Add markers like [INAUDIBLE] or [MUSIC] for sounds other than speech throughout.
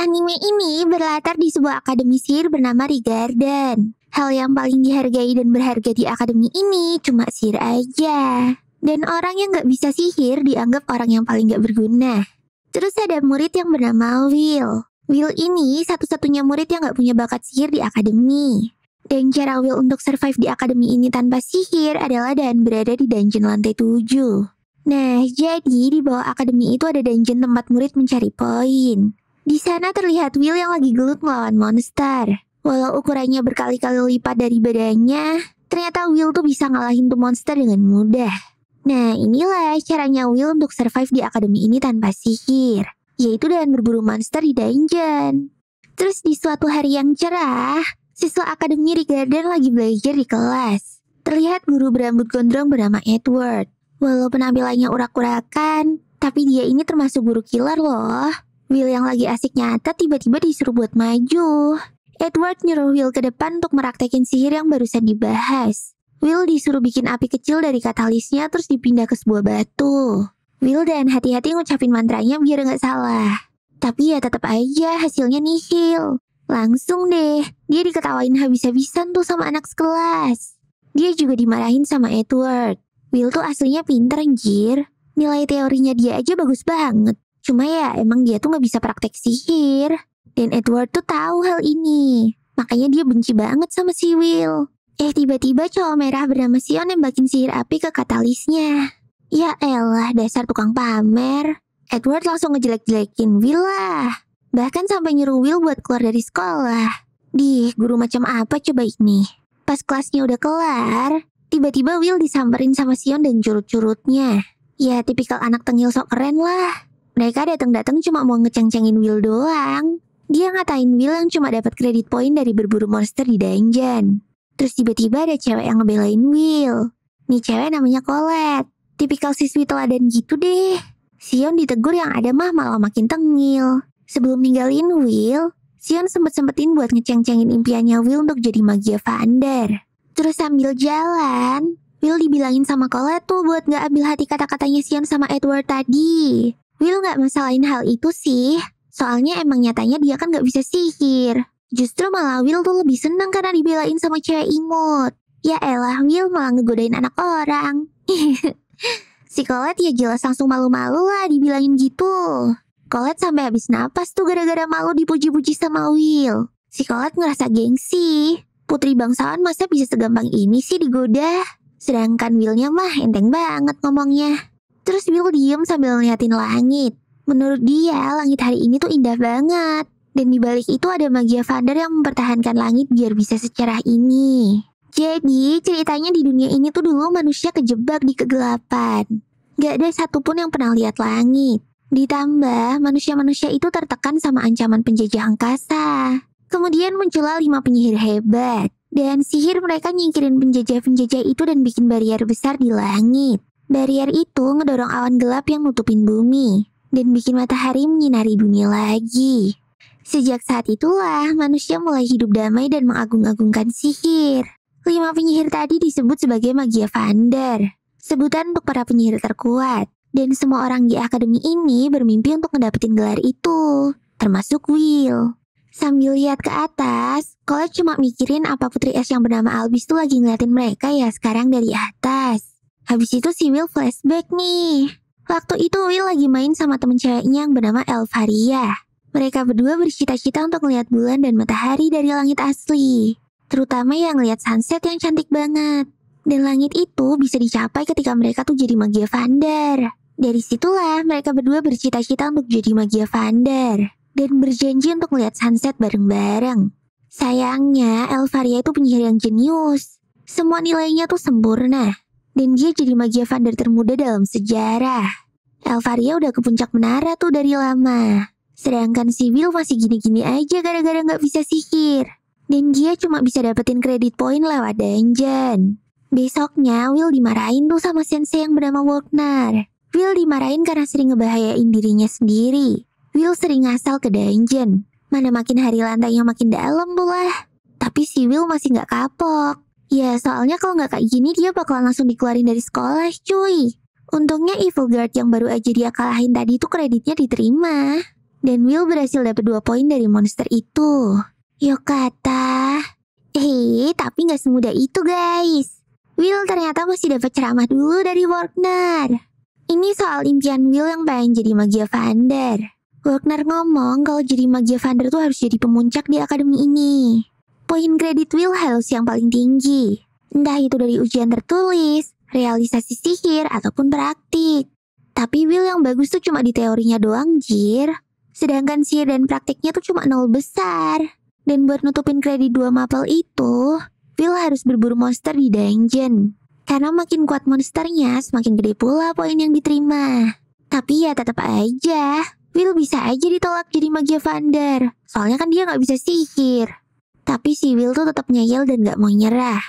Anime ini berlatar di sebuah akademi sihir bernama Rigarden. Hal yang paling dihargai dan berharga di akademi ini cuma sihir aja. Dan orang yang gak bisa sihir dianggap orang yang paling gak berguna. Terus ada murid yang bernama Will. Will ini satu-satunya murid yang gak punya bakat sihir di akademi. Dan cara Will untuk survive di akademi ini tanpa sihir adalah dan berada di dungeon lantai 7. Nah, jadi di bawah akademi itu ada dungeon tempat murid mencari poin. Di sana terlihat Will yang lagi gelut melawan monster. Walau ukurannya berkali-kali lipat dari badannya, ternyata Will tuh bisa ngalahin tuh monster dengan mudah. Nah, inilah caranya Will untuk survive di akademi ini tanpa sihir, yaitu dengan berburu monster di dungeon. Terus di suatu hari yang cerah, siswa akademi di garden lagi belajar di kelas. Terlihat guru berambut gondrong bernama Edward. Walau penampilannya urak-urakan, tapi dia ini termasuk guru killer loh. Will yang lagi asik nyata tiba-tiba disuruh buat maju. Edward nyuruh Will ke depan untuk meraktekin sihir yang barusan dibahas. Will disuruh bikin api kecil dari katalisnya terus dipindah ke sebuah batu. Will dan hati-hati ngucapin mantranya biar nggak salah. Tapi ya tetap aja hasilnya nihil. Langsung deh, dia diketawain habis-habisan tuh sama anak sekelas. Dia juga dimarahin sama Edward. Will tuh aslinya pinter anjir. Nilai teorinya dia aja bagus banget. Cuma ya emang dia tuh gak bisa praktek sihir. Dan Edward tuh tahu hal ini. Makanya dia benci banget sama si Will. Eh tiba-tiba cowok merah bernama Sion yang nembakin sihir api ke katalisnya. Ya elah dasar tukang pamer. Edward langsung ngejelek-jelekin Will lah. Bahkan sampai nyuruh Will buat keluar dari sekolah. Dih, guru macam apa coba ini? Pas kelasnya udah kelar, tiba-tiba Will disamperin sama Sion dan curut-curutnya. Ya, tipikal anak tengil sok keren lah. Mereka datang-datang cuma mau ngeceng-cengin Will doang. Dia ngatain Will yang cuma dapat kredit poin dari berburu monster di dungeon. Terus tiba-tiba ada cewek yang ngebelain Will. Nih cewek namanya Colette. Tipikal siswi teladan gitu deh. Sion ditegur yang ada mah malah makin tengil. Sebelum ninggalin Will, Sion sempet-sempetin buat ngeceng-cengin impiannya Will untuk jadi magia Vander. Terus sambil jalan, Will dibilangin sama Colette tuh buat gak ambil hati kata-katanya Sion sama Edward tadi. Will nggak masalahin hal itu sih. Soalnya emang nyatanya dia kan nggak bisa sihir. Justru malah Will tuh lebih seneng karena dibelain sama cewek imut. Ya elah, Will malah ngegodain anak orang. [LAUGHS] si Colette ya jelas langsung malu-malu lah dibilangin gitu. Colette sampai habis napas tuh gara-gara malu dipuji-puji sama Will. Si Colette ngerasa gengsi. Putri bangsawan masa bisa segampang ini sih digoda? Sedangkan Willnya mah enteng banget ngomongnya. Terus Will diem sambil ngeliatin langit. Menurut dia, langit hari ini tuh indah banget. Dan di balik itu ada magia Vander yang mempertahankan langit biar bisa secerah ini. Jadi, ceritanya di dunia ini tuh dulu manusia kejebak di kegelapan. Gak ada satupun yang pernah lihat langit. Ditambah, manusia-manusia itu tertekan sama ancaman penjajah angkasa. Kemudian muncullah lima penyihir hebat. Dan sihir mereka nyingkirin penjajah-penjajah itu dan bikin barier besar di langit. Barrier itu ngedorong awan gelap yang nutupin bumi dan bikin matahari menyinari dunia lagi. Sejak saat itulah manusia mulai hidup damai dan mengagung-agungkan sihir. Lima penyihir tadi disebut sebagai Magia Vander, sebutan untuk para penyihir terkuat. Dan semua orang di akademi ini bermimpi untuk ngedapetin gelar itu, termasuk Will. Sambil lihat ke atas, Cole cuma mikirin apa Putri Es yang bernama Albis tuh lagi ngeliatin mereka ya sekarang dari atas. Habis itu si Will flashback nih. Waktu itu Will lagi main sama temen ceweknya yang bernama Elvaria. Mereka berdua bercita-cita untuk melihat bulan dan matahari dari langit asli. Terutama yang lihat sunset yang cantik banget. Dan langit itu bisa dicapai ketika mereka tuh jadi magia Vander. Dari situlah mereka berdua bercita-cita untuk jadi magia Vander. Dan berjanji untuk melihat sunset bareng-bareng. Sayangnya, Elvaria itu penyihir yang jenius. Semua nilainya tuh sempurna. Dan dia jadi magia Vander termuda dalam sejarah. Elvaria udah ke puncak menara tuh dari lama. Sedangkan si Will masih gini-gini aja gara-gara nggak bisa sihir. Dan dia cuma bisa dapetin kredit poin lewat dungeon. Besoknya Will dimarahin tuh sama sensei yang bernama Wagner. Will dimarahin karena sering ngebahayain dirinya sendiri. Will sering ngasal ke dungeon. Mana makin hari lantainya makin dalam pula. Tapi si Will masih nggak kapok. Ya, soalnya kalau nggak kayak gini dia bakalan langsung dikeluarin dari sekolah, cuy. Untungnya Evil Guard yang baru aja dia kalahin tadi itu kreditnya diterima. Dan Will berhasil dapat dua poin dari monster itu. Yokata. Hei, eh, tapi nggak semudah itu guys. Will ternyata masih dapat ceramah dulu dari Wagner. Ini soal impian Will yang pengen jadi magia Vander. Wagner ngomong kalau jadi magia Vander tuh harus jadi pemuncak di akademi ini poin kredit Will harus yang paling tinggi. Entah itu dari ujian tertulis, realisasi sihir, ataupun praktik. Tapi Will yang bagus tuh cuma di teorinya doang, Jir. Sedangkan sihir dan praktiknya tuh cuma nol besar. Dan buat nutupin kredit dua mapel itu, Will harus berburu monster di dungeon. Karena makin kuat monsternya, semakin gede pula poin yang diterima. Tapi ya tetap aja, Will bisa aja ditolak jadi magia Vander. Soalnya kan dia nggak bisa sihir. Tapi si Will tuh tetap ngeyel dan gak mau nyerah.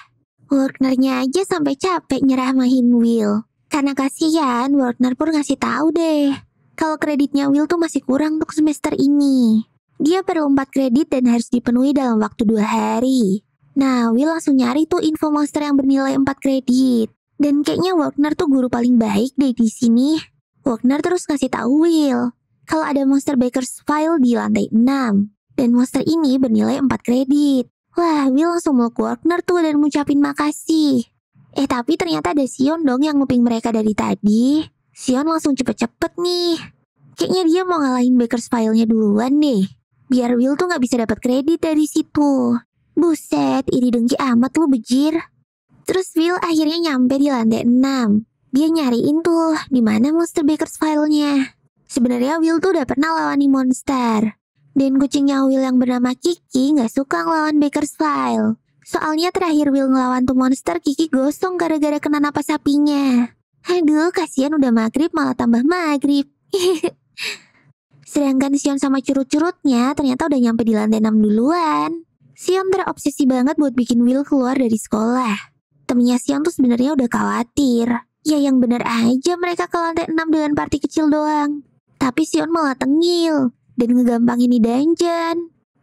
Warnernya aja sampai capek nyerah mahin Will. Karena kasihan, Warner pun ngasih tahu deh. Kalau kreditnya Will tuh masih kurang untuk semester ini. Dia perlu empat kredit dan harus dipenuhi dalam waktu dua hari. Nah, Will langsung nyari tuh info monster yang bernilai empat kredit. Dan kayaknya Wagner tuh guru paling baik deh di sini. Wagner terus ngasih tahu Will kalau ada monster Baker's file di lantai 6 dan monster ini bernilai 4 kredit. Wah, Will langsung meluk Wagner tuh dan mengucapin makasih. Eh tapi ternyata ada Sion dong yang nguping mereka dari tadi. Sion langsung cepet-cepet nih. Kayaknya dia mau ngalahin Baker's file-nya duluan deh. Biar Will tuh nggak bisa dapat kredit dari situ. Buset, iri dengki amat lu bejir. Terus Will akhirnya nyampe di lantai 6. Dia nyariin tuh di mana monster Baker's file-nya. Sebenarnya Will tuh udah pernah lawani monster. Dan kucingnya Will yang bernama Kiki nggak suka ngelawan Bakersfield. Soalnya terakhir Will ngelawan tuh monster Kiki gosong gara-gara kena napas sapinya. Aduh, kasihan udah maghrib malah tambah maghrib. [LAUGHS] Sedangkan Sion sama curut-curutnya ternyata udah nyampe di lantai 6 duluan. Sion terobsesi banget buat bikin Will keluar dari sekolah. Temennya Sion tuh sebenarnya udah khawatir. Ya yang bener aja mereka ke lantai 6 dengan party kecil doang. Tapi Sion malah tengil dan ngegampangin di dungeon.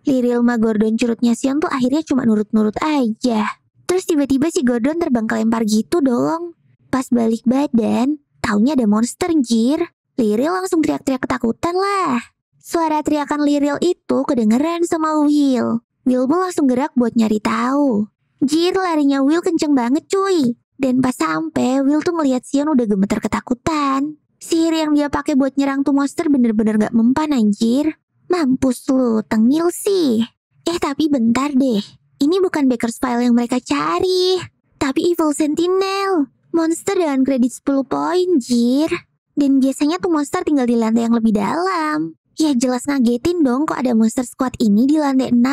Liril mah Gordon curutnya Sion tuh akhirnya cuma nurut-nurut aja. Terus tiba-tiba si Gordon terbang kelempar gitu dong. Pas balik badan, taunya ada monster jir. Liril langsung teriak-teriak ketakutan lah. Suara teriakan Liril itu kedengeran sama Will. Will pun langsung gerak buat nyari tahu. Jir larinya Will kenceng banget cuy. Dan pas sampai, Will tuh ngeliat Sion udah gemeter ketakutan. Sihir yang dia pakai buat nyerang tuh monster bener-bener gak mempan anjir. Mampus lu, tengil sih. Eh tapi bentar deh, ini bukan Baker's File yang mereka cari. Tapi Evil Sentinel, monster dengan kredit 10 poin, jir. Dan biasanya tuh monster tinggal di lantai yang lebih dalam. Ya jelas ngagetin dong kok ada monster squad ini di lantai 6.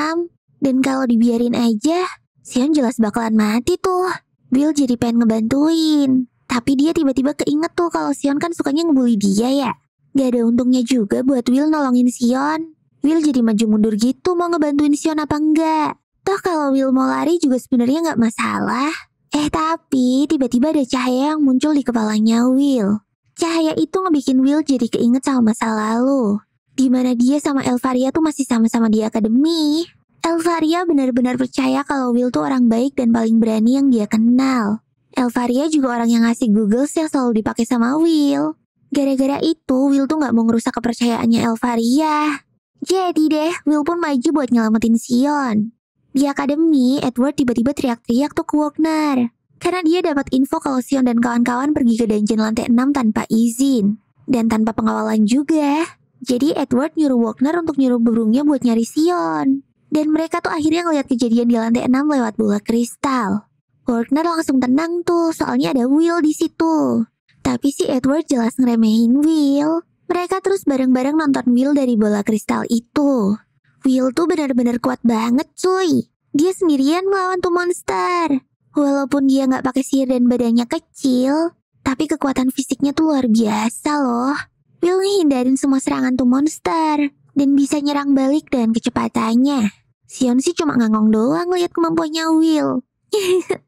Dan kalau dibiarin aja, Sion jelas bakalan mati tuh. Bill jadi pengen ngebantuin. Tapi dia tiba-tiba keinget tuh kalau Sion kan sukanya ngebully dia ya. Gak ada untungnya juga buat Will nolongin Sion. Will jadi maju mundur gitu mau ngebantuin Sion apa enggak. Toh kalau Will mau lari juga sebenarnya nggak masalah. Eh tapi tiba-tiba ada cahaya yang muncul di kepalanya Will. Cahaya itu ngebikin Will jadi keinget sama masa lalu. Dimana dia sama Elvaria tuh masih sama-sama di akademi. Elvaria benar-benar percaya kalau Will tuh orang baik dan paling berani yang dia kenal. Elvaria juga orang yang ngasih Google yang selalu dipakai sama Will. Gara-gara itu, Will tuh nggak mau ngerusak kepercayaannya Elvaria. Jadi deh, Will pun maju buat nyelamatin Sion. Di akademi, Edward tiba-tiba teriak-teriak tuh ke Wagner. Karena dia dapat info kalau Sion dan kawan-kawan pergi ke dungeon lantai 6 tanpa izin. Dan tanpa pengawalan juga. Jadi Edward nyuruh Wagner untuk nyuruh burungnya buat nyari Sion. Dan mereka tuh akhirnya ngeliat kejadian di lantai 6 lewat bola kristal. Gardner langsung tenang tuh soalnya ada Will di situ. Tapi si Edward jelas ngeremehin Will. Mereka terus bareng-bareng nonton Will dari bola kristal itu. Will tuh benar-benar kuat banget cuy. Dia sendirian melawan tuh monster. Walaupun dia nggak pakai sihir dan badannya kecil, tapi kekuatan fisiknya tuh luar biasa loh. Will ngehindarin semua serangan tuh monster dan bisa nyerang balik dengan kecepatannya. Sion sih cuma ngangong doang lihat kemampuannya Will. [LAUGHS]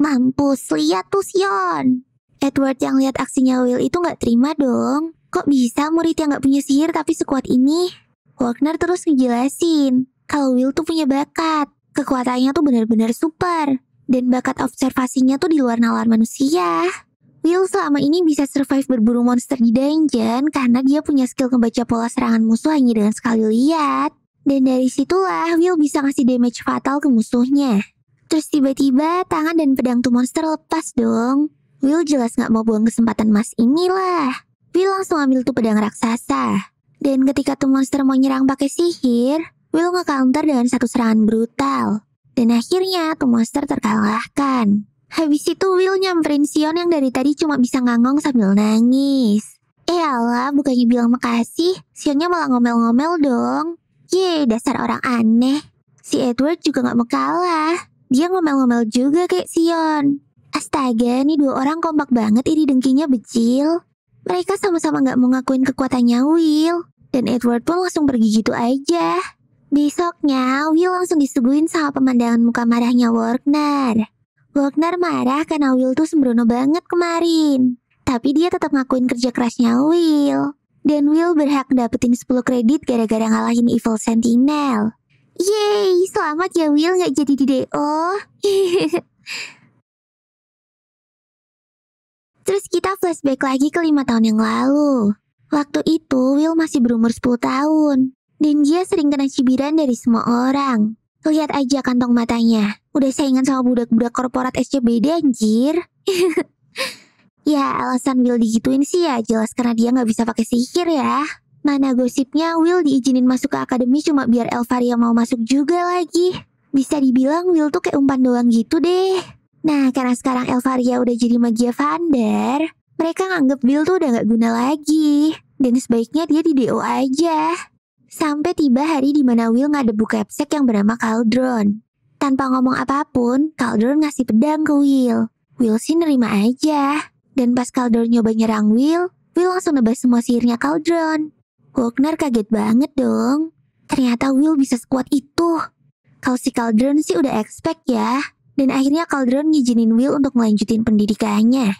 Mampus, lihat tuh Sion. Edward yang lihat aksinya Will itu nggak terima dong. Kok bisa murid yang nggak punya sihir tapi sekuat ini? Wagner terus ngejelasin kalau Will tuh punya bakat. Kekuatannya tuh benar-benar super. Dan bakat observasinya tuh di luar nalar manusia. Will selama ini bisa survive berburu monster di dungeon karena dia punya skill membaca pola serangan musuh hanya dengan sekali lihat. Dan dari situlah Will bisa ngasih damage fatal ke musuhnya. Terus tiba-tiba tangan dan pedang tuh monster lepas dong. Will jelas gak mau buang kesempatan emas inilah. Will langsung ambil tuh pedang raksasa. Dan ketika tuh monster mau nyerang pakai sihir, Will nge-counter dengan satu serangan brutal. Dan akhirnya tuh monster terkalahkan. Habis itu Will nyamperin Sion yang dari tadi cuma bisa ngangong sambil nangis. Eh Allah, bukannya bilang makasih, Sionnya malah ngomel-ngomel dong. Yeay, dasar orang aneh. Si Edward juga gak mau kalah. Dia ngomel-ngomel juga kayak Sion. Astaga, nih dua orang kompak banget iri dengkinya becil. Mereka sama-sama gak mau ngakuin kekuatannya Will. Dan Edward pun langsung pergi gitu aja. Besoknya, Will langsung disuguhin sama pemandangan muka marahnya Wagner. Wagner marah karena Will tuh sembrono banget kemarin. Tapi dia tetap ngakuin kerja kerasnya Will. Dan Will berhak dapetin 10 kredit gara-gara ngalahin Evil Sentinel. Yeay, selamat ya Will nggak jadi di DO. [LAUGHS] Terus kita flashback lagi ke lima tahun yang lalu. Waktu itu Will masih berumur 10 tahun. Dan dia sering kena cibiran dari semua orang. Lihat aja kantong matanya. Udah saingan sama budak-budak korporat SCBD anjir. [LAUGHS] ya alasan Will digituin sih ya jelas karena dia nggak bisa pakai sihir ya. Mana gosipnya Will diizinin masuk ke akademi cuma biar Elvaria mau masuk juga lagi. Bisa dibilang Will tuh kayak umpan doang gitu deh. Nah, karena sekarang Elvaria udah jadi magia Vander, mereka nganggep Will tuh udah gak guna lagi. Dan sebaiknya dia di DO aja. Sampai tiba hari di mana Will ngadebu kepsek yang bernama Caldron. Tanpa ngomong apapun, Caldron ngasih pedang ke Will. Will sih nerima aja. Dan pas Caldron nyoba nyerang Will, Will langsung nebas semua sihirnya Caldron. Gognar kaget banget dong. Ternyata Will bisa sekuat itu. Kalau si Calderon sih udah expect ya. Dan akhirnya Calderon ngizinin Will untuk melanjutin pendidikannya.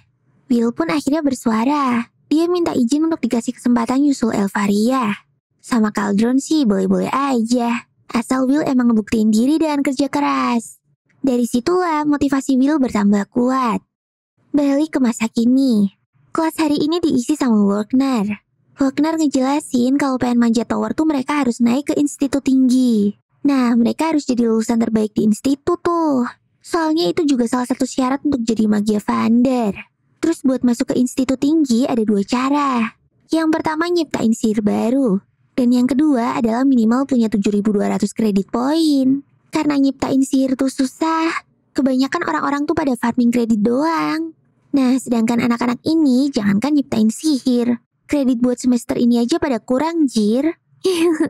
Will pun akhirnya bersuara. Dia minta izin untuk dikasih kesempatan nyusul Elvaria. Sama Calderon sih boleh-boleh aja. Asal Will emang ngebuktiin diri dan kerja keras. Dari situlah motivasi Will bertambah kuat. Balik ke masa kini. Kelas hari ini diisi sama Wagner. Faulkner ngejelasin kalau pengen manjat tower tuh mereka harus naik ke institut tinggi. Nah, mereka harus jadi lulusan terbaik di institut tuh. Soalnya itu juga salah satu syarat untuk jadi magia Vander. Terus buat masuk ke institut tinggi ada dua cara. Yang pertama nyiptain sihir baru. Dan yang kedua adalah minimal punya 7200 kredit poin. Karena nyiptain sihir tuh susah, kebanyakan orang-orang tuh pada farming kredit doang. Nah, sedangkan anak-anak ini jangankan nyiptain sihir, Kredit buat semester ini aja pada kurang, Jir. [LAUGHS]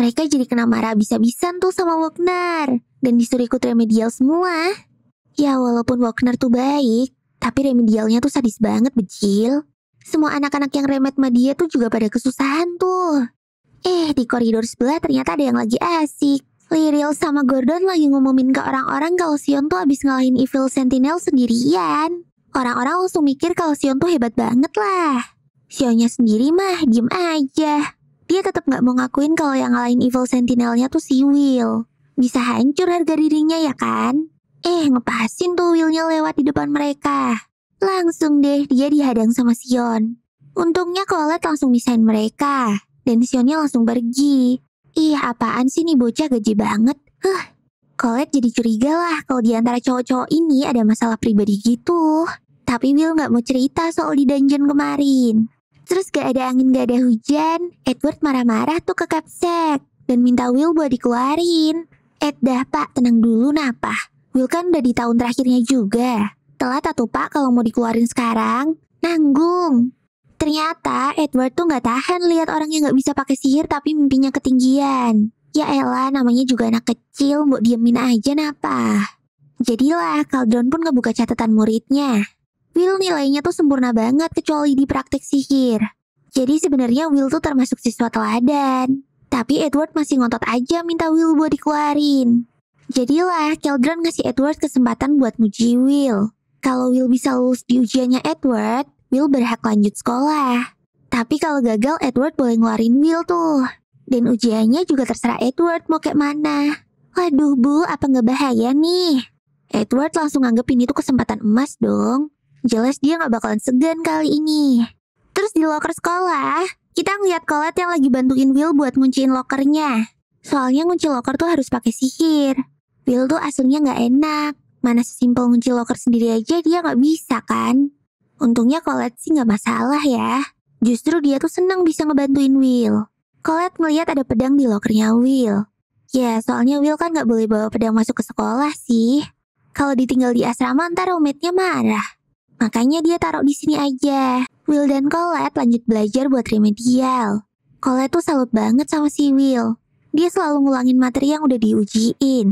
Mereka jadi kena marah bisa-bisan tuh sama Wagner. Dan disuruh ikut remedial semua. Ya walaupun Wagner tuh baik, tapi remedialnya tuh sadis banget, Bejil. Semua anak-anak yang remet sama dia tuh juga pada kesusahan tuh. Eh, di koridor sebelah ternyata ada yang lagi asik. Liril sama Gordon lagi ngumumin ke orang-orang kalau Sion tuh abis ngalahin Evil Sentinel sendirian. Orang-orang langsung mikir kalau Sion tuh hebat banget lah. Sionya sendiri mah diem aja. Dia tetap nggak mau ngakuin kalau yang lain Evil Sentinelnya tuh si Will. Bisa hancur harga dirinya ya kan? Eh, ngepasin tuh Willnya lewat di depan mereka. Langsung deh dia dihadang sama Sion. Untungnya Colette langsung misahin mereka. Dan Sionnya langsung pergi. Ih, apaan sih nih bocah gaji banget. Huh, Colette jadi curiga lah kalau di antara cowok-cowok ini ada masalah pribadi gitu. Tapi Will nggak mau cerita soal di dungeon kemarin terus gak ada angin gak ada hujan, Edward marah-marah tuh ke Kapsek dan minta Will buat dikeluarin. Ed eh, dah pak, tenang dulu napa. Will kan udah di tahun terakhirnya juga. Telat atau pak kalau mau dikeluarin sekarang? Nanggung. Ternyata Edward tuh gak tahan lihat orang yang gak bisa pakai sihir tapi mimpinya ketinggian. Ya Ella namanya juga anak kecil, mau diemin aja napa. Jadilah, Caldron pun ngebuka catatan muridnya. Will nilainya tuh sempurna banget kecuali di praktik sihir. Jadi sebenarnya Will tuh termasuk siswa teladan. Tapi Edward masih ngotot aja minta Will buat dikeluarin. Jadilah Keldron ngasih Edward kesempatan buat muji Will. Kalau Will bisa lulus di ujiannya Edward, Will berhak lanjut sekolah. Tapi kalau gagal, Edward boleh ngeluarin Will tuh. Dan ujiannya juga terserah Edward mau kayak mana. Waduh bu, apa nggak bahaya nih? Edward langsung anggap ini tuh kesempatan emas dong. Jelas dia gak bakalan segan kali ini. Terus di loker sekolah, kita ngeliat Colette yang lagi bantuin Will buat ngunciin lokernya. Soalnya ngunci loker tuh harus pakai sihir. Will tuh aslinya gak enak. Mana sesimpel ngunci loker sendiri aja dia gak bisa kan? Untungnya Colette sih gak masalah ya. Justru dia tuh senang bisa ngebantuin Will. Colette ngeliat ada pedang di lokernya Will. Ya, soalnya Will kan gak boleh bawa pedang masuk ke sekolah sih. Kalau ditinggal di asrama ntar rumitnya marah. Makanya dia taruh di sini aja. Will dan Colette lanjut belajar buat remedial. Colette tuh salut banget sama si Will. Dia selalu ngulangin materi yang udah diujiin.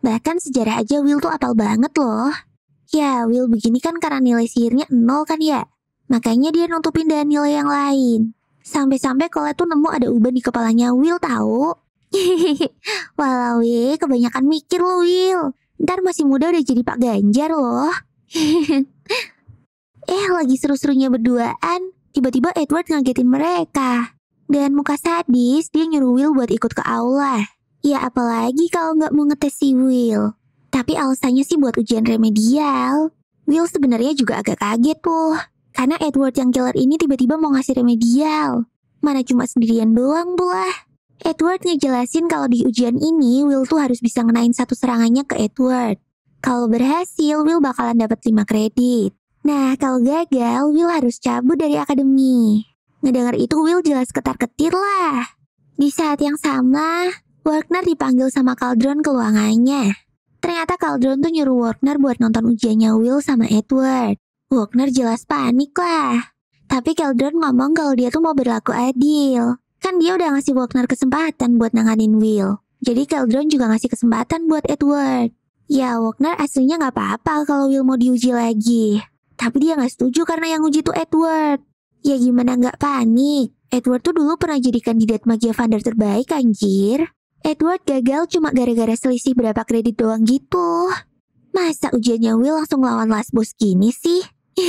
Bahkan sejarah aja Will tuh apal banget loh. Ya, Will begini kan karena nilai sihirnya nol kan ya. Makanya dia nutupin dengan nilai yang lain. Sampai-sampai Colette tuh nemu ada uban di kepalanya Will tahu. [LAUGHS] Walau we, kebanyakan mikir lo Will. Ntar masih muda udah jadi Pak Ganjar loh. [LAUGHS] Eh, lagi seru-serunya berduaan, tiba-tiba Edward ngagetin mereka. Dan muka sadis, dia nyuruh Will buat ikut ke aula. Ya apalagi kalau nggak mau ngetes si Will. Tapi alasannya sih buat ujian remedial. Will sebenarnya juga agak kaget tuh. Karena Edward yang killer ini tiba-tiba mau ngasih remedial. Mana cuma sendirian doang pula. Edward ngejelasin kalau di ujian ini Will tuh harus bisa ngenain satu serangannya ke Edward. Kalau berhasil, Will bakalan dapat 5 kredit. Nah, kalau gagal, Will harus cabut dari akademi. Ngedengar itu Will jelas ketar-ketir lah. Di saat yang sama, Wagner dipanggil sama Caldron ke ruangannya. Ternyata Caldron tuh nyuruh Wagner buat nonton ujiannya Will sama Edward. Wagner jelas panik lah. Tapi Caldron ngomong kalau dia tuh mau berlaku adil. Kan dia udah ngasih Wagner kesempatan buat nanganin Will. Jadi Caldron juga ngasih kesempatan buat Edward. Ya, Wagner aslinya nggak apa-apa kalau Will mau diuji lagi. Tapi dia nggak setuju karena yang uji tuh Edward. Ya gimana nggak panik? Edward tuh dulu pernah jadi kandidat Magia Vander terbaik anjir. Edward gagal cuma gara-gara selisih berapa kredit doang gitu. Masa ujiannya Will langsung lawan last boss gini sih? [LAUGHS]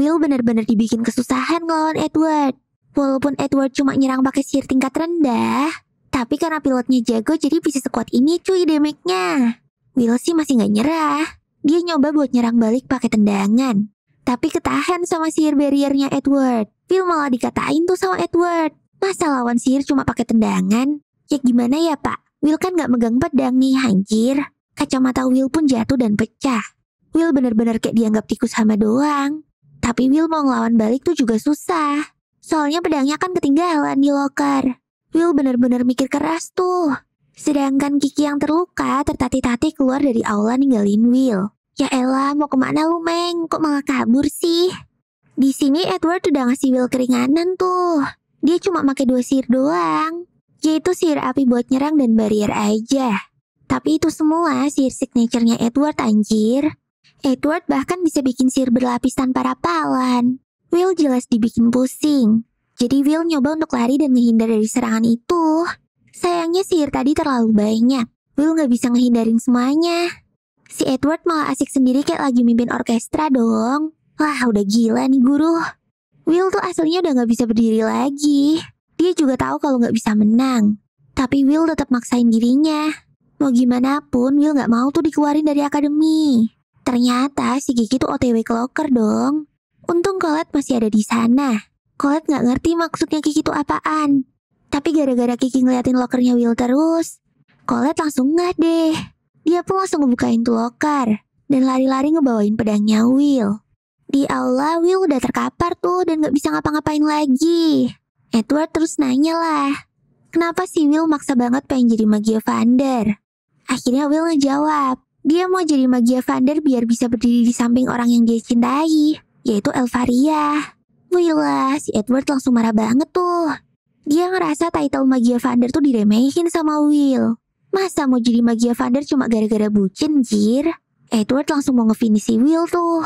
Will benar-benar dibikin kesusahan ngelawan Edward. Walaupun Edward cuma nyerang pakai sihir tingkat rendah, tapi karena pilotnya jago jadi bisa sekuat ini cuy damage-nya. Will sih masih nggak nyerah. Dia nyoba buat nyerang balik pakai tendangan. Tapi ketahan sama sihir barriernya Edward. Phil malah dikatain tuh sama Edward. Masa lawan sihir cuma pakai tendangan? Ya gimana ya pak? Will kan gak megang pedang nih, anjir. Kacamata Will pun jatuh dan pecah. Will bener-bener kayak dianggap tikus hama doang. Tapi Will mau ngelawan balik tuh juga susah. Soalnya pedangnya kan ketinggalan di loker. Will bener-bener mikir keras tuh. Sedangkan Kiki yang terluka tertatih-tatih keluar dari aula ninggalin Will. Ya Ella, mau kemana lu, Meng? Kok malah kabur sih? Di sini Edward udah ngasih Will keringanan tuh. Dia cuma pakai dua sihir doang. Yaitu sihir api buat nyerang dan barrier aja. Tapi itu semua sihir signaturenya Edward, anjir. Edward bahkan bisa bikin sihir berlapis tanpa rapalan. Will jelas dibikin pusing. Jadi Will nyoba untuk lari dan menghindar dari serangan itu. Sayangnya sihir tadi terlalu banyak. Will nggak bisa ngehindarin semuanya. Si Edward malah asik sendiri kayak lagi mimpin orkestra dong. Wah, udah gila nih guru. Will tuh aslinya udah nggak bisa berdiri lagi. Dia juga tahu kalau nggak bisa menang. Tapi Will tetap maksain dirinya. Mau gimana pun, Will nggak mau tuh dikeluarin dari akademi. Ternyata si Gigi tuh OTW ke locker dong. Untung Colette masih ada di sana. Colette nggak ngerti maksudnya Gigi tuh apaan. Tapi gara-gara Kiki ngeliatin lokernya Will terus, Colette langsung ngah deh. Dia pun langsung ngebukain tuh loker dan lari-lari ngebawain pedangnya Will. Di aula Will udah terkapar tuh dan gak bisa ngapa-ngapain lagi. Edward terus nanya lah, kenapa si Will maksa banget pengen jadi Magia Vander? Akhirnya Will ngejawab, dia mau jadi Magia Vander biar bisa berdiri di samping orang yang dia cintai, yaitu Elvaria. Wih lah, si Edward langsung marah banget tuh. Dia ngerasa title Magia Vander tuh diremehin sama Will. Masa mau jadi Magia Vander cuma gara-gara bucin, jir? Edward langsung mau ngefinish Will tuh.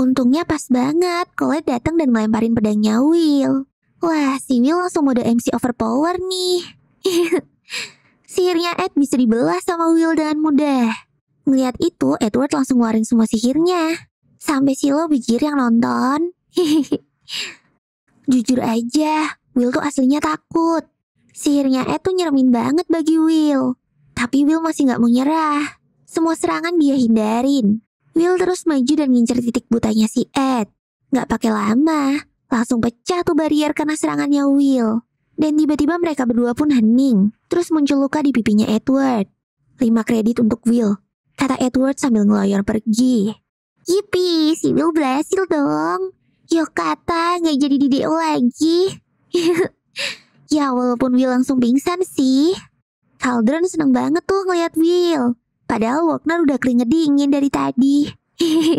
Untungnya pas banget, Colette datang dan melemparin pedangnya Will. Wah, si Will langsung mode MC overpower nih. [LAUGHS] Sihirnya Ed bisa dibelah sama Will dengan mudah. Melihat itu, Edward langsung ngeluarin semua sihirnya. Sampai si lo bijir yang nonton. [LAUGHS] Jujur aja, Will tuh aslinya takut. Sihirnya Ed tuh nyermin banget bagi Will. Tapi Will masih gak mau Semua serangan dia hindarin. Will terus maju dan ngincer titik butanya si Ed. Gak pakai lama, langsung pecah tuh barrier karena serangannya Will. Dan tiba-tiba mereka berdua pun hening. Terus muncul luka di pipinya Edward. Lima kredit untuk Will. Kata Edward sambil ngeloyor pergi. Yipi, si Will berhasil dong. Yo kata nggak jadi DO lagi. [LAUGHS] ya walaupun Will langsung pingsan sih. Caldron seneng banget tuh ngeliat Will. Padahal Wagner udah keringet dingin dari tadi.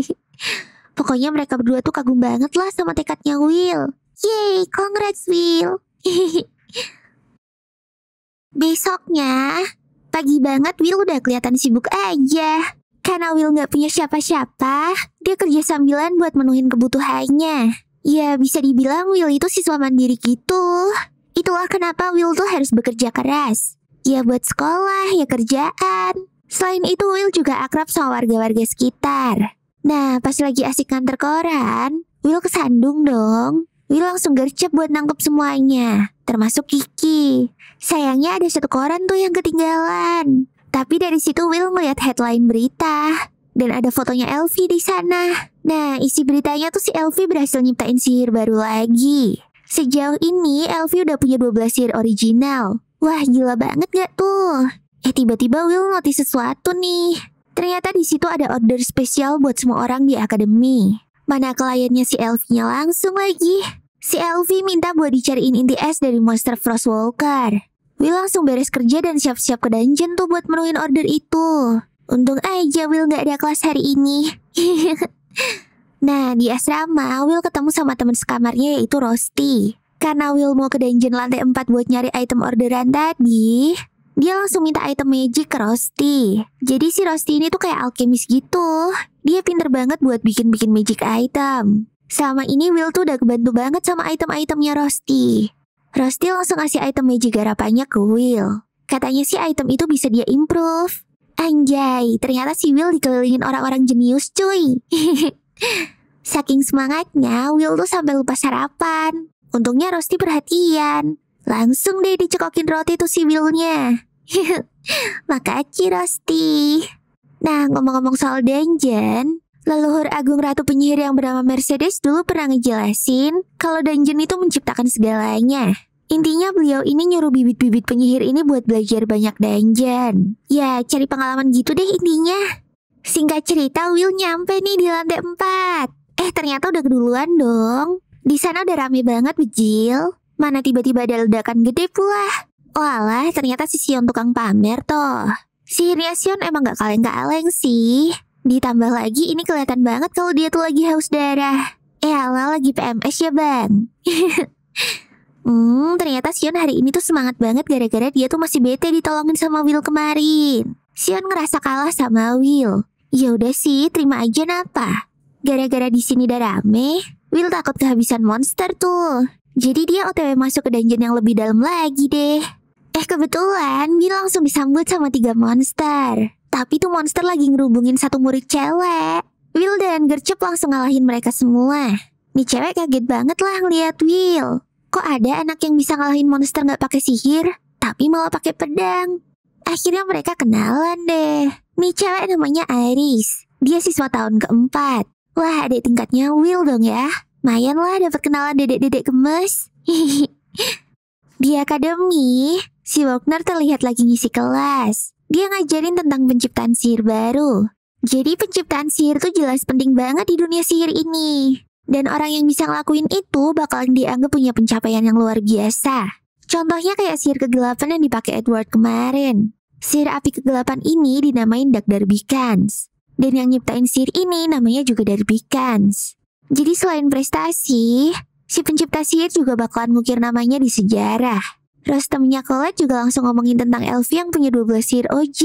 [LAUGHS] Pokoknya mereka berdua tuh kagum banget lah sama tekadnya Will. Yeay, congrats Will. [LAUGHS] Besoknya, pagi banget Will udah kelihatan sibuk aja. Karena Will nggak punya siapa-siapa, dia kerja sambilan buat menuhin kebutuhannya. Ya bisa dibilang Will itu siswa mandiri gitu. Itulah kenapa Will tuh harus bekerja keras. Ya buat sekolah, ya kerjaan. Selain itu Will juga akrab sama warga-warga sekitar. Nah pas lagi asik kantor koran, Will kesandung dong. Will langsung gercep buat nangkep semuanya, termasuk Kiki. Sayangnya ada satu koran tuh yang ketinggalan. Tapi dari situ Will melihat headline berita dan ada fotonya Elvi di sana. Nah, isi beritanya tuh si Elvi berhasil nyiptain sihir baru lagi. Sejauh ini Elvi udah punya 12 sihir original. Wah, gila banget gak tuh? Eh, tiba-tiba Will notice sesuatu nih. Ternyata di situ ada order spesial buat semua orang di akademi. Mana kliennya si elvi langsung lagi. Si Elvi minta buat dicariin inti es dari monster Frost Frostwalker. Will langsung beres kerja dan siap-siap ke dungeon tuh buat menuhin order itu. Untung aja Will gak ada kelas hari ini. [LAUGHS] nah, di asrama, Will ketemu sama teman sekamarnya yaitu Rosti. Karena Will mau ke dungeon lantai 4 buat nyari item orderan tadi, dia langsung minta item magic ke Rosti. Jadi si Rosti ini tuh kayak alkemis gitu. Dia pinter banget buat bikin-bikin magic item. Sama ini Will tuh udah kebantu banget sama item-itemnya Rosti. Rosti langsung ngasih item magic garapannya ke Will. Katanya sih item itu bisa dia improve. Anjay, ternyata si Will dikelilingin orang-orang jenius cuy. [LAUGHS] Saking semangatnya, Will tuh sampai lupa sarapan. Untungnya Rosti perhatian. Langsung deh dicekokin roti tuh si Willnya. [LAUGHS] Makasih Rosti. Nah, ngomong-ngomong soal dungeon, leluhur agung ratu penyihir yang bernama Mercedes dulu pernah ngejelasin kalau dungeon itu menciptakan segalanya. Intinya beliau ini nyuruh bibit-bibit penyihir ini buat belajar banyak dungeon. Ya, cari pengalaman gitu deh intinya. Singkat cerita, Will nyampe nih di lantai 4. Eh, ternyata udah keduluan dong. Di sana udah rame banget, Bejil. Mana tiba-tiba ada ledakan gede pula. Walah, ternyata si Sion tukang pamer toh. Sihirnya Sion emang gak kaleng aleng sih. Ditambah lagi, ini kelihatan banget kalau dia tuh lagi haus darah. Eh, ala lagi PMS ya, Bang. [LAUGHS] Hmm, ternyata Sion hari ini tuh semangat banget gara-gara dia tuh masih bete ditolongin sama Will kemarin. Sion ngerasa kalah sama Will. Ya udah sih, terima aja napa. Gara-gara di sini udah rame, Will takut kehabisan monster tuh. Jadi dia otw masuk ke dungeon yang lebih dalam lagi deh. Eh kebetulan, Will langsung disambut sama tiga monster. Tapi tuh monster lagi ngerubungin satu murid cewek. Will dan Gercep langsung ngalahin mereka semua. Nih cewek kaget banget lah ngeliat Will. Kok ada anak yang bisa ngalahin monster nggak pakai sihir, tapi malah pakai pedang? Akhirnya mereka kenalan deh. Nih cewek namanya Iris. Dia siswa tahun keempat. Wah, adik tingkatnya Will dong ya. Mayan lah dapat kenalan dedek-dedek gemes. Di [LAUGHS] akademi, si Wagner terlihat lagi ngisi kelas. Dia ngajarin tentang penciptaan sihir baru. Jadi penciptaan sihir tuh jelas penting banget di dunia sihir ini. Dan orang yang bisa ngelakuin itu bakalan dianggap punya pencapaian yang luar biasa. Contohnya kayak sihir kegelapan yang dipakai Edward kemarin. Sihir api kegelapan ini dinamain Dark Cans. Dan yang nyiptain sihir ini namanya juga Derby Cans. Jadi selain prestasi, si pencipta sihir juga bakalan mukir namanya di sejarah. temennya Colette juga langsung ngomongin tentang Elvi yang punya 12 sihir OG.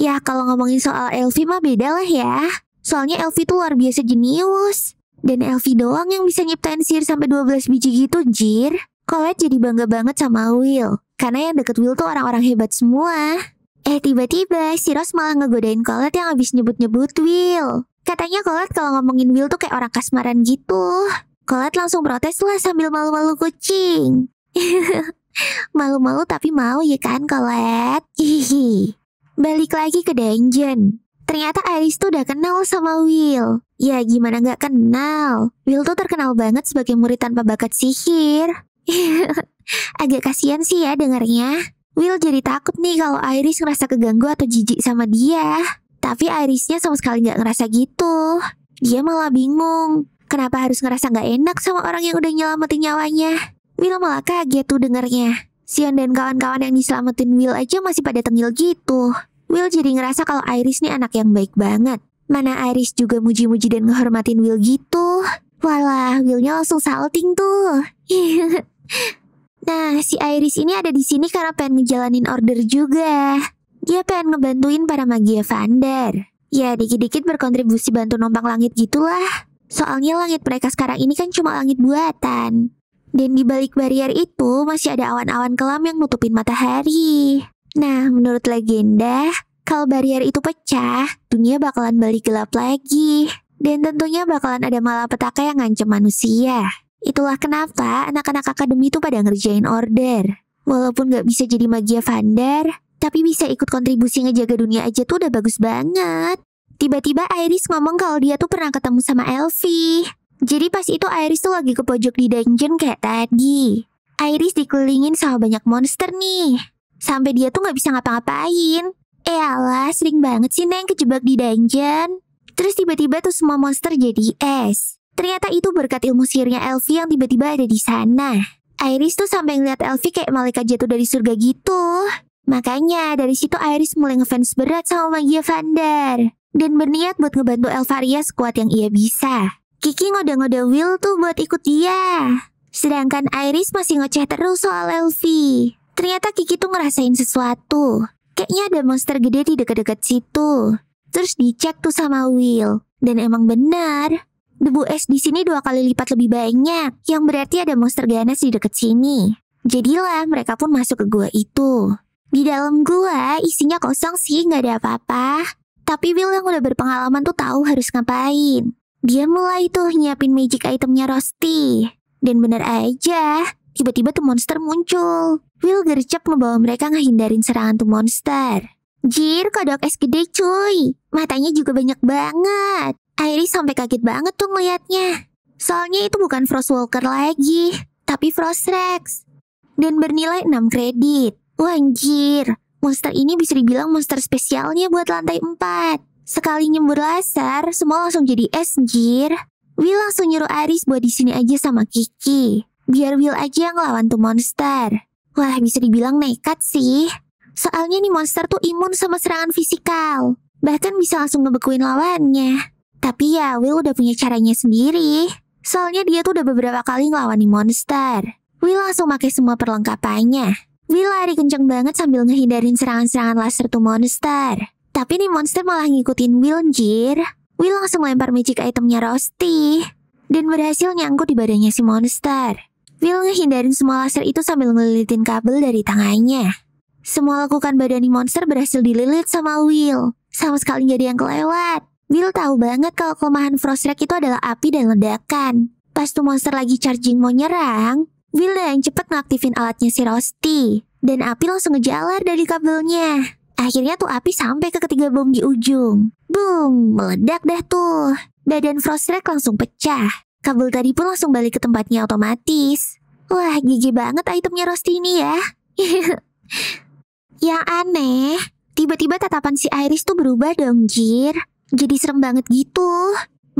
Ya, kalau ngomongin soal Elvi mah beda lah ya. Soalnya Elvi tuh luar biasa jenius. Dan Elvi doang yang bisa nyiptain sihir sampai 12 biji gitu, Jir. Colette jadi bangga banget sama Will. Karena yang deket Will tuh orang-orang hebat semua. Eh tiba-tiba si Rose malah ngegodain Colette yang habis nyebut-nyebut Will. Katanya Colette kalau ngomongin Will tuh kayak orang kasmaran gitu. Colette langsung protes lah sambil malu-malu kucing. [LAUGHS] Malu-malu tapi mau ya kan Colette? Hihi. Balik lagi ke dungeon. Ternyata Iris tuh udah kenal sama Will. Ya gimana gak kenal? Will tuh terkenal banget sebagai murid tanpa bakat sihir. [LAUGHS] Agak kasihan sih ya dengarnya. Will jadi takut nih kalau Iris ngerasa keganggu atau jijik sama dia. Tapi Irisnya sama sekali gak ngerasa gitu. Dia malah bingung. Kenapa harus ngerasa gak enak sama orang yang udah nyelamatin nyawanya? Will malah kaget tuh dengarnya. Sion dan kawan-kawan yang diselamatin Will aja masih pada tengil gitu. Will jadi ngerasa kalau Iris nih anak yang baik banget. Mana Iris juga muji-muji dan ngehormatin Will gitu. Walah, Willnya langsung salting tuh. [LAUGHS] nah, si Iris ini ada di sini karena pengen ngejalanin order juga. Dia pengen ngebantuin para magia Vander. Ya, dikit-dikit berkontribusi bantu nompang langit gitulah. Soalnya langit mereka sekarang ini kan cuma langit buatan. Dan di balik barrier itu masih ada awan-awan kelam yang nutupin matahari. Nah, menurut legenda, kalau barrier itu pecah, dunia bakalan balik gelap lagi. Dan tentunya bakalan ada malapetaka yang ngancam manusia. Itulah kenapa anak-anak akademi itu pada ngerjain order. Walaupun gak bisa jadi magia Vander, tapi bisa ikut kontribusi ngejaga dunia aja tuh udah bagus banget. Tiba-tiba Iris ngomong kalau dia tuh pernah ketemu sama Elfi. Jadi pas itu Iris tuh lagi ke pojok di dungeon kayak tadi. Iris dikelilingin sama banyak monster nih. Sampai dia tuh nggak bisa ngapa-ngapain. Eh alah, sering banget sih Neng kejebak di dungeon. Terus tiba-tiba tuh semua monster jadi es. Ternyata itu berkat ilmu sihirnya Elfi yang tiba-tiba ada di sana. Iris tuh sampai ngeliat Elfi kayak malaikat jatuh dari surga gitu. Makanya dari situ Iris mulai ngefans berat sama Magia Vander. Dan berniat buat ngebantu Elvaria sekuat yang ia bisa. Kiki ngoda-ngoda Will tuh buat ikut dia. Sedangkan Iris masih ngoceh terus soal Elfi. Ternyata Kiki tuh ngerasain sesuatu. Kayaknya ada monster gede di dekat-dekat situ. Terus dicek tuh sama Will. Dan emang benar. Debu es di sini dua kali lipat lebih banyak, yang berarti ada monster ganas di dekat sini. Jadilah mereka pun masuk ke gua itu. Di dalam gua isinya kosong sih, nggak ada apa-apa. Tapi Will yang udah berpengalaman tuh tahu harus ngapain. Dia mulai tuh nyiapin magic itemnya Rosti. Dan bener aja, tiba-tiba tuh monster muncul. Will gercep membawa mereka ngehindarin serangan tuh monster. Jir, kodok es gede cuy. Matanya juga banyak banget. Iris sampai kaget banget tuh ngeliatnya. Soalnya itu bukan Frostwalker lagi, tapi Frostrex. Dan bernilai 6 kredit. Wanjir, monster ini bisa dibilang monster spesialnya buat lantai 4. Sekali nyembur laser, semua langsung jadi es, jir. Will langsung nyuruh Aris buat di sini aja sama Kiki. Biar Will aja yang ngelawan tuh monster. Wah, bisa dibilang nekat sih. Soalnya nih monster tuh imun sama serangan fisikal. Bahkan bisa langsung ngebekuin lawannya. Tapi ya, Will udah punya caranya sendiri. Soalnya dia tuh udah beberapa kali ngelawan monster. Will langsung pakai semua perlengkapannya. Will lari kenceng banget sambil ngehindarin serangan-serangan laser tuh monster. Tapi nih monster malah ngikutin Will njir. Will langsung lempar magic itemnya Rosti. Dan berhasil nyangkut di badannya si monster. Will ngehindarin semua laser itu sambil ngelilitin kabel dari tangannya. Semua lakukan badani monster berhasil dililit sama Will. Sama sekali jadi ada yang kelewat. Will tahu banget kalau kelemahan Frostrek itu adalah api dan ledakan. Pas tuh monster lagi charging mau nyerang, Will yang cepet ngaktifin alatnya si Rosti. Dan api langsung ngejalar dari kabelnya. Akhirnya tuh api sampai ke ketiga bom di ujung. Boom, meledak dah tuh. Badan Frostrek langsung pecah kabel tadi pun langsung balik ke tempatnya otomatis. Wah, gigi banget itemnya Rosti ini ya. [LAUGHS] Yang aneh, tiba-tiba tatapan si Iris tuh berubah dong, Jir. Jadi serem banget gitu.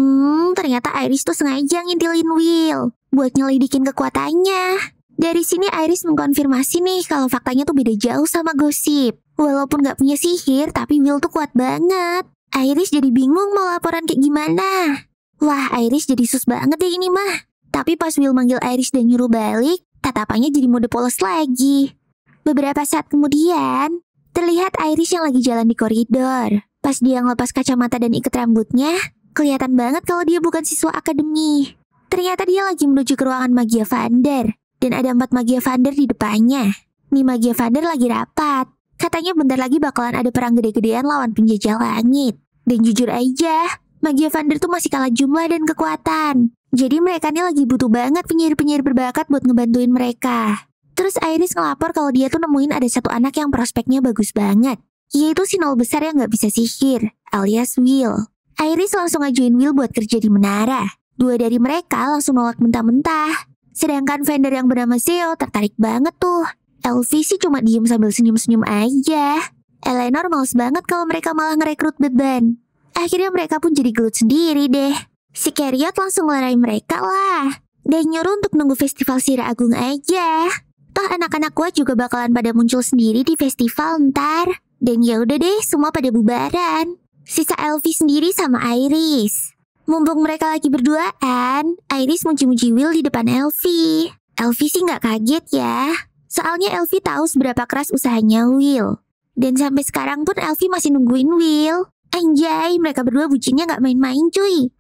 Hmm, ternyata Iris tuh sengaja ngintilin Will buat nyelidikin kekuatannya. Dari sini Iris mengkonfirmasi nih kalau faktanya tuh beda jauh sama gosip. Walaupun gak punya sihir, tapi Will tuh kuat banget. Iris jadi bingung mau laporan kayak gimana. Wah, Iris jadi sus banget deh ini mah. Tapi pas Will manggil Iris dan nyuruh balik, tatapannya jadi mode polos lagi. Beberapa saat kemudian, terlihat Iris yang lagi jalan di koridor. Pas dia ngelepas kacamata dan ikat rambutnya, kelihatan banget kalau dia bukan siswa akademi. Ternyata dia lagi menuju ke ruangan Magia Vander, dan ada empat Magia Vander di depannya. Nih Magia Vander lagi rapat. Katanya bentar lagi bakalan ada perang gede-gedean lawan penjajah langit. Dan jujur aja, Magia Vander tuh masih kalah jumlah dan kekuatan. Jadi mereka nih lagi butuh banget penyihir-penyihir berbakat buat ngebantuin mereka. Terus Iris ngelapor kalau dia tuh nemuin ada satu anak yang prospeknya bagus banget. Yaitu si nol besar yang gak bisa sihir, alias Will. Iris langsung ngajuin Will buat kerja di menara. Dua dari mereka langsung nolak mentah-mentah. Sedangkan vendor yang bernama Seo tertarik banget tuh. Elvi sih cuma diem sambil senyum-senyum aja. Eleanor males banget kalau mereka malah ngerekrut beban. Akhirnya mereka pun jadi gelut sendiri deh. Si Keriot langsung ngelarai mereka lah. Dan nyuruh untuk nunggu festival Sira Agung aja. Toh anak-anak gua juga bakalan pada muncul sendiri di festival ntar. Dan ya udah deh, semua pada bubaran. Sisa Elvi sendiri sama Iris. Mumpung mereka lagi berduaan, Iris muji-muji Will di depan Elvi. Elvi sih nggak kaget ya. Soalnya Elvi tahu seberapa keras usahanya Will. Dan sampai sekarang pun Elvi masih nungguin Will. Anjay, mereka berdua bucinnya gak main-main cuy.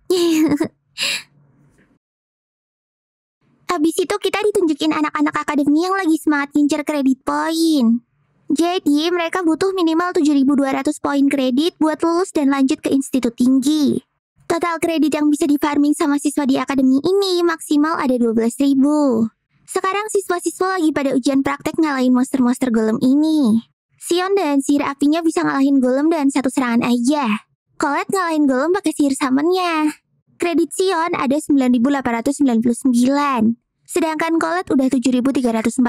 Abis itu kita ditunjukin anak-anak akademi yang lagi semangat ngincer kredit poin. Jadi mereka butuh minimal 7.200 poin kredit buat lulus dan lanjut ke institut tinggi. Total kredit yang bisa difarming sama siswa di akademi ini maksimal ada 12.000. Sekarang siswa-siswa lagi pada ujian praktek ngalahin monster-monster golem ini. Sion dan sihir apinya bisa ngalahin Golem dan satu serangan aja. Colette ngalahin Golem pakai sihir summonnya. Kredit Sion ada 9.899. Sedangkan Colette udah 7.340.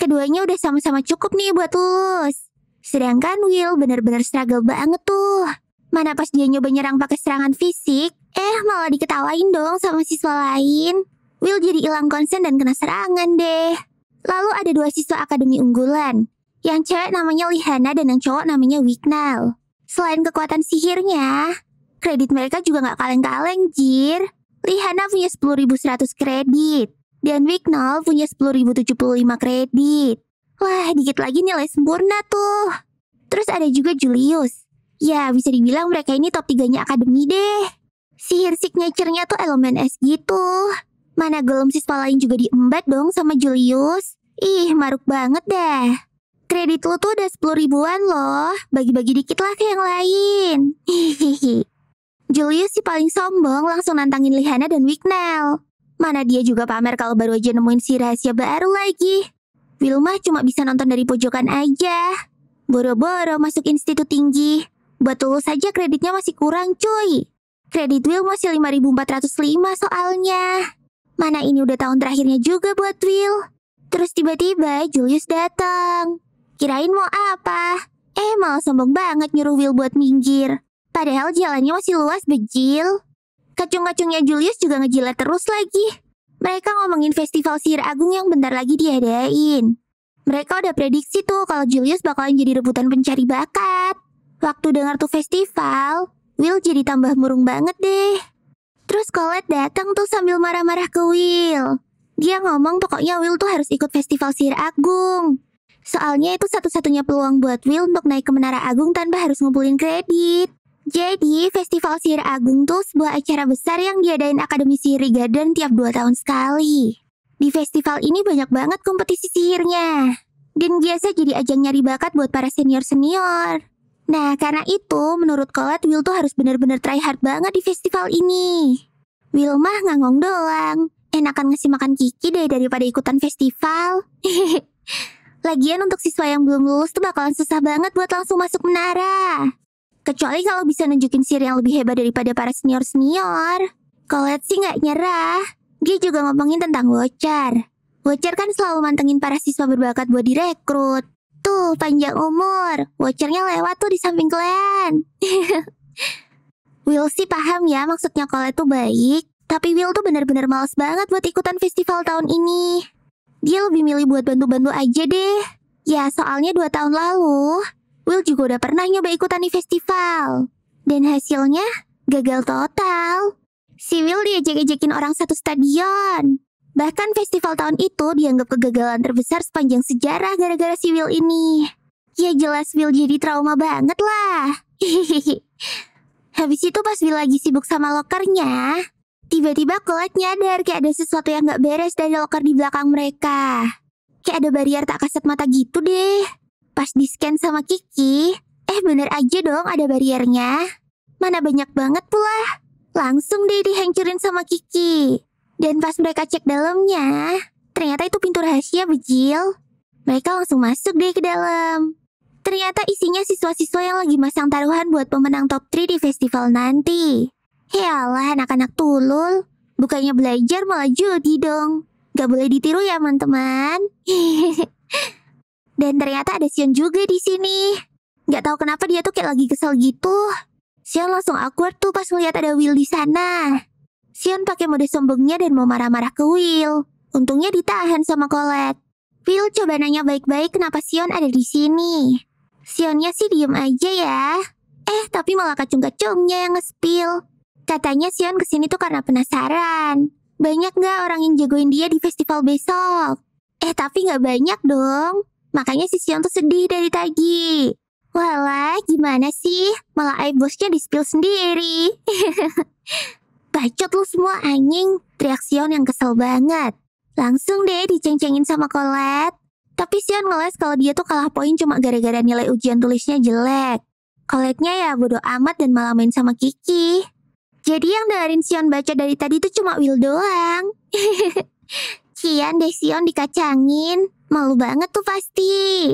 Keduanya udah sama-sama cukup nih buat lulus. Sedangkan Will bener-bener struggle banget tuh. Mana pas dia nyoba nyerang pakai serangan fisik, eh malah diketawain dong sama siswa lain. Will jadi hilang konsen dan kena serangan deh. Lalu ada dua siswa akademi unggulan, yang cewek namanya Lihana dan yang cowok namanya Wignal. Selain kekuatan sihirnya, kredit mereka juga gak kaleng-kaleng, Jir. Lihana punya 10.100 kredit, dan Wignal punya 10.075 kredit. Wah, dikit lagi nilai sempurna tuh. Terus ada juga Julius. Ya, bisa dibilang mereka ini top 3-nya akademi deh. Sihir signature-nya tuh elemen es gitu. Mana golem siswa lain juga diembat dong sama Julius. Ih, maruk banget deh. Kredit lo tuh udah sepuluh ribuan loh. Bagi-bagi dikit lah ke yang lain. Hihihi. Julius si paling sombong langsung nantangin Lihana dan Wignell. Mana dia juga pamer kalau baru aja nemuin si rahasia baru lagi. Wilma cuma bisa nonton dari pojokan aja. Boro-boro masuk institut tinggi. Buat lulus saja kreditnya masih kurang cuy. Kredit Will masih 5405 soalnya. Mana ini udah tahun terakhirnya juga buat Will. Terus tiba-tiba Julius datang. Kirain mau apa? Eh, mau sombong banget nyuruh Will buat minggir. Padahal jalannya masih luas, bejil. Kacung-kacungnya Julius juga ngejilat terus lagi. Mereka ngomongin festival sihir agung yang bentar lagi diadain. Mereka udah prediksi tuh kalau Julius bakalan jadi rebutan pencari bakat. Waktu dengar tuh festival, Will jadi tambah murung banget deh. Terus Colette datang tuh sambil marah-marah ke Will. Dia ngomong pokoknya Will tuh harus ikut festival sihir agung. Soalnya itu satu-satunya peluang buat Will untuk naik ke Menara Agung tanpa harus ngumpulin kredit. Jadi, Festival Sihir Agung tuh sebuah acara besar yang diadain Akademi Sihir Garden tiap dua tahun sekali. Di festival ini banyak banget kompetisi sihirnya. Dan biasa jadi ajang nyari bakat buat para senior-senior. Nah, karena itu, menurut Colette, Will tuh harus bener-bener try hard banget di festival ini. Will mah ngangong doang. Enakan ngasih makan Kiki deh daripada ikutan festival. [LAUGHS] Lagian untuk siswa yang belum lulus tuh bakalan susah banget buat langsung masuk menara. Kecuali kalau bisa nunjukin sir yang lebih hebat daripada para senior-senior. Colette sih nggak nyerah. Dia juga ngomongin tentang Wocar. Wocar kan selalu mantengin para siswa berbakat buat direkrut. Tuh, panjang umur. Vouchernya lewat tuh di samping kalian. [LAUGHS] Will sih paham ya maksudnya Colette tuh baik. Tapi Will tuh bener-bener males banget buat ikutan festival tahun ini. Dia lebih milih buat bantu-bantu aja deh. Ya, soalnya dua tahun lalu, Will juga udah pernah nyoba ikutan di festival. Dan hasilnya gagal total. Si Will diajak ejekin orang satu stadion. Bahkan festival tahun itu dianggap kegagalan terbesar sepanjang sejarah gara-gara si Will ini. Ya jelas Will jadi trauma banget lah. [LAUGHS] Habis itu pas Will lagi sibuk sama lokernya, Tiba-tiba Cloud nyadar kayak ada sesuatu yang gak beres dari loker di belakang mereka. Kayak ada barrier tak kasat mata gitu deh. Pas di-scan sama Kiki, eh bener aja dong ada bariernya. Mana banyak banget pula. Langsung deh dihancurin sama Kiki. Dan pas mereka cek dalamnya, ternyata itu pintu rahasia bejil. Mereka langsung masuk deh ke dalam. Ternyata isinya siswa-siswa yang lagi masang taruhan buat pemenang top 3 di festival nanti. Yalah anak-anak tulul, bukannya belajar malah judi dong. Gak boleh ditiru ya teman-teman. [LAUGHS] Dan ternyata ada Sion juga di sini. Gak tahu kenapa dia tuh kayak lagi kesel gitu. Sion langsung awkward tuh pas melihat ada Will di sana. Sion pakai mode sombongnya dan mau marah-marah ke Will. Untungnya ditahan sama Colette. Will coba nanya baik-baik kenapa Sion ada di sini. Sionnya sih diem aja ya. Eh, tapi malah kacung-kacungnya yang nge-spill. Katanya Sion kesini tuh karena penasaran. Banyak nggak orang yang jagoin dia di festival besok? Eh tapi nggak banyak dong. Makanya si Sion tuh sedih dari tadi. Walah, gimana sih? Malah aib bosnya spill sendiri. [LAUGHS] Bacot lu semua anjing. Teriak Sion yang kesel banget. Langsung deh diceng sama Colette. Tapi Sion ngeles kalau dia tuh kalah poin cuma gara-gara nilai ujian tulisnya jelek. Koletnya ya bodoh amat dan malah main sama Kiki. Jadi yang dengerin Sion baca dari tadi itu cuma Will doang. Cian [LAUGHS] deh Sion dikacangin. Malu banget tuh pasti.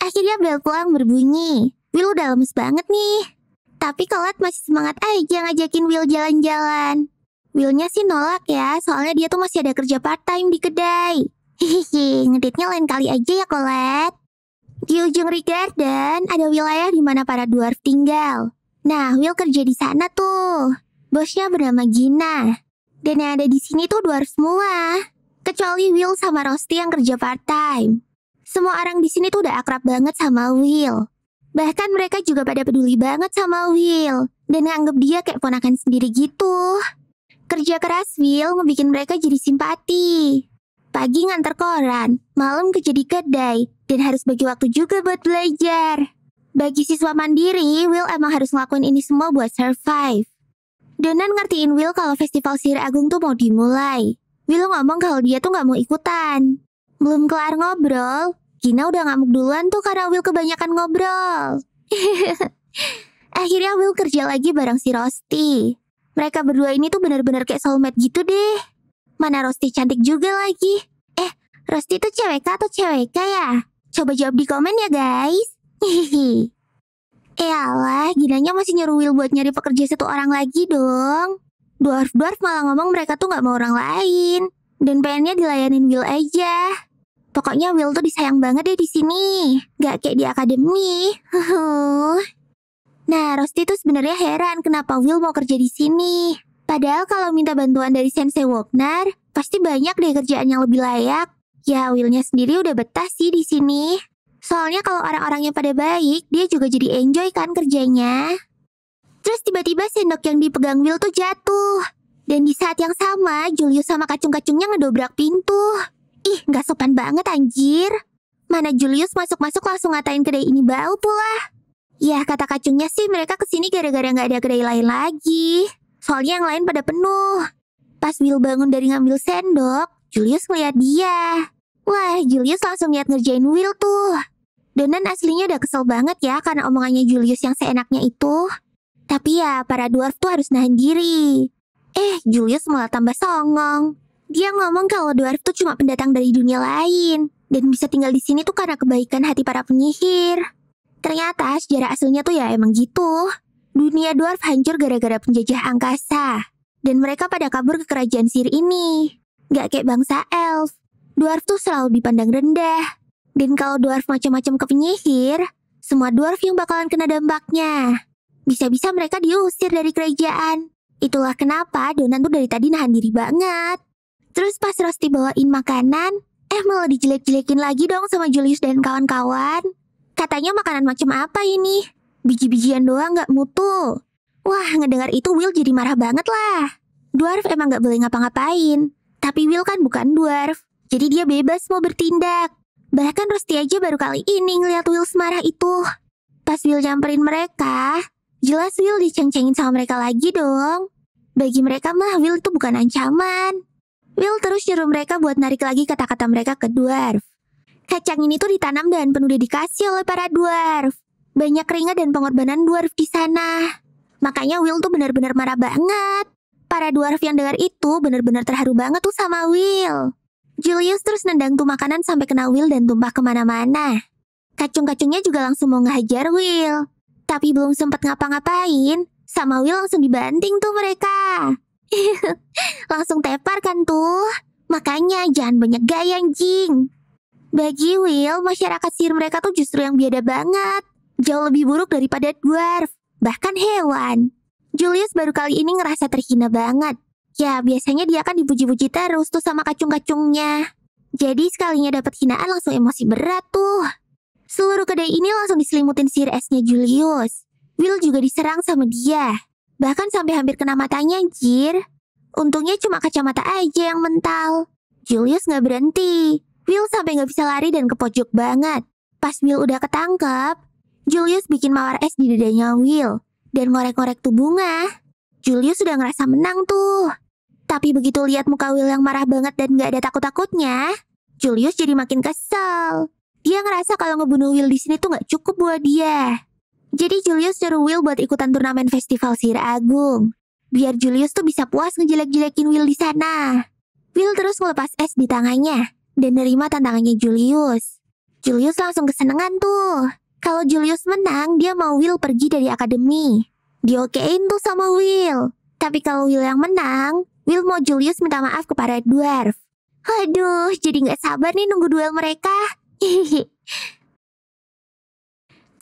Akhirnya bel pulang berbunyi. Will udah lemes banget nih. Tapi Kelat masih semangat aja ngajakin Will jalan-jalan. Willnya sih nolak ya, soalnya dia tuh masih ada kerja part-time di kedai. Hihihi, ngeditnya lain kali aja ya Kelat. Di ujung Regarden, dan ada wilayah di mana para dwarf tinggal. Nah, Will kerja di sana tuh. Bosnya bernama Gina. Dan yang ada di sini tuh dua semua. Kecuali Will sama Rosti yang kerja part-time. Semua orang di sini tuh udah akrab banget sama Will. Bahkan mereka juga pada peduli banget sama Will. Dan nganggep dia kayak ponakan sendiri gitu. Kerja keras Will ngebikin mereka jadi simpati. Pagi ngantar koran, malam kerja di kedai, dan harus bagi waktu juga buat belajar. Bagi siswa mandiri, Will emang harus ngelakuin ini semua buat survive. Donan ngertiin Will kalau festival sihir agung tuh mau dimulai. Will ngomong kalau dia tuh nggak mau ikutan. Belum kelar ngobrol, Gina udah ngamuk duluan tuh karena Will kebanyakan ngobrol. [LAUGHS] Akhirnya Will kerja lagi bareng si Rosti. Mereka berdua ini tuh bener-bener kayak soulmate gitu deh. Mana Rosti cantik juga lagi. Eh, Rosti tuh cewek atau cewek ya? Coba jawab di komen ya guys. [LAUGHS] Hihihi. Eyalah, Ginanya masih nyuruh Will buat nyari pekerja satu orang lagi dong. Dwarf-dwarf malah ngomong mereka tuh gak mau orang lain. Dan pengennya dilayanin Will aja. Pokoknya Will tuh disayang banget deh di sini. Gak kayak di akademi. [LAUGHS] nah, Rosti tuh sebenarnya heran kenapa Will mau kerja di sini. Padahal kalau minta bantuan dari Sensei Wagner, pasti banyak deh kerjaan yang lebih layak. Ya, Willnya sendiri udah betah sih di sini. Soalnya kalau orang-orangnya pada baik, dia juga jadi enjoy kan kerjanya. Terus tiba-tiba sendok yang dipegang Will tuh jatuh. Dan di saat yang sama, Julius sama kacung-kacungnya ngedobrak pintu. Ih, nggak sopan banget anjir. Mana Julius masuk-masuk langsung ngatain kedai ini bau pula. Ya, kata kacungnya sih mereka kesini gara-gara nggak ada kedai lain lagi. Soalnya yang lain pada penuh. Pas Will bangun dari ngambil sendok, Julius ngeliat dia. Wah, Julius langsung liat ngerjain Will tuh. Donan aslinya udah kesel banget ya karena omongannya Julius yang seenaknya itu. Tapi ya, para dwarf tuh harus nahan diri. Eh, Julius malah tambah songong. Dia ngomong kalau dwarf tuh cuma pendatang dari dunia lain. Dan bisa tinggal di sini tuh karena kebaikan hati para penyihir. Ternyata sejarah aslinya tuh ya emang gitu. Dunia dwarf hancur gara-gara penjajah angkasa. Dan mereka pada kabur ke kerajaan sir ini. Gak kayak bangsa elf. Dwarf tuh selalu dipandang rendah. Dan kalau dwarf macam-macam ke penyihir, semua dwarf yang bakalan kena dampaknya. Bisa-bisa mereka diusir dari kerajaan. Itulah kenapa Donan tuh dari tadi nahan diri banget. Terus pas Rosti bawain makanan, eh malah dijelek-jelekin lagi dong sama Julius dan kawan-kawan. Katanya makanan macam apa ini? Biji-bijian doang gak mutu. Wah, ngedengar itu Will jadi marah banget lah. Dwarf emang gak boleh ngapa-ngapain. Tapi Will kan bukan dwarf, jadi dia bebas mau bertindak. Bahkan Rusty aja baru kali ini ngeliat Will semarah itu. Pas Will nyamperin mereka, jelas Will diceng sama mereka lagi dong. Bagi mereka mah Will itu bukan ancaman. Will terus nyuruh mereka buat narik lagi kata-kata mereka ke dwarf. Kacang ini tuh ditanam dan penuh dedikasi oleh para dwarf. Banyak keringat dan pengorbanan dwarf di sana. Makanya Will tuh benar-benar marah banget. Para dwarf yang dengar itu benar-benar terharu banget tuh sama Will. Julius terus nendang tuh makanan sampai kena Will dan tumpah kemana-mana. Kacung-kacungnya juga langsung mau ngehajar Will. Tapi belum sempat ngapa-ngapain, sama Will langsung dibanting tuh mereka. [LAUGHS] langsung tepar kan tuh. Makanya jangan banyak gaya Jing. Bagi Will, masyarakat sihir mereka tuh justru yang biada banget. Jauh lebih buruk daripada dwarf, bahkan hewan. Julius baru kali ini ngerasa terhina banget. Ya, biasanya dia kan dipuji-puji terus tuh sama kacung-kacungnya. Jadi sekalinya dapat hinaan langsung emosi berat tuh. Seluruh kedai ini langsung diselimutin sihir esnya Julius. Will juga diserang sama dia. Bahkan sampai hampir kena matanya, Jir. Untungnya cuma kacamata aja yang mental. Julius nggak berhenti. Will sampai nggak bisa lari dan ke pojok banget. Pas Will udah ketangkep, Julius bikin mawar es di dadanya Will. Dan ngorek-ngorek tuh bunga. Julius sudah ngerasa menang tuh. Tapi begitu lihat muka Will yang marah banget dan gak ada takut-takutnya, Julius jadi makin kesel. Dia ngerasa kalau ngebunuh Will di sini tuh gak cukup buat dia. Jadi Julius suruh Will buat ikutan turnamen festival Sir Agung. Biar Julius tuh bisa puas ngejelek-jelekin Will di sana. Will terus melepas es di tangannya dan nerima tantangannya Julius. Julius langsung kesenangan tuh. Kalau Julius menang, dia mau Will pergi dari akademi. okein tuh sama Will. Tapi kalau Will yang menang, Wilmo Julius minta maaf kepada Dwarf. Aduh, jadi gak sabar nih nunggu duel mereka. [LAUGHS]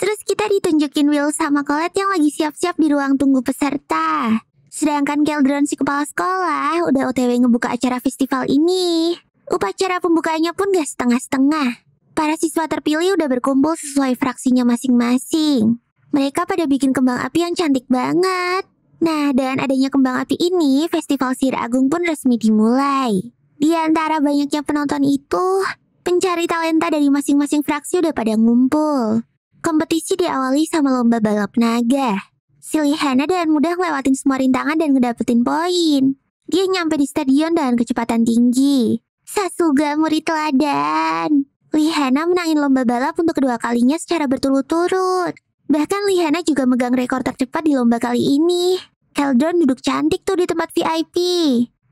Terus kita ditunjukin Will sama Colette yang lagi siap-siap di ruang tunggu peserta. Sedangkan Keldron si kepala sekolah udah otw ngebuka acara festival ini. Upacara pembukanya pun gak setengah-setengah. Para siswa terpilih udah berkumpul sesuai fraksinya masing-masing. Mereka pada bikin kembang api yang cantik banget. Nah, dengan adanya kembang api ini, Festival Sir Agung pun resmi dimulai. Di antara banyaknya penonton itu, pencari talenta dari masing-masing fraksi udah pada ngumpul. Kompetisi diawali sama lomba balap naga. Silihana dengan mudah ngelewatin semua rintangan dan ngedapetin poin. Dia nyampe di stadion dengan kecepatan tinggi. Sasuga murid teladan. Lihana menangin lomba balap untuk kedua kalinya secara berturut-turut. Bahkan Lihana juga megang rekor tercepat di lomba kali ini. Eldon duduk cantik tuh di tempat VIP.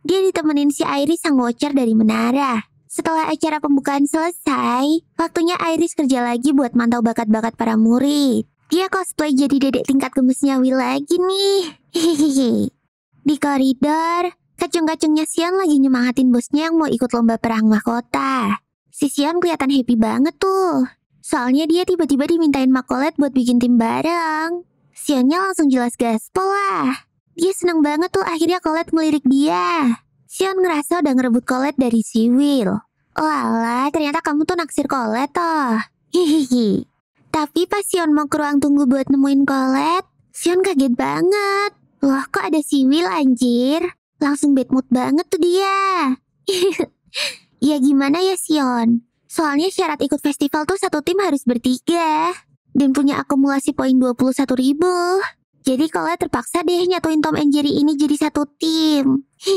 Dia ditemenin si Iris sang watcher dari menara. Setelah acara pembukaan selesai, waktunya Iris kerja lagi buat mantau bakat-bakat para murid. Dia cosplay jadi dedek tingkat gemesnya Will lagi nih. Hehehe. Di koridor, kacung-kacungnya Sian lagi nyemangatin bosnya yang mau ikut lomba perang mahkota. Si Sian kelihatan happy banget tuh. Soalnya dia tiba-tiba dimintain makolet buat bikin tim bareng. Siannya langsung jelas gaspol lah. Dia seneng banget tuh akhirnya Colette ngelirik dia. Sion ngerasa udah ngerebut Colette dari si Will. Oh ternyata kamu tuh naksir Colette toh. Hihihi. Tapi pas Sion mau ke ruang tunggu buat nemuin Colette, Sion kaget banget. Loh kok ada si Will anjir? Langsung bad mood banget tuh dia. [LAUGHS] ya gimana ya Sion? Soalnya syarat ikut festival tuh satu tim harus bertiga. Dan punya akumulasi poin 21 ribu. Jadi kalau terpaksa deh nyatuin Tom and Jerry ini jadi satu tim. [LAUGHS]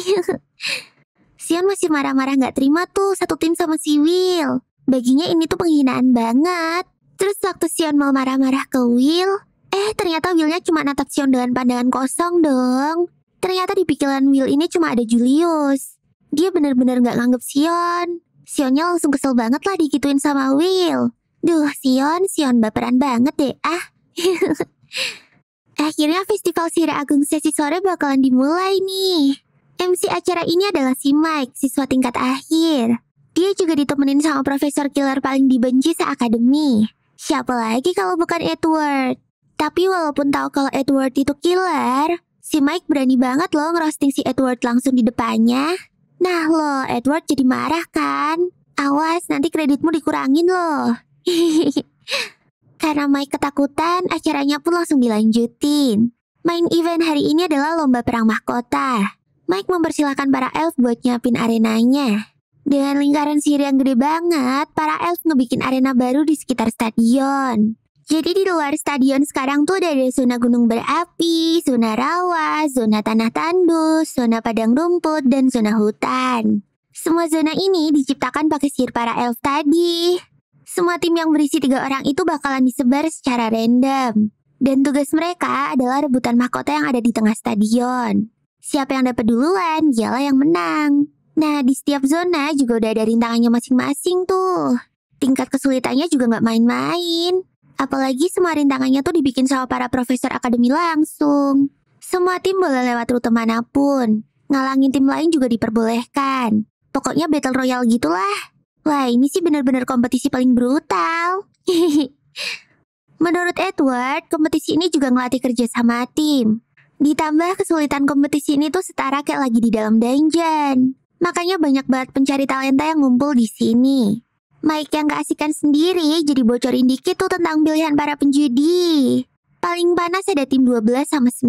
Sion masih marah-marah gak terima tuh satu tim sama si Will. Baginya ini tuh penghinaan banget. Terus waktu Sion mau marah-marah ke Will, eh ternyata Willnya cuma natap Sion dengan pandangan kosong dong. Ternyata di pikiran Will ini cuma ada Julius. Dia bener-bener gak nganggep Sion. Sionnya langsung kesel banget lah digituin sama Will. Duh, Sion, Sion baperan banget deh, ah. [LAUGHS] Akhirnya festival Sire Agung sesi sore bakalan dimulai nih. MC acara ini adalah si Mike, siswa tingkat akhir. Dia juga ditemenin sama profesor killer paling dibenci se-akademi. Siapa lagi kalau bukan Edward? Tapi walaupun tahu kalau Edward itu killer, si Mike berani banget loh ngerosting si Edward langsung di depannya. Nah lo, Edward jadi marah kan? Awas, nanti kreditmu dikurangin loh. [LAUGHS] Karena Mike ketakutan, acaranya pun langsung dilanjutin. Main event hari ini adalah lomba perang mahkota. Mike mempersilahkan para elf buat nyiapin arenanya. Dengan lingkaran sihir yang gede banget, para elf ngebikin arena baru di sekitar stadion. Jadi di luar stadion sekarang tuh udah ada zona gunung berapi, zona rawa, zona tanah tandus, zona padang rumput, dan zona hutan. Semua zona ini diciptakan pakai sihir para elf tadi. Semua tim yang berisi tiga orang itu bakalan disebar secara random. Dan tugas mereka adalah rebutan mahkota yang ada di tengah stadion. Siapa yang dapat duluan, dialah yang menang. Nah, di setiap zona juga udah ada rintangannya masing-masing tuh. Tingkat kesulitannya juga nggak main-main. Apalagi semua rintangannya tuh dibikin sama para profesor akademi langsung. Semua tim boleh lewat rute manapun. Ngalangin tim lain juga diperbolehkan. Pokoknya battle royale gitulah. Wah, ini sih benar-benar kompetisi paling brutal. [LAUGHS] Menurut Edward, kompetisi ini juga ngelatih kerja sama tim. Ditambah kesulitan kompetisi ini tuh setara kayak lagi di dalam dungeon. Makanya banyak banget pencari talenta yang ngumpul di sini. Mike yang gak asikan sendiri jadi bocorin dikit tuh tentang pilihan para penjudi. Paling panas ada tim 12 sama 9,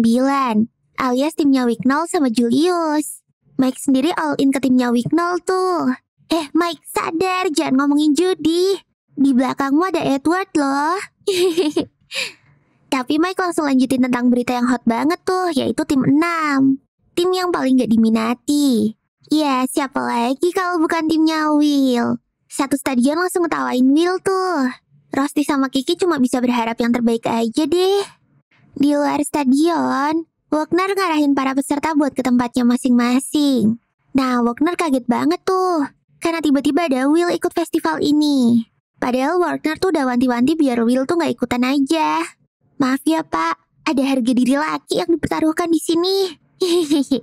alias timnya Wignall sama Julius. Mike sendiri all in ke timnya Wignall tuh. Eh, Mike, sadar. Jangan ngomongin judi. Di belakangmu ada Edward loh. [LAUGHS] Tapi Mike langsung lanjutin tentang berita yang hot banget tuh, yaitu tim 6. Tim yang paling gak diminati. Ya, siapa lagi kalau bukan timnya Will? Satu stadion langsung ngetawain Will tuh. Rosti sama Kiki cuma bisa berharap yang terbaik aja deh. Di luar stadion, Wagner ngarahin para peserta buat ke tempatnya masing-masing. Nah, Wagner kaget banget tuh karena tiba-tiba ada Will ikut festival ini. Padahal Warner tuh udah wanti-wanti biar Will tuh nggak ikutan aja. Maaf ya pak, ada harga diri laki yang dipertaruhkan di sini. [LAUGHS]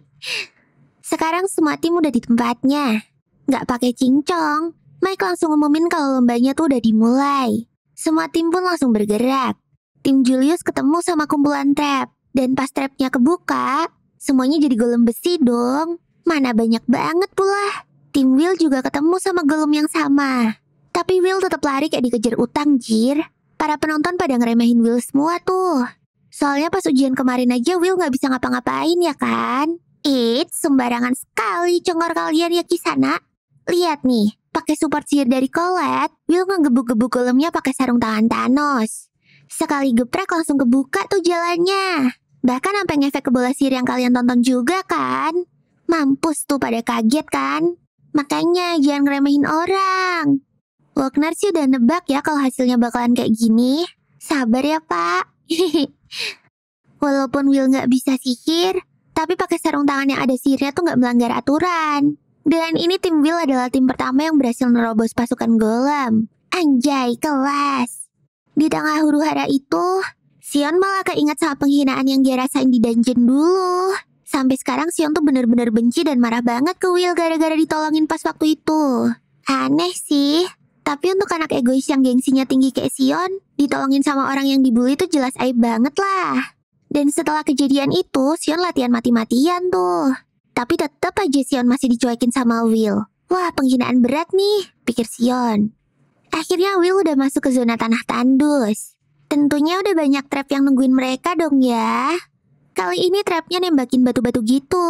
Sekarang semua tim udah di tempatnya. Nggak pakai cincong, Mike langsung ngumumin kalau lombanya tuh udah dimulai. Semua tim pun langsung bergerak. Tim Julius ketemu sama kumpulan trap. Dan pas trapnya kebuka, semuanya jadi golem besi dong. Mana banyak banget pula. Tim Will juga ketemu sama Gollum yang sama. Tapi Will tetap lari kayak dikejar utang, Jir. Para penonton pada ngeremehin Will semua tuh. Soalnya pas ujian kemarin aja Will nggak bisa ngapa-ngapain ya kan? It sembarangan sekali congor kalian ya Kisana. Lihat nih, pakai support sihir dari Colette, Will ngegebuk-gebuk golemnya pakai sarung tangan Thanos. Sekali geprek langsung kebuka tuh jalannya. Bahkan sampai ngefek ke bola sihir yang kalian tonton juga kan? Mampus tuh pada kaget kan? Makanya jangan ngeremehin orang. Wagner sih udah nebak ya kalau hasilnya bakalan kayak gini. Sabar ya pak. [LAUGHS] Walaupun Will nggak bisa sihir, tapi pakai sarung tangan yang ada sihirnya tuh nggak melanggar aturan. Dan ini tim Will adalah tim pertama yang berhasil nerobos pasukan Golem. Anjay, kelas. Di tengah huru-hara itu, Sion malah keinget sama penghinaan yang dia rasain di dungeon dulu. Sampai sekarang Sion tuh bener-bener benci dan marah banget ke Will gara-gara ditolongin pas waktu itu. Aneh sih. Tapi untuk anak egois yang gengsinya tinggi kayak Sion, ditolongin sama orang yang dibully tuh jelas aib banget lah. Dan setelah kejadian itu, Sion latihan mati-matian tuh. Tapi tetap aja Sion masih dicuekin sama Will. Wah, penghinaan berat nih, pikir Sion. Akhirnya Will udah masuk ke zona tanah tandus. Tentunya udah banyak trap yang nungguin mereka dong ya. Kali ini trapnya nembakin batu-batu gitu.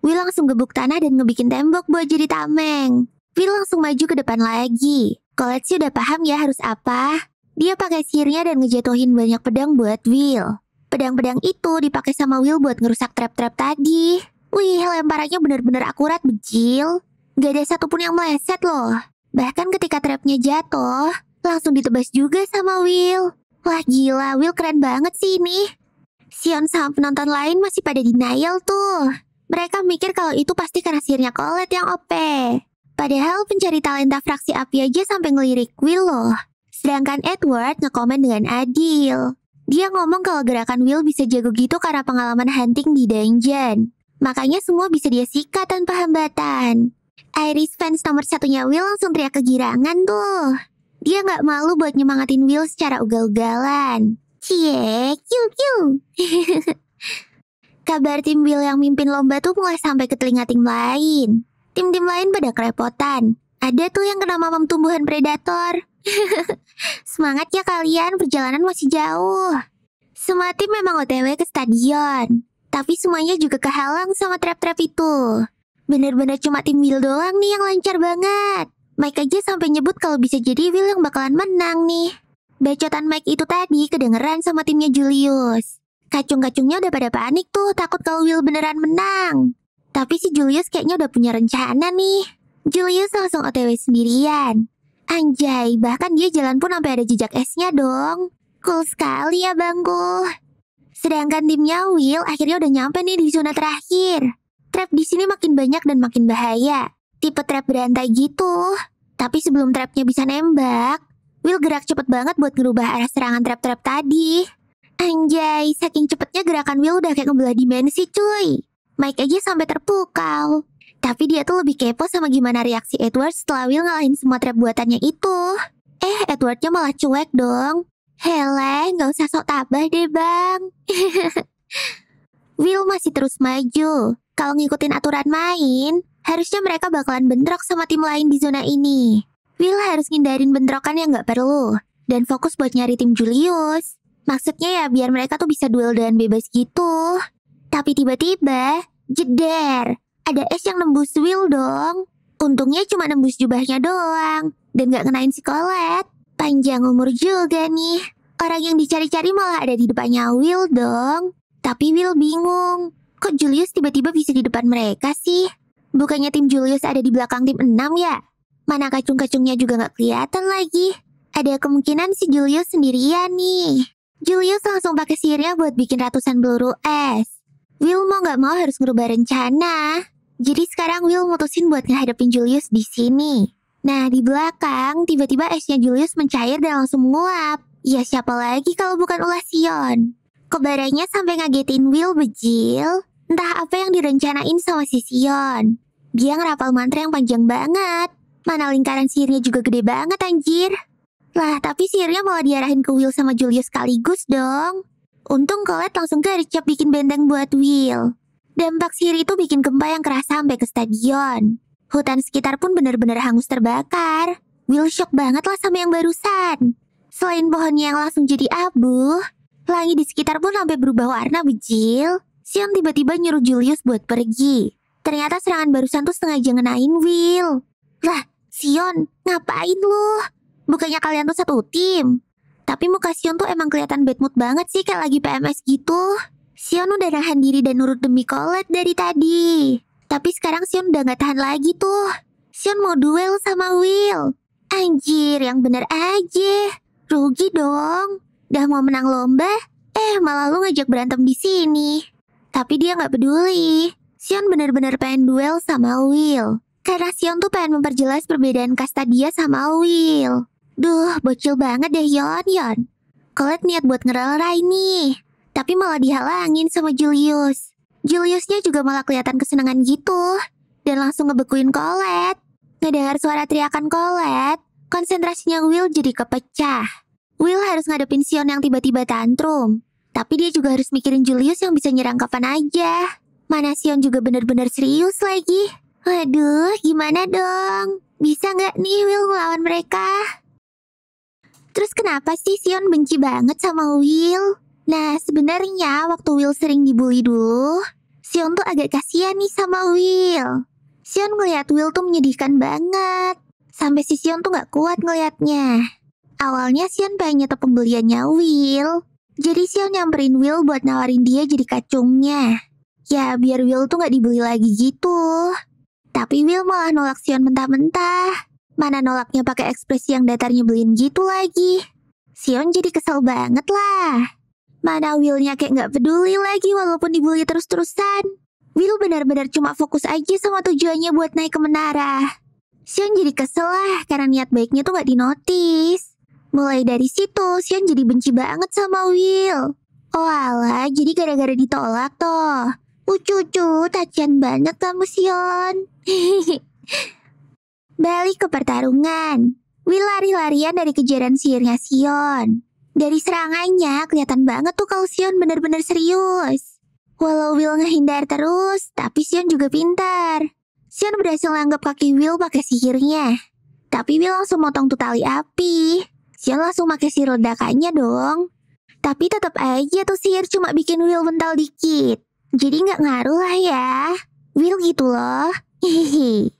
Wi langsung gebuk tanah dan ngebikin tembok buat jadi tameng. Wi langsung maju ke depan lagi. Colette sih udah paham ya harus apa. Dia pakai sihirnya dan ngejatuhin banyak pedang buat Will. Pedang-pedang itu dipakai sama Will buat ngerusak trap-trap tadi. Wih, lemparannya bener-bener akurat, bejil. Gak ada satupun yang meleset loh. Bahkan ketika trapnya jatuh, langsung ditebas juga sama Will. Wah gila, Will keren banget sih ini. Sion sama penonton lain masih pada denial tuh. Mereka mikir kalau itu pasti karena sihirnya Colette yang OP. Padahal pencari talenta fraksi api aja sampai ngelirik Will loh. Sedangkan Edward ngekomen dengan adil. Dia ngomong kalau gerakan Will bisa jago gitu karena pengalaman hunting di dungeon. Makanya semua bisa dia sikat tanpa hambatan. Iris fans nomor satunya Will langsung teriak kegirangan tuh. Dia nggak malu buat nyemangatin Will secara ugal-ugalan. Cie, kiu kiu. [LAUGHS] Kabar tim Bill yang mimpin lomba tuh mulai sampai ke telinga tim lain. Tim-tim lain pada kerepotan. Ada tuh yang kena mamam tumbuhan predator. [LAUGHS] Semangat ya kalian, perjalanan masih jauh. Semua tim memang otw ke stadion. Tapi semuanya juga kehalang sama trap-trap itu. Bener-bener cuma tim Will doang nih yang lancar banget. Mike aja sampai nyebut kalau bisa jadi Will yang bakalan menang nih. Bacotan Mike itu tadi kedengeran sama timnya Julius. Kacung-kacungnya udah pada panik tuh, takut kalau Will beneran menang. Tapi si Julius kayaknya udah punya rencana nih. Julius langsung otw sendirian. Anjay, bahkan dia jalan pun sampai ada jejak esnya dong. Cool sekali ya bangku. Sedangkan timnya Will akhirnya udah nyampe nih di zona terakhir. Trap di sini makin banyak dan makin bahaya. Tipe trap berantai gitu. Tapi sebelum trapnya bisa nembak, Will gerak cepet banget buat ngerubah arah serangan trap-trap tadi. Anjay, saking cepetnya gerakan Will udah kayak ngebelah dimensi cuy. Mike aja sampai terpukau. Tapi dia tuh lebih kepo sama gimana reaksi Edward setelah Will ngalahin semua trap buatannya itu. Eh, Edwardnya malah cuek dong. Hele, nggak usah sok tabah deh bang. [LAUGHS] Will masih terus maju. Kalau ngikutin aturan main, harusnya mereka bakalan bentrok sama tim lain di zona ini. Will harus ngindarin bentrokan yang nggak perlu dan fokus buat nyari tim Julius. Maksudnya ya biar mereka tuh bisa duel dengan bebas gitu. Tapi tiba-tiba, jeder, ada es yang nembus Will dong. Untungnya cuma nembus jubahnya doang dan nggak kenain si Colette. Panjang umur juga nih. Orang yang dicari-cari malah ada di depannya Will dong. Tapi Will bingung. Kok Julius tiba-tiba bisa di depan mereka sih? Bukannya tim Julius ada di belakang tim 6 ya? Mana kacung-kacungnya juga gak kelihatan lagi. Ada kemungkinan si Julius sendirian nih. Julius langsung pakai sihirnya buat bikin ratusan peluru es. Will mau gak mau harus ngerubah rencana. Jadi sekarang Will mutusin buat ngehadapin Julius di sini. Nah, di belakang, tiba-tiba esnya Julius mencair dan langsung menguap. Ya siapa lagi kalau bukan ulah Sion? Kebarannya sampai ngagetin Will bejil. Entah apa yang direncanain sama si Sion. Dia ngerapal mantra yang panjang banget. Mana lingkaran sihirnya juga gede banget anjir. Lah, tapi sihirnya malah diarahin ke Will sama Julius sekaligus dong. Untung Colette langsung gercep bikin benteng buat Will. Dampak sihir itu bikin gempa yang keras sampai ke stadion. Hutan sekitar pun benar-benar hangus terbakar. Will shock banget lah sama yang barusan. Selain pohonnya yang langsung jadi abu, langit di sekitar pun sampai berubah warna bejil. Siang tiba-tiba nyuruh Julius buat pergi. Ternyata serangan barusan tuh sengaja ngenain Will. Lah, Sion, ngapain lu? Bukannya kalian tuh satu tim. Tapi muka Sion tuh emang kelihatan bad mood banget sih kayak lagi PMS gitu. Sion udah nahan diri dan nurut demi kolet dari tadi. Tapi sekarang Sion udah gak tahan lagi tuh. Sion mau duel sama Will. Anjir, yang bener aja. Rugi dong. Dah mau menang lomba, eh malah lu ngajak berantem di sini. Tapi dia gak peduli. Sion bener-bener pengen duel sama Will. Karena Sion tuh pengen memperjelas perbedaan kasta dia sama Will. Duh, bocil banget deh Yon Yon. Colette niat buat ngerel-rai nih, tapi malah dihalangin sama Julius. Juliusnya juga malah kelihatan kesenangan gitu, dan langsung ngebekuin Colette. Ngedengar suara teriakan Colette, konsentrasinya Will jadi kepecah. Will harus ngadepin Sion yang tiba-tiba tantrum, tapi dia juga harus mikirin Julius yang bisa nyerang kapan aja. Mana Sion juga bener-bener serius lagi. Waduh, gimana dong? Bisa nggak nih Will ngelawan mereka? Terus kenapa sih Sion benci banget sama Will? Nah, sebenarnya waktu Will sering dibully dulu, Sion tuh agak kasihan nih sama Will. Sion ngeliat Will tuh menyedihkan banget. Sampai si Sion tuh gak kuat ngeliatnya. Awalnya Sion pengen nyetop pembeliannya Will. Jadi Sion nyamperin Will buat nawarin dia jadi kacungnya. Ya biar Will tuh gak dibeli lagi gitu. Tapi Will malah nolak Sion mentah-mentah. Mana nolaknya pakai ekspresi yang datar nyebelin gitu lagi. Sion jadi kesel banget lah. Mana Willnya kayak nggak peduli lagi walaupun dibully terus-terusan. Will benar-benar cuma fokus aja sama tujuannya buat naik ke menara. Sion jadi kesel lah karena niat baiknya tuh gak dinotis. Mulai dari situ, Sion jadi benci banget sama Will. Oh ala, jadi gara-gara ditolak toh. Ucu-ucu, tajian banget kamu Sion. [LAUGHS] Balik ke pertarungan. Will lari-larian dari kejaran sihirnya Sion. Dari serangannya, kelihatan banget tuh kalau Sion bener-bener serius. Walau Will ngehindar terus, tapi Sion juga pintar. Sion berhasil nganggap kaki Will pakai sihirnya. Tapi Will langsung motong tuh tali api. Sion langsung pakai sihir ledakannya dong. Tapi tetap aja tuh sihir cuma bikin Will mental dikit. Jadi nggak ngaruh lah ya. Will gitu loh. Hihihi.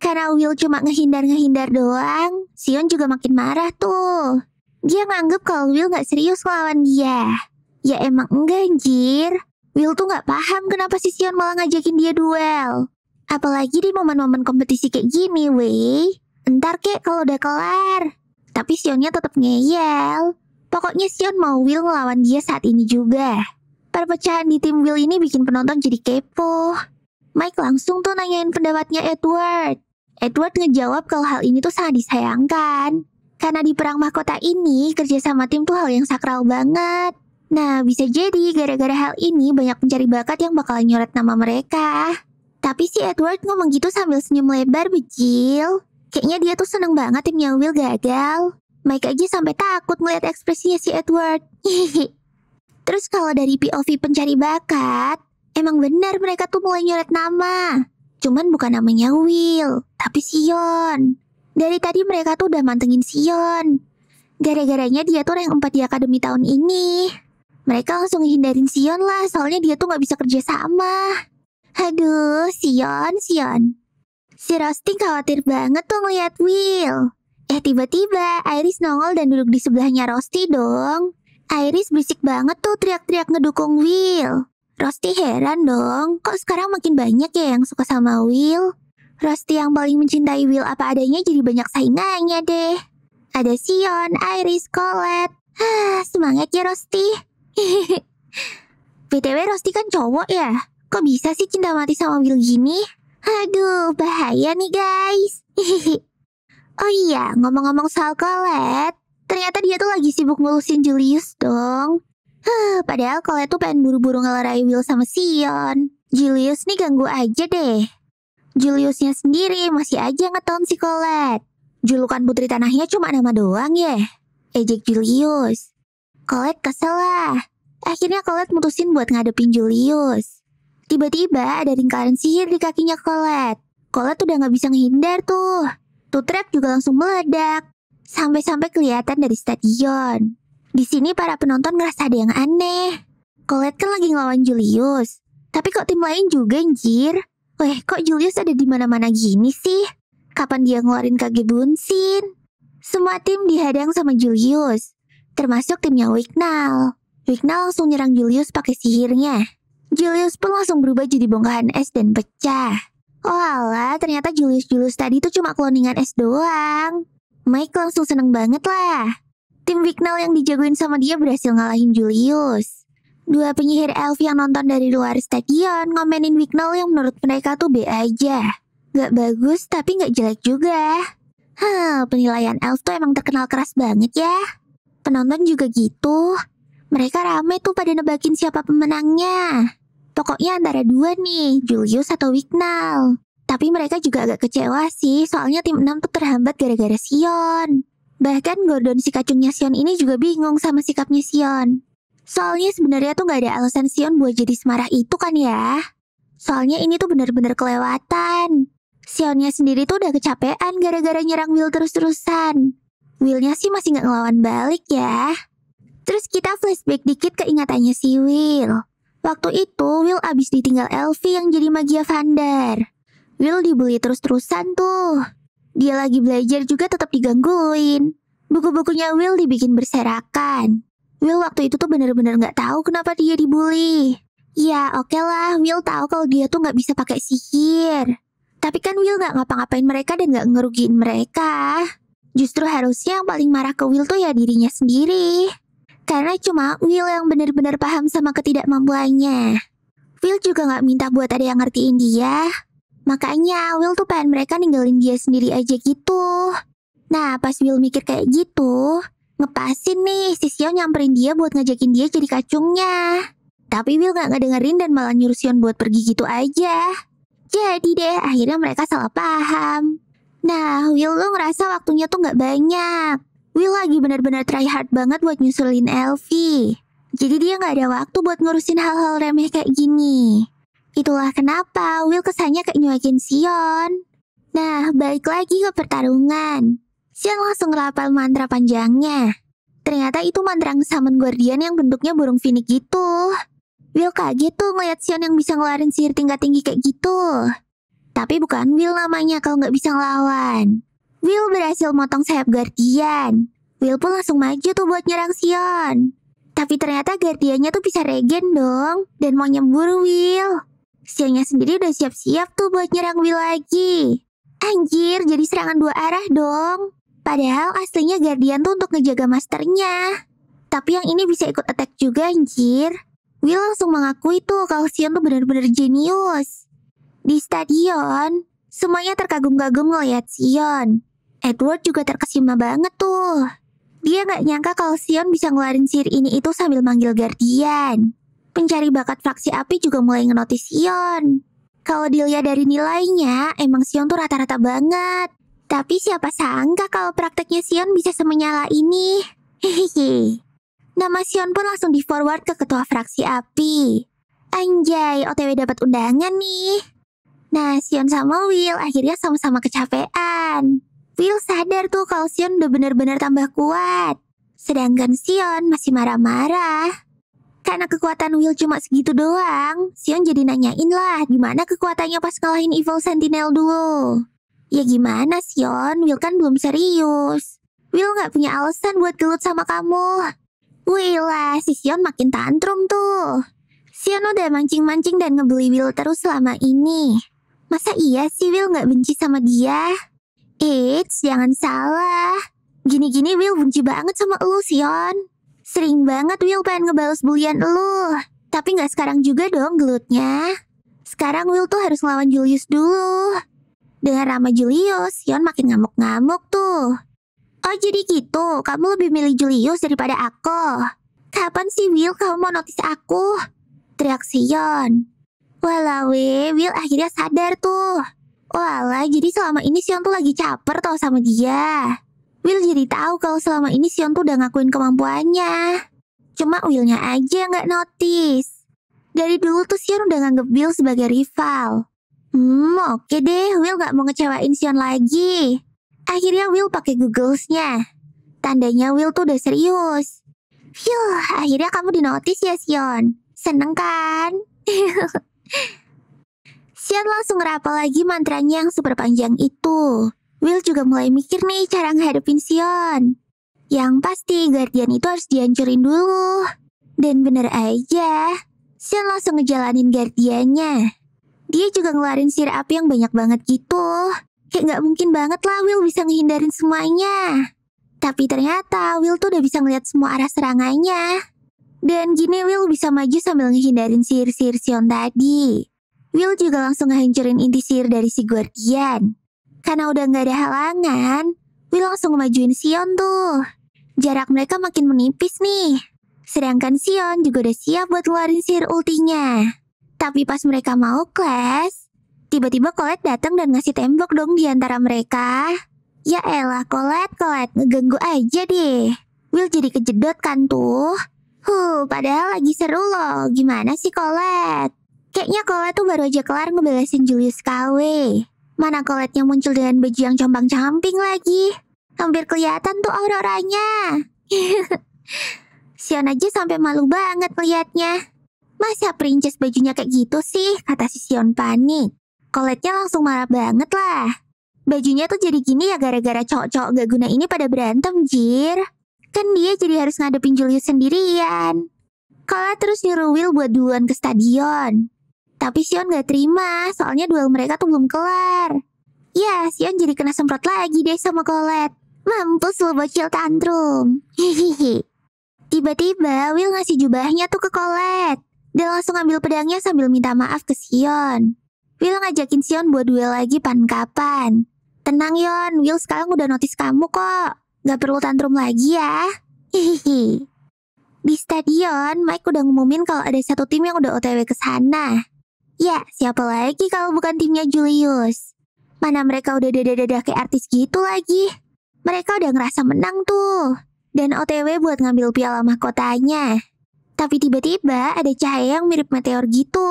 Karena Will cuma ngehindar-ngehindar doang, Sion juga makin marah tuh. Dia nganggep kalau Will nggak serius lawan dia. Ya emang enggak anjir. Will tuh nggak paham kenapa si Sion malah ngajakin dia duel. Apalagi di momen-momen kompetisi kayak gini, weh. Entar kek kalau udah kelar. Tapi Sionnya tetap ngeyel. Pokoknya Sion mau Will ngelawan dia saat ini juga. Perpecahan di tim Will ini bikin penonton jadi kepo. Mike langsung tuh nanyain pendapatnya Edward. Edward ngejawab kalau hal ini tuh sangat disayangkan. Karena di perang mahkota ini, kerja sama tim tuh hal yang sakral banget. Nah, bisa jadi gara-gara hal ini banyak pencari bakat yang bakal nyoret nama mereka. Tapi si Edward ngomong gitu sambil senyum lebar, bejil. Kayaknya dia tuh seneng banget timnya Will gagal. Mike aja sampai takut melihat ekspresinya si Edward. Hihihi. [LAUGHS] Terus kalau dari POV pencari bakat, emang benar mereka tuh mulai nyoret nama. Cuman bukan namanya Will, tapi Sion. Dari tadi mereka tuh udah mantengin Sion. Gara-garanya dia tuh yang empat di akademi tahun ini. Mereka langsung hindarin Sion lah, soalnya dia tuh nggak bisa kerja sama. Aduh, Sion, Sion. Si Roasting khawatir banget tuh ngeliat Will. Eh tiba-tiba Iris nongol dan duduk di sebelahnya Rosti dong. Iris berisik banget tuh teriak-teriak ngedukung Will. Rosti heran dong, kok sekarang makin banyak ya yang suka sama Will? Rosti yang paling mencintai Will apa adanya jadi banyak saingannya deh. Ada Sion, Iris, Colette. Ah, semangat ya Rosti. [LAUGHS] BTW Rosti kan cowok ya? Kok bisa sih cinta mati sama Will gini? Aduh, bahaya nih guys. [LAUGHS] oh iya, ngomong-ngomong soal Colette. Ternyata dia tuh lagi sibuk ngurusin Julius dong. Huh, padahal kalau tuh pengen buru-buru ngelarai Will sama Sion. Julius nih ganggu aja deh. Juliusnya sendiri masih aja ngeton si Colette. Julukan putri tanahnya cuma nama doang ya. Ejek Julius. Colette kesel lah. Akhirnya Colette mutusin buat ngadepin Julius. Tiba-tiba ada lingkaran sihir di kakinya Colette. Colette udah gak bisa ngehindar tuh. Tutrek juga langsung meledak. Sampai-sampai kelihatan dari stadion. Di sini para penonton ngerasa ada yang aneh. Colette kan lagi ngelawan Julius. Tapi kok tim lain juga, anjir? Weh, kok Julius ada di mana-mana gini sih? Kapan dia ngeluarin kaki bunsin? Semua tim dihadang sama Julius, termasuk timnya Wignal. Wignal langsung nyerang Julius pakai sihirnya. Julius pun langsung berubah jadi bongkahan es dan pecah. Oh alah, ternyata Julius-Julius tadi itu cuma kloningan es doang. Mike langsung seneng banget lah. Tim Wignall yang dijagoin sama dia berhasil ngalahin Julius. Dua penyihir elf yang nonton dari luar stadion ngomenin Wignall yang menurut mereka tuh B aja. Gak bagus tapi gak jelek juga. Hah, penilaian elf tuh emang terkenal keras banget ya. Penonton juga gitu. Mereka rame tuh pada nebakin siapa pemenangnya. Pokoknya antara dua nih, Julius atau Wignall. Tapi mereka juga agak kecewa sih, soalnya tim 6 tuh terhambat gara-gara Sion. Bahkan Gordon si kacungnya Sion ini juga bingung sama sikapnya Sion. Soalnya sebenarnya tuh gak ada alasan Sion buat jadi semarah itu kan ya. Soalnya ini tuh bener-bener kelewatan. Sionnya sendiri tuh udah kecapean gara-gara nyerang Will terus-terusan. Willnya sih masih gak ngelawan balik ya. Terus kita flashback dikit ke ingatannya si Will. Waktu itu Will abis ditinggal Elvi yang jadi magia Vander. Will dibully terus-terusan tuh. Dia lagi belajar juga tetap digangguin. Buku-bukunya Will dibikin berserakan. Will waktu itu tuh bener-bener gak tahu kenapa dia dibully. Ya oke okay lah, Will tahu kalau dia tuh gak bisa pakai sihir. Tapi kan Will gak ngapa-ngapain mereka dan gak ngerugiin mereka. Justru harusnya yang paling marah ke Will tuh ya dirinya sendiri. Karena cuma Will yang benar-benar paham sama ketidakmampuannya. Will juga gak minta buat ada yang ngertiin dia. Makanya Will tuh pengen mereka ninggalin dia sendiri aja gitu. Nah, pas Will mikir kayak gitu, ngepasin nih si Sion nyamperin dia buat ngajakin dia jadi kacungnya. Tapi Will gak ngedengerin dan malah nyuruh Sion buat pergi gitu aja. Jadi deh, akhirnya mereka salah paham. Nah, Will lo ngerasa waktunya tuh gak banyak. Will lagi benar-benar try hard banget buat nyusulin Elvi. Jadi dia gak ada waktu buat ngurusin hal-hal remeh kayak gini. Itulah kenapa Will kesannya kayak nyuakin Sion. Nah, balik lagi ke pertarungan. Sion langsung ngelapal mantra panjangnya. Ternyata itu mantra saman guardian yang bentuknya burung finik gitu. Will kaget tuh ngeliat Sion yang bisa ngelarin sihir tingkat tinggi kayak gitu. Tapi bukan Will namanya kalau nggak bisa ngelawan. Will berhasil motong sayap guardian. Will pun langsung maju tuh buat nyerang Sion. Tapi ternyata guardiannya tuh bisa regen dong dan mau nyembur Will. Siangnya sendiri udah siap-siap tuh buat nyerang Will lagi. Anjir, jadi serangan dua arah dong. Padahal aslinya Guardian tuh untuk ngejaga masternya. Tapi yang ini bisa ikut attack juga anjir. Will langsung mengakui tuh kalau Sion tuh benar-benar jenius. Di stadion, semuanya terkagum-kagum ngeliat Sion. Edward juga terkesima banget tuh. Dia nggak nyangka kalau Sion bisa ngeluarin sihir ini itu sambil manggil Guardian pencari bakat fraksi api juga mulai ngenotis Sion. Kalau dilihat dari nilainya, emang Sion tuh rata-rata banget. Tapi siapa sangka kalau prakteknya Sion bisa semenyala ini. Hehehe. Nama Sion pun langsung di-forward ke ketua fraksi api. Anjay, OTW dapat undangan nih. Nah, Sion sama Will akhirnya sama-sama kecapean. Will sadar tuh kalau Sion udah bener-bener tambah kuat. Sedangkan Sion masih marah-marah. Karena kekuatan Will cuma segitu doang, Sion jadi nanyain lah gimana kekuatannya pas ngalahin Evil Sentinel dulu. Ya gimana Sion, Will kan belum serius. Will nggak punya alasan buat gelut sama kamu. Wih lah, si Sion makin tantrum tuh. Sion udah mancing-mancing dan ngebeli Will terus selama ini. Masa iya sih Will nggak benci sama dia? Eits, jangan salah. Gini-gini Will benci banget sama lu, Sion. Sering banget Will pengen ngebales bulian lu. Tapi nggak sekarang juga dong gelutnya. Sekarang Will tuh harus ngelawan Julius dulu. Dengan Rama Julius, Yon makin ngamuk-ngamuk tuh. Oh jadi gitu, kamu lebih milih Julius daripada aku. Kapan sih Will kamu mau notice aku? Teriak Sion. Walawe, eh, Will akhirnya sadar tuh. Walah, jadi selama ini Sion tuh lagi caper tau sama dia. Will jadi tahu kalau selama ini Sion tuh udah ngakuin kemampuannya. Cuma Willnya aja nggak notice. Dari dulu tuh Sion udah nganggep Will sebagai rival. Hmm, oke okay deh, Will nggak mau ngecewain Sion lagi. Akhirnya Will pakai Googlesnya. Tandanya Will tuh udah serius. Phew, akhirnya kamu notice ya Sion. Seneng kan? [LAUGHS] Sion langsung ngerapal lagi mantranya yang super panjang itu. Will juga mulai mikir nih cara ngadepin Sion. Yang pasti Guardian itu harus dihancurin dulu. Dan bener aja, Sion langsung ngejalanin Guardiannya. Dia juga ngeluarin sir api yang banyak banget gitu. Kayak nggak mungkin banget lah Will bisa ngehindarin semuanya. Tapi ternyata Will tuh udah bisa ngeliat semua arah serangannya. Dan gini Will bisa maju sambil ngehindarin sihir-sihir Sion tadi. Will juga langsung ngehancurin inti sihir dari si Guardian. Karena udah gak ada halangan, Will langsung ngemajuin Sion tuh. Jarak mereka makin menipis nih. Sedangkan Sion juga udah siap buat ngeluarin sihir ultinya. Tapi pas mereka mau clash, tiba-tiba Colette datang dan ngasih tembok dong di antara mereka. Ya elah Colette, Colette, ngeganggu aja deh. Will jadi kejedot kan tuh. Huh, padahal lagi seru loh. Gimana sih Colette? Kayaknya Colette tuh baru aja kelar ngebelesin Julius KW. Mana koletnya muncul dengan baju yang jombang camping lagi. Hampir kelihatan tuh auroranya. [LAUGHS] Sion aja sampai malu banget melihatnya. Masa princess bajunya kayak gitu sih? Kata si Sion panik. Koletnya langsung marah banget lah. Bajunya tuh jadi gini ya gara-gara cocok? gak guna ini pada berantem, Jir. Kan dia jadi harus ngadepin Julius sendirian. Kalau terus nyuruh Will buat duluan ke stadion. Tapi Sion gak terima, soalnya duel mereka tuh belum kelar. Ya, Sion jadi kena semprot lagi deh sama Colette. Mampus lo bocil tantrum. Hehehe. Tiba-tiba Will ngasih jubahnya tuh ke Colette. Dia langsung ambil pedangnya sambil minta maaf ke Sion. Will ngajakin Sion buat duel lagi pan kapan. Tenang Yon, Will sekarang udah notice kamu kok. Gak perlu tantrum lagi ya. Hihihi. Di stadion, Mike udah ngumumin kalau ada satu tim yang udah OTW ke sana. Ya, siapa lagi kalau bukan timnya Julius? Mana mereka udah dada-dada kayak artis gitu lagi? Mereka udah ngerasa menang tuh. Dan OTW buat ngambil piala mahkotanya. Tapi tiba-tiba ada cahaya yang mirip meteor gitu.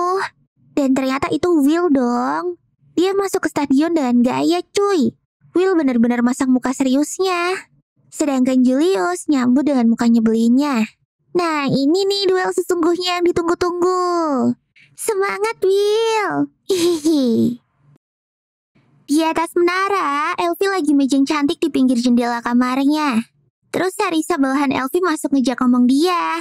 Dan ternyata itu Will dong. Dia masuk ke stadion dengan gaya cuy. Will bener-bener masang muka seriusnya. Sedangkan Julius nyambut dengan mukanya belinya. Nah ini nih duel sesungguhnya yang ditunggu-tunggu. Semangat, Will! Hihihi. Di atas menara, Elvi lagi mejeng cantik di pinggir jendela kamarnya. Terus Sarisa belahan Elvi masuk ngejak ngomong dia.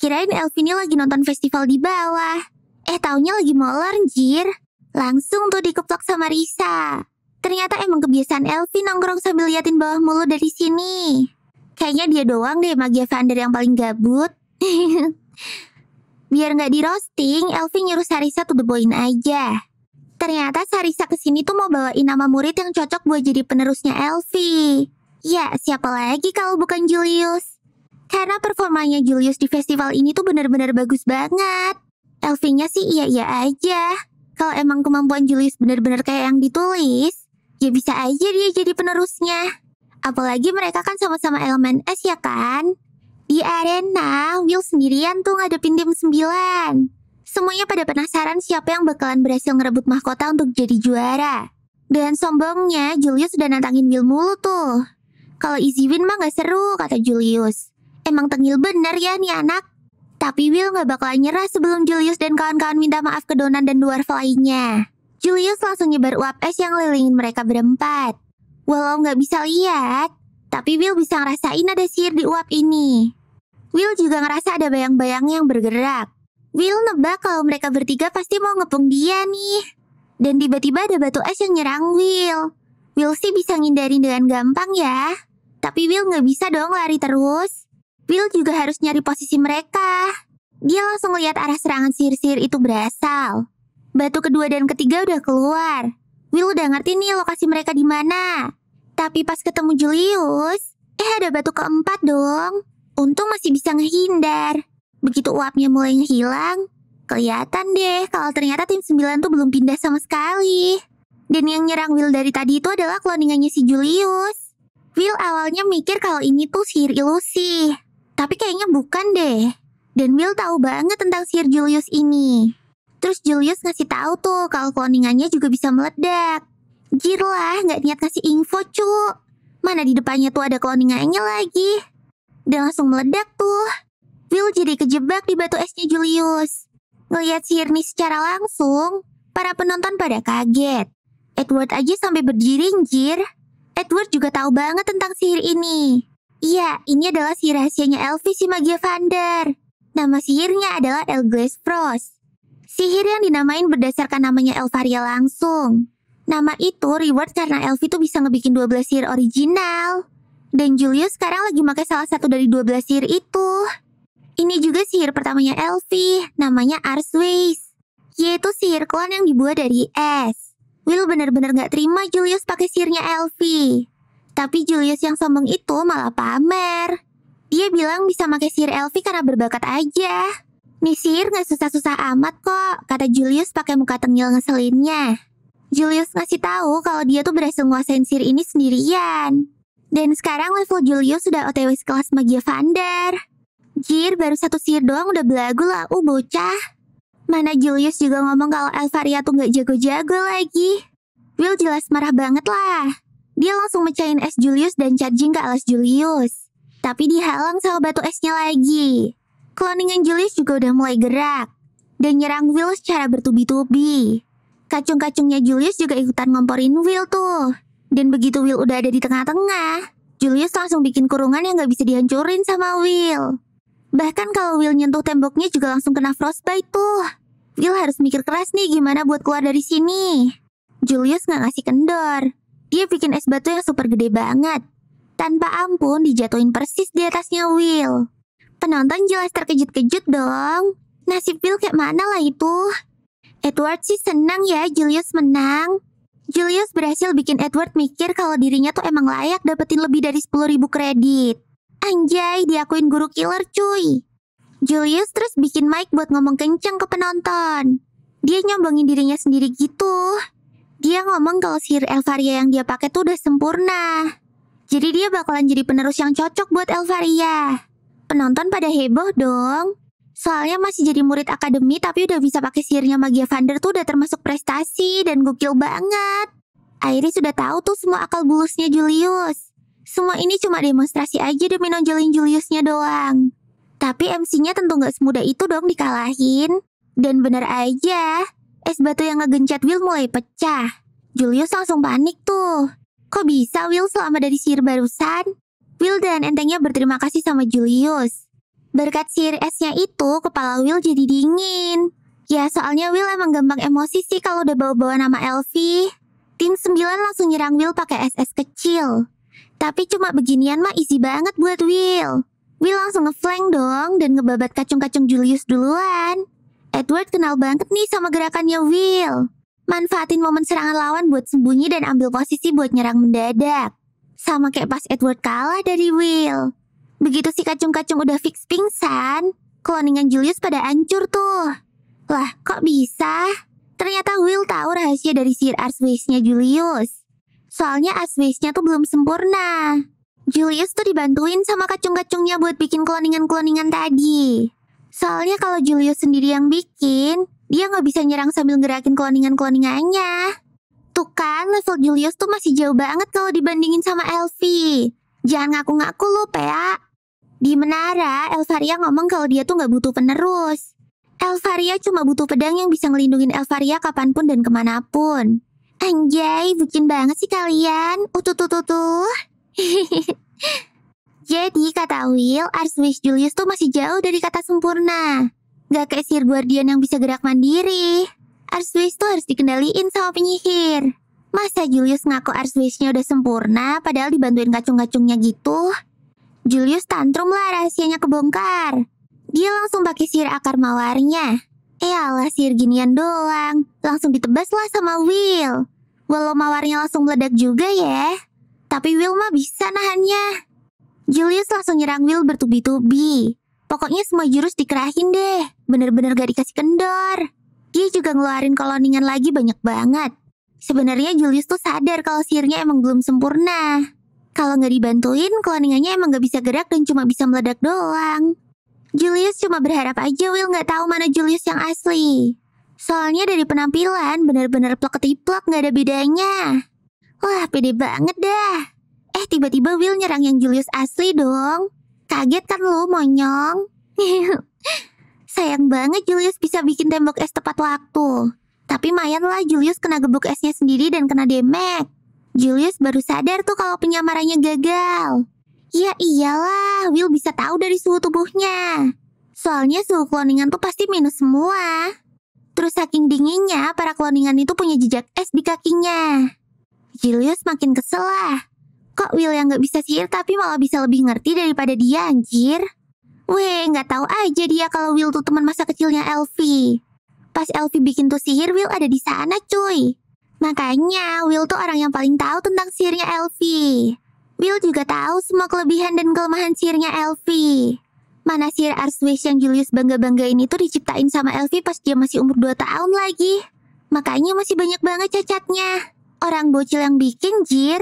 Kirain Elvi ini lagi nonton festival di bawah. Eh, taunya lagi molor, jir. Langsung tuh dikeplok sama Risa. Ternyata emang kebiasaan Elvi nongkrong sambil liatin bawah mulu dari sini. Kayaknya dia doang deh Magia Vander yang paling gabut. [LAUGHS] Biar nggak di roasting, Elvi nyuruh Sarisa to the point aja. Ternyata Sarisa kesini tuh mau bawain nama murid yang cocok buat jadi penerusnya Elvi. Ya, siapa lagi kalau bukan Julius? Karena performanya Julius di festival ini tuh benar-benar bagus banget. Elvinya sih iya-iya aja. Kalau emang kemampuan Julius benar-benar kayak yang ditulis, ya bisa aja dia jadi penerusnya. Apalagi mereka kan sama-sama elemen es ya kan? Di arena, Will sendirian tuh ngadepin tim 9. Semuanya pada penasaran siapa yang bakalan berhasil ngerebut mahkota untuk jadi juara. Dan sombongnya, Julius udah nantangin Will mulu tuh. Kalau easy win mah gak seru, kata Julius. Emang tengil bener ya nih anak. Tapi Will gak bakalan nyerah sebelum Julius dan kawan-kawan minta maaf ke Donan dan dwarf lainnya. Julius langsung nyebar uap es yang lilingin mereka berempat. Walau gak bisa lihat, tapi Will bisa ngerasain ada sihir di uap ini. Will juga ngerasa ada bayang-bayang yang bergerak. Will nebak kalau mereka bertiga pasti mau ngepung dia nih. Dan tiba-tiba ada batu es yang nyerang Will. Will sih bisa ngindarin dengan gampang ya. Tapi Will nggak bisa dong lari terus. Will juga harus nyari posisi mereka. Dia langsung lihat arah serangan sihir-sihir itu berasal. Batu kedua dan ketiga udah keluar. Will udah ngerti nih lokasi mereka di mana. Tapi pas ketemu Julius, eh ada batu keempat dong. Untung masih bisa ngehindar. Begitu uapnya mulai ngehilang, kelihatan deh kalau ternyata tim 9 tuh belum pindah sama sekali. Dan yang nyerang Will dari tadi itu adalah kloningannya si Julius. Will awalnya mikir kalau ini tuh sihir ilusi. Tapi kayaknya bukan deh. Dan Will tahu banget tentang sihir Julius ini. Terus Julius ngasih tahu tuh kalau kloningannya juga bisa meledak. Jir lah, nggak niat ngasih info cu. Mana di depannya tuh ada kloningannya lagi dan langsung meledak tuh. Will jadi kejebak di batu esnya Julius. Ngeliat ini secara langsung, para penonton pada kaget. Edward aja sampai berjiring-jir. Edward juga tahu banget tentang sihir ini. Iya, ini adalah sihir rahasianya Elvis si Magia Vander. Nama sihirnya adalah Elglaze Frost. Sihir yang dinamain berdasarkan namanya Elvaria langsung. Nama itu reward karena Elvi tuh bisa ngebikin 12 sihir original. Dan Julius sekarang lagi pakai salah satu dari 12 sihir itu. Ini juga sihir pertamanya Elvi, namanya Arsways. Yaitu sihir klan yang dibuat dari es. Will benar-benar gak terima Julius pakai sihirnya Elvi. Tapi Julius yang sombong itu malah pamer. Dia bilang bisa pakai sihir Elvi karena berbakat aja. Nih sihir gak susah-susah amat kok, kata Julius pakai muka tengil ngeselinnya. Julius ngasih tahu kalau dia tuh berhasil nguasain sihir ini sendirian. Dan sekarang level Julio sudah otw sekelas magia Vander. Jir, baru satu sihir doang udah belagu lah, uh bocah. Mana Julius juga ngomong kalau Elvaria tuh gak jago-jago lagi. Will jelas marah banget lah. Dia langsung mecahin es Julius dan charging ke alas Julius. Tapi dihalang sama batu esnya lagi. Kloningan Julius juga udah mulai gerak. Dan nyerang Will secara bertubi-tubi. Kacung-kacungnya Julius juga ikutan ngomporin Will tuh. Dan begitu Will udah ada di tengah-tengah, Julius langsung bikin kurungan yang gak bisa dihancurin sama Will. Bahkan kalau Will nyentuh temboknya juga langsung kena frostbite tuh. Will harus mikir keras nih gimana buat keluar dari sini. Julius gak ngasih kendor. Dia bikin es batu yang super gede banget. Tanpa ampun dijatuhin persis di atasnya Will. Penonton jelas terkejut-kejut dong. Nasib Will kayak mana lah itu? Edward sih senang ya Julius menang. Julius berhasil bikin Edward mikir kalau dirinya tuh emang layak dapetin lebih dari 10.000 kredit. Anjay, diakuin guru killer cuy. Julius terus bikin Mike buat ngomong kenceng ke penonton. Dia nyombongin dirinya sendiri gitu. Dia ngomong kalau sihir Elvaria yang dia pakai tuh udah sempurna. Jadi dia bakalan jadi penerus yang cocok buat Elvaria. Penonton pada heboh dong. Soalnya masih jadi murid akademi tapi udah bisa pakai sihirnya Magia Vander tuh udah termasuk prestasi dan gokil banget. Airi sudah tahu tuh semua akal bulusnya Julius. Semua ini cuma demonstrasi aja demi nonjolin Juliusnya doang. Tapi MC-nya tentu nggak semudah itu dong dikalahin. Dan bener aja, es batu yang ngegencet Will mulai pecah. Julius langsung panik tuh. Kok bisa Will selama dari sihir barusan? Will dan entengnya berterima kasih sama Julius. Berkat sihir esnya itu, kepala Will jadi dingin. Ya, soalnya Will emang gampang emosi sih kalau udah bawa-bawa nama Elvi. Tim 9 langsung nyerang Will pakai SS kecil. Tapi cuma beginian mah isi banget buat Will. Will langsung ngeflank dong dan ngebabat kacung-kacung Julius duluan. Edward kenal banget nih sama gerakannya Will. Manfaatin momen serangan lawan buat sembunyi dan ambil posisi buat nyerang mendadak. Sama kayak pas Edward kalah dari Will. Begitu si kacung-kacung udah fix pingsan, kloningan Julius pada hancur tuh. Lah, kok bisa? Ternyata Will tahu rahasia dari sihir arsways Julius. Soalnya arsways tuh belum sempurna. Julius tuh dibantuin sama kacung-kacungnya buat bikin kloningan-kloningan tadi. Soalnya kalau Julius sendiri yang bikin, dia nggak bisa nyerang sambil gerakin kloningan-kloningannya. Tuh kan, level Julius tuh masih jauh banget kalau dibandingin sama Elvi. Jangan ngaku-ngaku lo, Pea. Di menara, Elvaria ngomong kalau dia tuh nggak butuh penerus. Elvaria cuma butuh pedang yang bisa ngelindungin Elvaria kapanpun dan kemanapun. Anjay, bucin banget sih kalian. Ututututuh. Uh, [LAUGHS] Jadi kata Will, Arswish Julius tuh masih jauh dari kata sempurna. Gak kayak Sir Guardian yang bisa gerak mandiri. Arswish tuh harus dikendaliin sama penyihir. Masa Julius ngaku Arswishnya udah sempurna padahal dibantuin kacung-kacungnya gitu? Julius tantrum lah rahasianya kebongkar. Dia langsung pakai sihir akar mawarnya. Eh alah sihir ginian doang. Langsung ditebas lah sama Will. Walau mawarnya langsung meledak juga ya. Tapi Will mah bisa nahannya. Julius langsung nyerang Will bertubi-tubi. Pokoknya semua jurus dikerahin deh. Bener-bener gak dikasih kendor. Dia juga ngeluarin koloningan lagi banyak banget. Sebenarnya Julius tuh sadar kalau sihirnya emang belum sempurna. Kalau nggak dibantuin, kloningannya emang nggak bisa gerak dan cuma bisa meledak doang. Julius cuma berharap aja Will nggak tahu mana Julius yang asli. Soalnya dari penampilan bener-bener plek ketiplek nggak ada bedanya. Wah pede banget dah. Eh tiba-tiba Will nyerang yang Julius asli dong. Kaget kan lu monyong? [LAUGHS] Sayang banget Julius bisa bikin tembok es tepat waktu. Tapi mayan Julius kena gebuk esnya sendiri dan kena damage. Julius baru sadar tuh kalau penyamarannya gagal. Ya iyalah, Will bisa tahu dari suhu tubuhnya. Soalnya suhu kloningan tuh pasti minus semua. Terus saking dinginnya, para kloningan itu punya jejak es di kakinya. Julius makin kesel lah. Kok Will yang gak bisa sihir tapi malah bisa lebih ngerti daripada dia anjir? Weh, gak tahu aja dia kalau Will tuh teman masa kecilnya Elvi. Pas Elvi bikin tuh sihir, Will ada di sana cuy. Makanya Will tuh orang yang paling tahu tentang sihirnya Elvi. Will juga tahu semua kelebihan dan kelemahan sihirnya Elvi. Mana sihir Arswish yang Julius bangga-banggain itu diciptain sama Elvi pas dia masih umur 2 tahun lagi. Makanya masih banyak banget cacatnya. Orang bocil yang bikin, jir.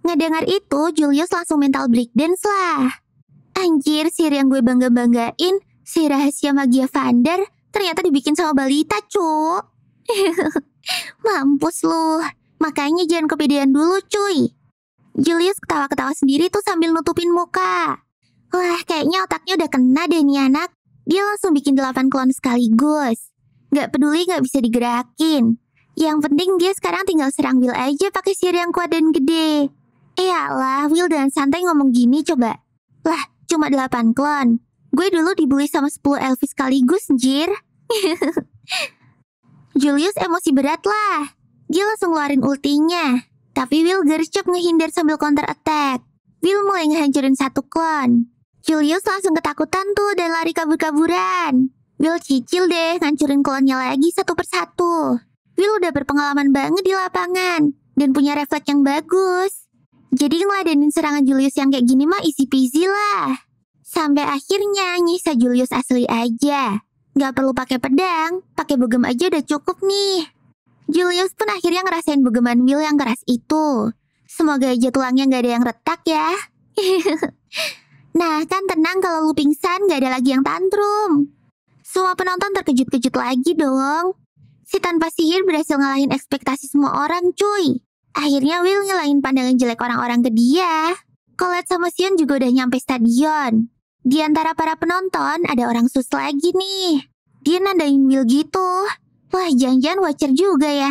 Ngedengar itu, Julius langsung mental breakdance lah. Anjir, sihir yang gue bangga-banggain, sihir rahasia magia Vander, ternyata dibikin sama balita, cuk. [LAUGHS] Mampus lu. Makanya jangan kepedean dulu cuy. Julius ketawa-ketawa sendiri tuh sambil nutupin muka. Wah, kayaknya otaknya udah kena deh nih anak. Dia langsung bikin delapan klon sekaligus. Gak peduli gak bisa digerakin. Yang penting dia sekarang tinggal serang Will aja pakai sihir yang kuat dan gede. Eyalah, eh, Will dan santai ngomong gini coba. Lah, cuma delapan klon. Gue dulu dibully sama sepuluh Elvis sekaligus, njir. [LAUGHS] Julius emosi berat lah. Dia langsung ngeluarin ultinya. Tapi Will gercep ngehindar sambil counter attack. Will mulai ngehancurin satu klon. Julius langsung ketakutan tuh dan lari kabur-kaburan. Will cicil deh ngancurin klonnya lagi satu persatu. Will udah berpengalaman banget di lapangan dan punya refleks yang bagus. Jadi ngeladenin serangan Julius yang kayak gini mah isi peasy lah. Sampai akhirnya nyisa Julius asli aja. Gak perlu pakai pedang, pakai bugem aja udah cukup nih. Julius pun akhirnya ngerasain bugeman Will yang keras itu. Semoga aja tulangnya gak ada yang retak ya. [LAUGHS] nah, kan tenang kalau lu pingsan gak ada lagi yang tantrum. Semua penonton terkejut-kejut lagi dong. Si tanpa sihir berhasil ngalahin ekspektasi semua orang cuy. Akhirnya Will ngelain pandangan jelek orang-orang ke dia. Colette sama Sion juga udah nyampe stadion. Di antara para penonton ada orang sus lagi nih. Dia nandain Will gitu. Wah, jangan-jangan Watcher juga ya.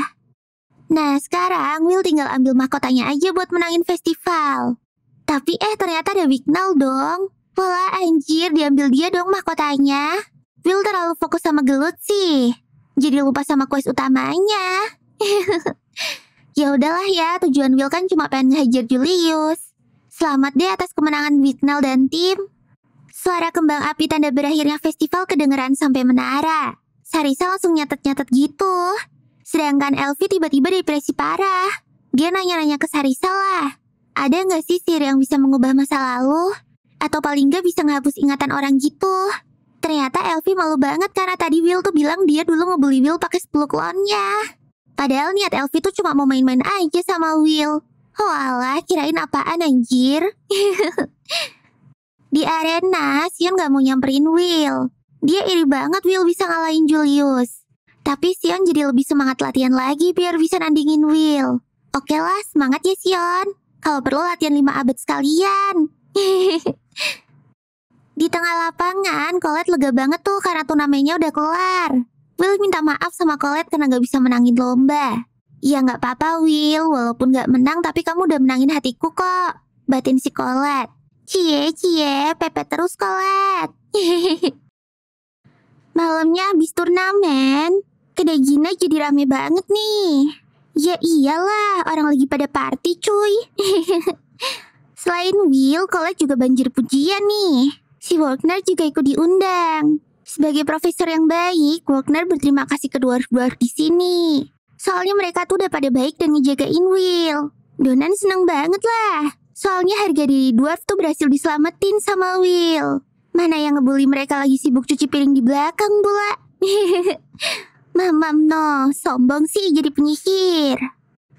Nah, sekarang Will tinggal ambil mahkotanya aja buat menangin festival. Tapi eh ternyata ada Wignal dong. Wala anjir, diambil dia dong mahkotanya. Will terlalu fokus sama gelut sih. Jadi lupa sama quest utamanya. [LAUGHS] ya udahlah ya, tujuan Will kan cuma pengen ngehajar Julius. Selamat deh atas kemenangan Wignal dan tim. Suara kembang api tanda berakhirnya festival kedengeran sampai menara. Sarisa langsung nyatet-nyatet gitu. Sedangkan Elvi tiba-tiba depresi parah. Dia nanya-nanya ke Sarisa lah. Ada nggak sih sihir yang bisa mengubah masa lalu? Atau paling nggak bisa ngapus ingatan orang gitu? Ternyata Elvi malu banget karena tadi Will tuh bilang dia dulu ngebeli Will pakai sepuluh klonnya. Padahal niat Elvi tuh cuma mau main-main aja sama Will. Walah, kirain apaan anjir. [LAUGHS] Di arena, Sion gak mau nyamperin Will. Dia iri banget Will bisa ngalahin Julius. Tapi Sion jadi lebih semangat latihan lagi biar bisa nandingin Will. Oke lah, semangat ya Sion. Kalau perlu latihan lima abad sekalian. [LAUGHS] Di tengah lapangan, Colette lega banget tuh karena turnamennya udah kelar. Will minta maaf sama Colette karena gak bisa menangin lomba. Ya gak apa-apa Will, walaupun gak menang tapi kamu udah menangin hatiku kok. Batin si Colette. Cie, iya, cie, iya. Pepe terus kolet. [LAUGHS] Malamnya habis turnamen, kedai Gina jadi rame banget nih. Ya iyalah, orang lagi pada party cuy. [LAUGHS] Selain Will, kolet juga banjir pujian nih. Si Wagner juga ikut diundang. Sebagai profesor yang baik, Wagner berterima kasih kedua dua di sini. Soalnya mereka tuh udah pada baik dan ngejagain Will. Donan seneng banget lah. Soalnya harga diri dwarf tuh berhasil diselamatin sama Will. Mana yang ngebully mereka lagi sibuk cuci piring di belakang pula. [LAUGHS] Mamam no, sombong sih jadi penyihir.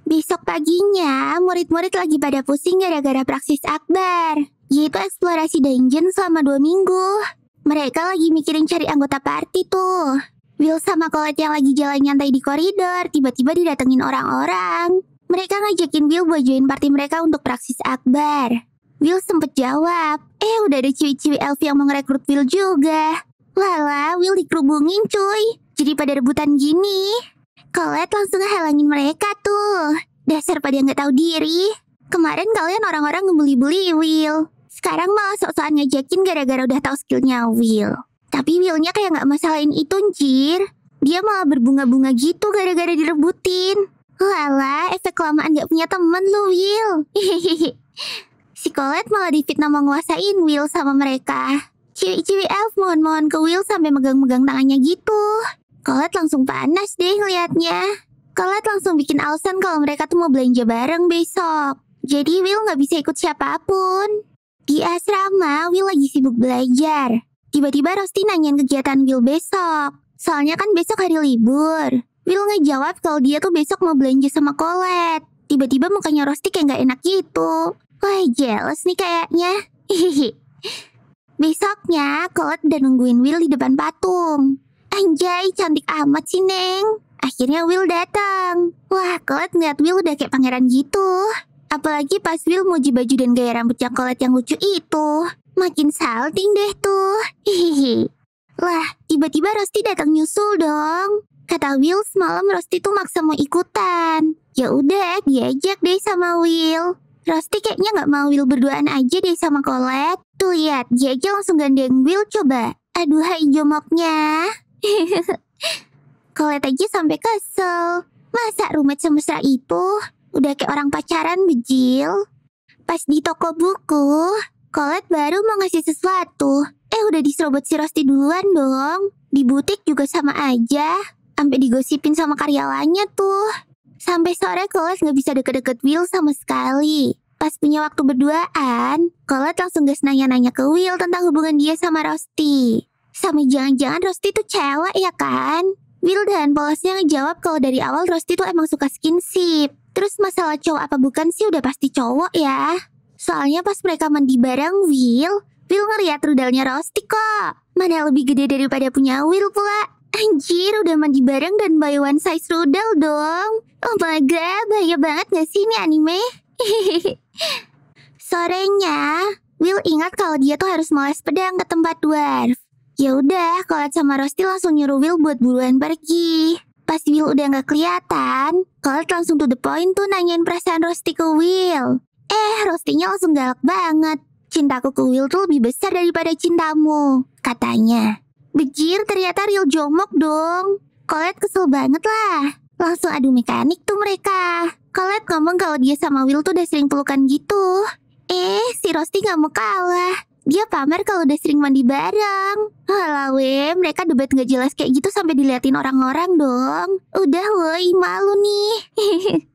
Besok paginya, murid-murid lagi pada pusing gara-gara praksis akbar, yaitu eksplorasi dungeon selama dua minggu. Mereka lagi mikirin cari anggota party tuh. Will sama Colette yang lagi jalan nyantai di koridor, tiba-tiba didatengin orang-orang. Mereka ngajakin Will buat join party mereka untuk praksis akbar. Will sempet jawab, eh udah ada cewek-cewek elf yang mau ngerekrut Will juga. Lala, Will dikerubungin cuy. Jadi pada rebutan gini. Colette langsung halangin mereka tuh. Dasar pada nggak tahu diri. Kemarin kalian orang-orang ngebeli-beli Will. Sekarang malah sok-sokan ngajakin gara-gara udah tahu skillnya Will. Tapi Willnya kayak nggak masalahin itu, Njir. Dia malah berbunga-bunga gitu gara-gara direbutin. Lala, efek kelamaan gak punya temen lu, Will. [LAUGHS] si Colette malah difitnah menguasain Will sama mereka. Ciwi-ciwi elf mohon-mohon ke Will sampai megang-megang tangannya gitu. Colette langsung panas deh ngeliatnya. Colette langsung bikin alasan kalau mereka tuh mau belanja bareng besok. Jadi Will gak bisa ikut siapapun. Di asrama, Will lagi sibuk belajar. Tiba-tiba Rosti nanyain kegiatan Will besok. Soalnya kan besok hari libur. Will ngejawab kalau dia tuh besok mau belanja sama Colette. Tiba-tiba mukanya Rosti kayak gak enak gitu. Wah, jealous nih kayaknya. Hihihi. Besoknya, Colette udah nungguin Will di depan patung. Anjay, cantik amat sih, Neng. Akhirnya Will datang. Wah, Colette ngeliat Will udah kayak pangeran gitu. Apalagi pas Will muji baju dan gaya rambut yang Colette yang lucu itu. Makin salting deh tuh. Hihihi. Lah, tiba-tiba Rosti datang nyusul dong. Kata Will semalam Rosti tuh maksa mau ikutan. Ya udah, diajak deh sama Will. Rosti kayaknya nggak mau Will berduaan aja deh sama Colette. Tuh lihat, dia aja langsung gandeng Will coba. Aduh, hai jomoknya. [LAUGHS] Colette aja sampai kesel. Masa rumit semesra itu? Udah kayak orang pacaran bejil. Pas di toko buku, Colette baru mau ngasih sesuatu. Eh, udah diserobot si Rosti duluan dong. Di butik juga sama aja. Sampai digosipin sama karyawannya tuh. Sampai sore Kolet nggak bisa deket-deket Will sama sekali. Pas punya waktu berduaan, Kolet langsung gas nanya-nanya ke Will tentang hubungan dia sama Rosti. Sampai jangan-jangan Rosti tuh cewek ya kan? Will dan polosnya ngejawab kalau dari awal Rosti tuh emang suka skinship. Terus masalah cowok apa bukan sih udah pasti cowok ya. Soalnya pas mereka mandi bareng Will, Will ngeliat rudalnya Rosti kok. Mana lebih gede daripada punya Will pula. Anjir, udah mandi bareng dan buy one size rudal dong. Oh my god, bahaya banget gak sih ini anime? [LAUGHS] Sorenya, Will ingat kalau dia tuh harus moles pedang ke tempat dwarf. Ya udah, Colette sama Rosti langsung nyuruh Will buat buruan pergi. Pas Will udah nggak kelihatan, kalau langsung to the point tuh nanyain perasaan Rosti ke Will. Eh, Rostinya langsung galak banget. Cintaku ke Will tuh lebih besar daripada cintamu, katanya. Bejir ternyata real jomok dong. Colette kesel banget lah. Langsung adu mekanik tuh mereka. Colette ngomong kalau dia sama Will tuh udah sering pelukan gitu. Eh, si Rosti gak mau kalah. Dia pamer kalau udah sering mandi bareng. Halah we, mereka debat gak jelas kayak gitu sampai diliatin orang-orang dong. Udah woi, malu nih.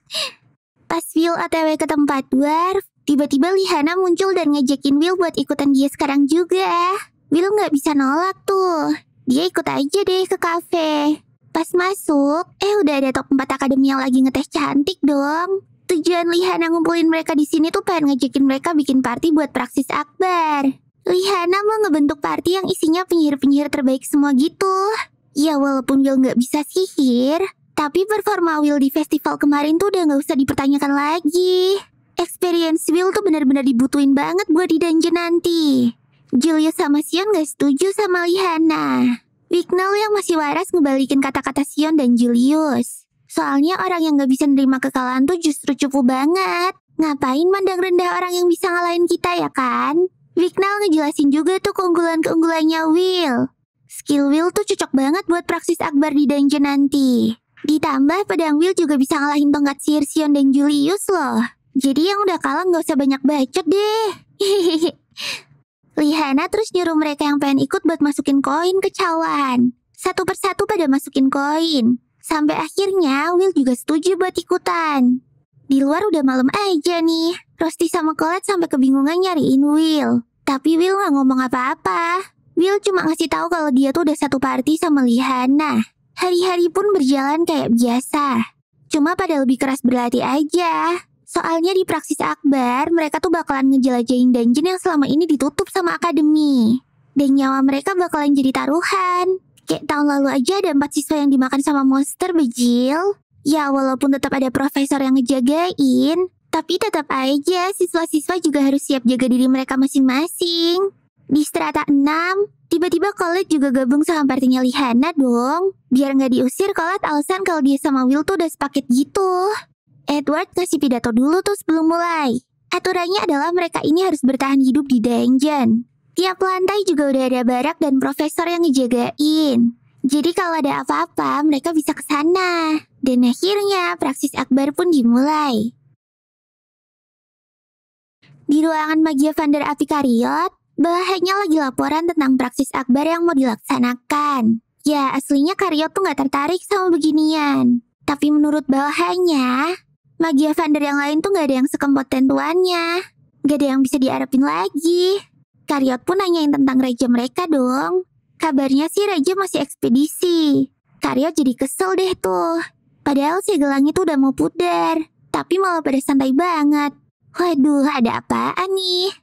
[LAUGHS] Pas Will atw ke tempat dwarf, tiba-tiba Lihana muncul dan ngejekin Will buat ikutan dia sekarang juga. Will nggak bisa nolak tuh. Dia ikut aja deh ke kafe. Pas masuk, eh udah ada top 4 akademi yang lagi ngetes cantik dong. Tujuan Lihana ngumpulin mereka di sini tuh pengen ngajakin mereka bikin party buat praksis akbar. Lihana mau ngebentuk party yang isinya penyihir-penyihir terbaik semua gitu. Ya walaupun Will nggak bisa sihir, tapi performa Will di festival kemarin tuh udah nggak usah dipertanyakan lagi. Experience Will tuh benar-benar dibutuhin banget buat di dungeon nanti. Julius sama Sion gak setuju sama Lihana. Wignall yang masih waras ngebalikin kata-kata Sion dan Julius. Soalnya orang yang gak bisa nerima kekalahan tuh justru cupu banget. Ngapain mandang rendah orang yang bisa ngalahin kita ya kan? Wignall ngejelasin juga tuh keunggulan-keunggulannya Will. Skill Will tuh cocok banget buat praksis Akbar di dungeon nanti. Ditambah pedang Will juga bisa ngalahin tongkat sihir Sion dan Julius loh. Jadi yang udah kalah gak usah banyak bacot deh. [LAUGHS] Lihana terus nyuruh mereka yang pengen ikut buat masukin koin ke cawan. Satu persatu pada masukin koin. Sampai akhirnya Will juga setuju buat ikutan. Di luar udah malam aja nih. Rosti sama Colette sampai kebingungan nyariin Will. Tapi Will nggak ngomong apa-apa. Will cuma ngasih tahu kalau dia tuh udah satu party sama Lihana. Hari-hari pun berjalan kayak biasa. Cuma pada lebih keras berlatih aja. Soalnya di praksis akbar, mereka tuh bakalan ngejelajahin dungeon yang selama ini ditutup sama akademi. Dan nyawa mereka bakalan jadi taruhan. Kayak tahun lalu aja ada empat siswa yang dimakan sama monster bejil. Ya walaupun tetap ada profesor yang ngejagain, tapi tetap aja siswa-siswa juga harus siap jaga diri mereka masing-masing. Di strata 6, tiba-tiba Colette juga gabung sama partinya Lihana dong. Biar nggak diusir Colette alasan kalau dia sama Will tuh udah sepaket gitu. Edward ngasih pidato dulu tuh sebelum mulai. Aturannya adalah mereka ini harus bertahan hidup di dungeon. Tiap lantai juga udah ada barak dan profesor yang ngejagain. Jadi kalau ada apa-apa, mereka bisa ke sana. Dan akhirnya praksis akbar pun dimulai. Di ruangan Magia Vander Apikariot, bahannya lagi laporan tentang praksis akbar yang mau dilaksanakan. Ya, aslinya Karyot tuh nggak tertarik sama beginian. Tapi menurut bawahannya, Magia Vander yang lain tuh gak ada yang sekompeten tuannya. Gak ada yang bisa diarepin lagi. Karyot pun nanyain tentang raja mereka dong. Kabarnya sih raja masih ekspedisi. Karyot jadi kesel deh tuh. Padahal si gelang itu udah mau pudar. Tapi malah pada santai banget. Waduh, ada apaan nih?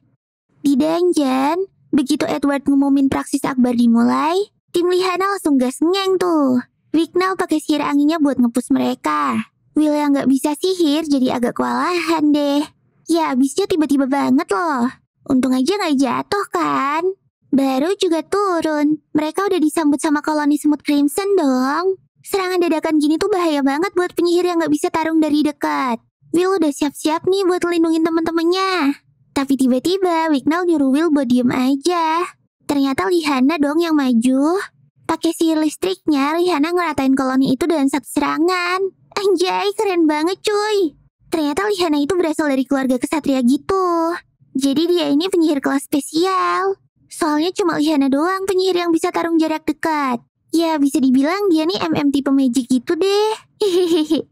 Di dungeon, begitu Edward ngumumin praksis akbar dimulai, tim Lihana langsung gas ngeng tuh. Wignal pakai sihir anginnya buat ngepus mereka. Will yang nggak bisa sihir jadi agak kewalahan deh. Ya abisnya tiba-tiba banget loh. Untung aja nggak jatuh kan. Baru juga turun. Mereka udah disambut sama koloni semut Crimson dong. Serangan dadakan gini tuh bahaya banget buat penyihir yang nggak bisa tarung dari dekat. Will udah siap-siap nih buat lindungin temen-temennya. Tapi tiba-tiba Wignall nyuruh Will buat diem aja. Ternyata Lihana dong yang maju. Pakai sihir listriknya, Lihana ngeratain koloni itu dengan satu serangan. Anjay, keren banget cuy. Ternyata Lihana itu berasal dari keluarga kesatria gitu. Jadi dia ini penyihir kelas spesial. Soalnya cuma Lihana doang penyihir yang bisa tarung jarak dekat. Ya bisa dibilang dia nih MMT pemagic gitu deh. Hehehe.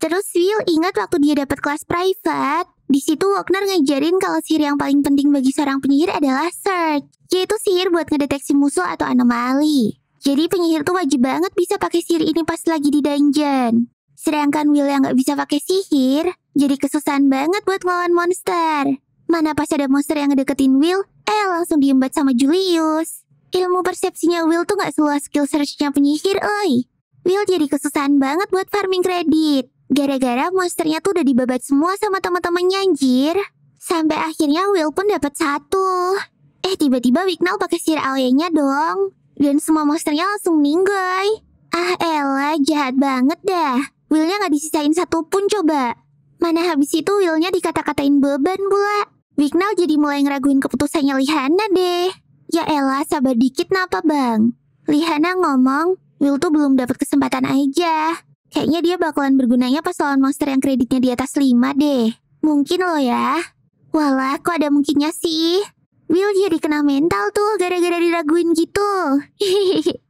Terus Will ingat waktu dia dapat kelas private, di situ Wagner ngajarin kalau sihir yang paling penting bagi seorang penyihir adalah search, yaitu sihir buat ngedeteksi musuh atau anomali. Jadi penyihir tuh wajib banget bisa pakai sihir ini pas lagi di dungeon. Sedangkan Will yang nggak bisa pakai sihir, jadi kesusahan banget buat ngelawan monster. Mana pas ada monster yang ngedeketin Will, eh langsung diembat sama Julius. Ilmu persepsinya Will tuh nggak seluas skill searchnya penyihir, oi. Will jadi kesusahan banget buat farming kredit. Gara-gara monsternya tuh udah dibabat semua sama teman-temannya anjir. Sampai akhirnya Will pun dapat satu. Eh tiba-tiba Wignal pakai sihir aoe dong. Dan semua monsternya langsung meninggal. Ah Ella, jahat banget dah. Willnya nggak disisain satu pun coba. Mana habis itu Willnya dikata-katain beban pula. Wignal jadi mulai ngeraguin keputusannya Lihana deh. Ya Ella, sabar dikit napa bang? Lihana ngomong, Will tuh belum dapat kesempatan aja. Kayaknya dia bakalan bergunanya pas lawan monster yang kreditnya di atas 5 deh. Mungkin loh ya. Walah, kok ada mungkinnya sih? Will jadi kena mental tuh gara-gara diraguin gitu. [LAUGHS]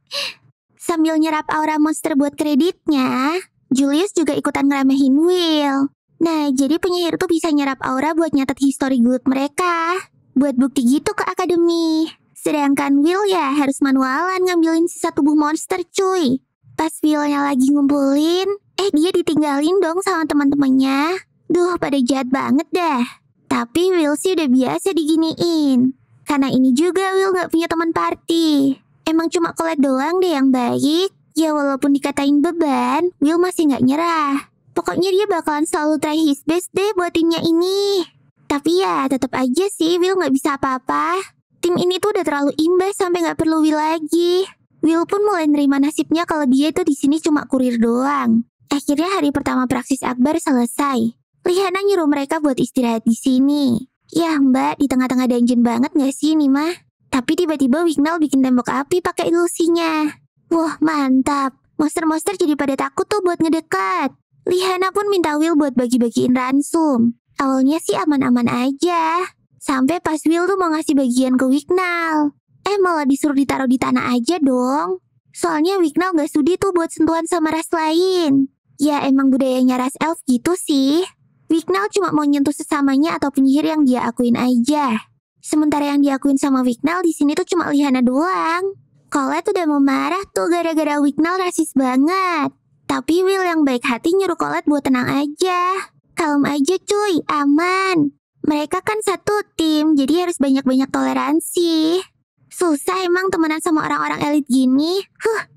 Sambil nyerap aura monster buat kreditnya, Julius juga ikutan ngeremehin Will. Nah, jadi penyihir tuh bisa nyerap aura buat nyatet histori guild mereka. Buat bukti gitu ke akademi. Sedangkan Will ya harus manualan ngambilin sisa tubuh monster cuy. Pas Willnya lagi ngumpulin, eh dia ditinggalin dong sama teman-temannya. Duh, pada jahat banget dah. Tapi Will sih udah biasa diginiin. Karena ini juga Will gak punya teman party. Emang cuma Colette doang deh yang baik. Ya walaupun dikatain beban, Will masih gak nyerah. Pokoknya dia bakalan selalu try his best deh buat timnya ini. Tapi ya tetap aja sih Will gak bisa apa-apa. Tim ini tuh udah terlalu imbas sampai gak perlu Will lagi. Will pun mulai nerima nasibnya kalau dia itu di sini cuma kurir doang. Akhirnya hari pertama praksis Akbar selesai. Lihana nyuruh mereka buat istirahat di sini. Ya mbak, di tengah-tengah dungeon banget gak sih ini mah? Tapi tiba-tiba Wignal bikin tembok api pakai ilusinya. Wah mantap, monster-monster jadi pada takut tuh buat ngedekat. Lihana pun minta Will buat bagi-bagiin ransum. Awalnya sih aman-aman aja. Sampai pas Will tuh mau ngasih bagian ke Wignal. Eh malah disuruh ditaruh di tanah aja dong. Soalnya Wignal gak sudi tuh buat sentuhan sama ras lain. Ya emang budayanya ras elf gitu sih. Wignal cuma mau nyentuh sesamanya atau penyihir yang dia akuin aja. Sementara yang diakuin sama Wignal di sini tuh cuma Lihana doang. Colette udah mau marah tuh gara-gara Wignal rasis banget. Tapi Will yang baik hati nyuruh Colette buat tenang aja. Kalem aja cuy, aman. Mereka kan satu tim, jadi harus banyak-banyak toleransi. Susah emang temenan sama orang-orang elit gini. Huh.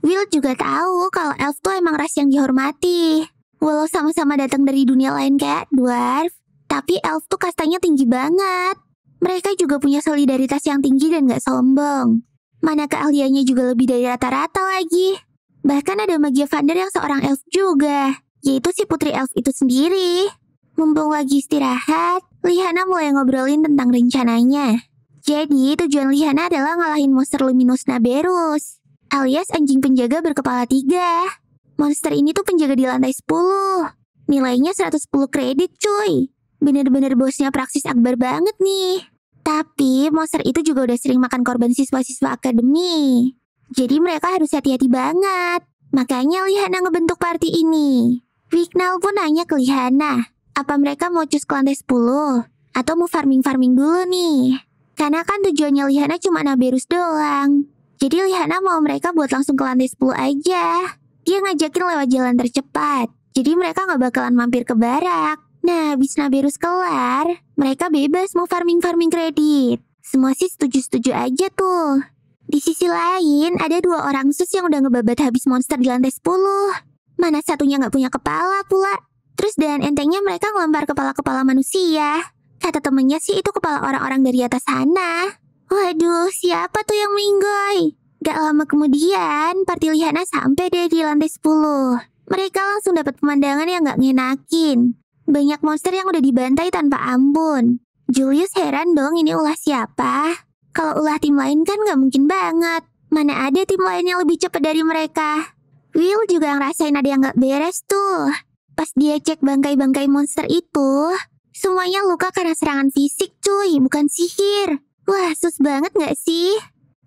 Will juga tahu kalau elf tuh emang ras yang dihormati. Walau sama-sama datang dari dunia lain kayak dwarf, tapi elf tuh kastanya tinggi banget. Mereka juga punya solidaritas yang tinggi dan gak sombong. Mana keahliannya juga lebih dari rata-rata lagi. Bahkan ada Magia Vander yang seorang elf juga, yaitu si putri elf itu sendiri. Mumpung lagi istirahat, Lihana mulai ngobrolin tentang rencananya. Jadi, tujuan Lihana adalah ngalahin monster Luminous Naberus, alias anjing penjaga berkepala tiga. Monster ini tuh penjaga di lantai 10. Nilainya 110 kredit cuy. Bener-bener bosnya praksis akbar banget nih. Tapi monster itu juga udah sering makan korban siswa-siswa akademi. Jadi mereka harus hati-hati banget. Makanya Lihana ngebentuk party ini. Wignal pun nanya ke Lihana, apa mereka mau cus ke lantai 10? Atau mau farming-farming dulu nih? Karena kan tujuannya Lihana cuma Naberus doang. Jadi Lihana mau mereka buat langsung ke lantai 10 aja. Dia ngajakin lewat jalan tercepat, jadi mereka nggak bakalan mampir ke barak. Nah, abis Naberus kelar, mereka bebas mau farming-farming kredit. Semua sih setuju-setuju aja tuh. Di sisi lain, ada dua orang sus yang udah ngebabat habis monster di lantai 10. Mana satunya nggak punya kepala pula. Terus dan entengnya mereka ngelempar kepala-kepala manusia. Kata temennya sih itu kepala orang-orang dari atas sana. Waduh, siapa tuh yang minggoy? Gak lama kemudian, Parti Lihana sampai deh di lantai 10. Mereka langsung dapat pemandangan yang gak ngenakin. Banyak monster yang udah dibantai tanpa ampun. Julius heran dong ini ulah siapa? Kalau ulah tim lain kan gak mungkin banget. Mana ada tim lain yang lebih cepat dari mereka? Will juga ngerasain ada yang gak beres tuh. Pas dia cek bangkai-bangkai monster itu, semuanya luka karena serangan fisik cuy, bukan sihir. Wah, sus banget gak sih?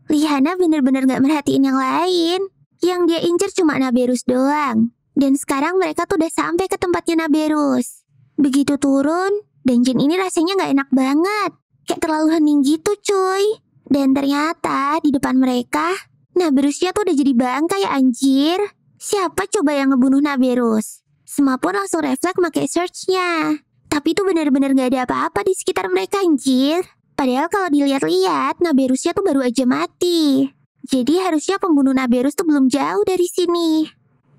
Lihana bener-bener gak merhatiin yang lain. Yang dia incer cuma Naberus doang. Dan sekarang mereka tuh udah sampai ke tempatnya Naberus. Begitu turun, dungeon ini rasanya gak enak banget. Kayak terlalu hening gitu cuy. Dan ternyata di depan mereka, Naberusnya tuh udah jadi bangkai ya anjir. Siapa coba yang ngebunuh Naberus? Semua pun langsung refleks pakai searchnya. Tapi itu benar-benar gak ada apa-apa di sekitar mereka anjir. Padahal kalau dilihat-lihat, Naberusnya tuh baru aja mati. Jadi harusnya pembunuh Naberus tuh belum jauh dari sini.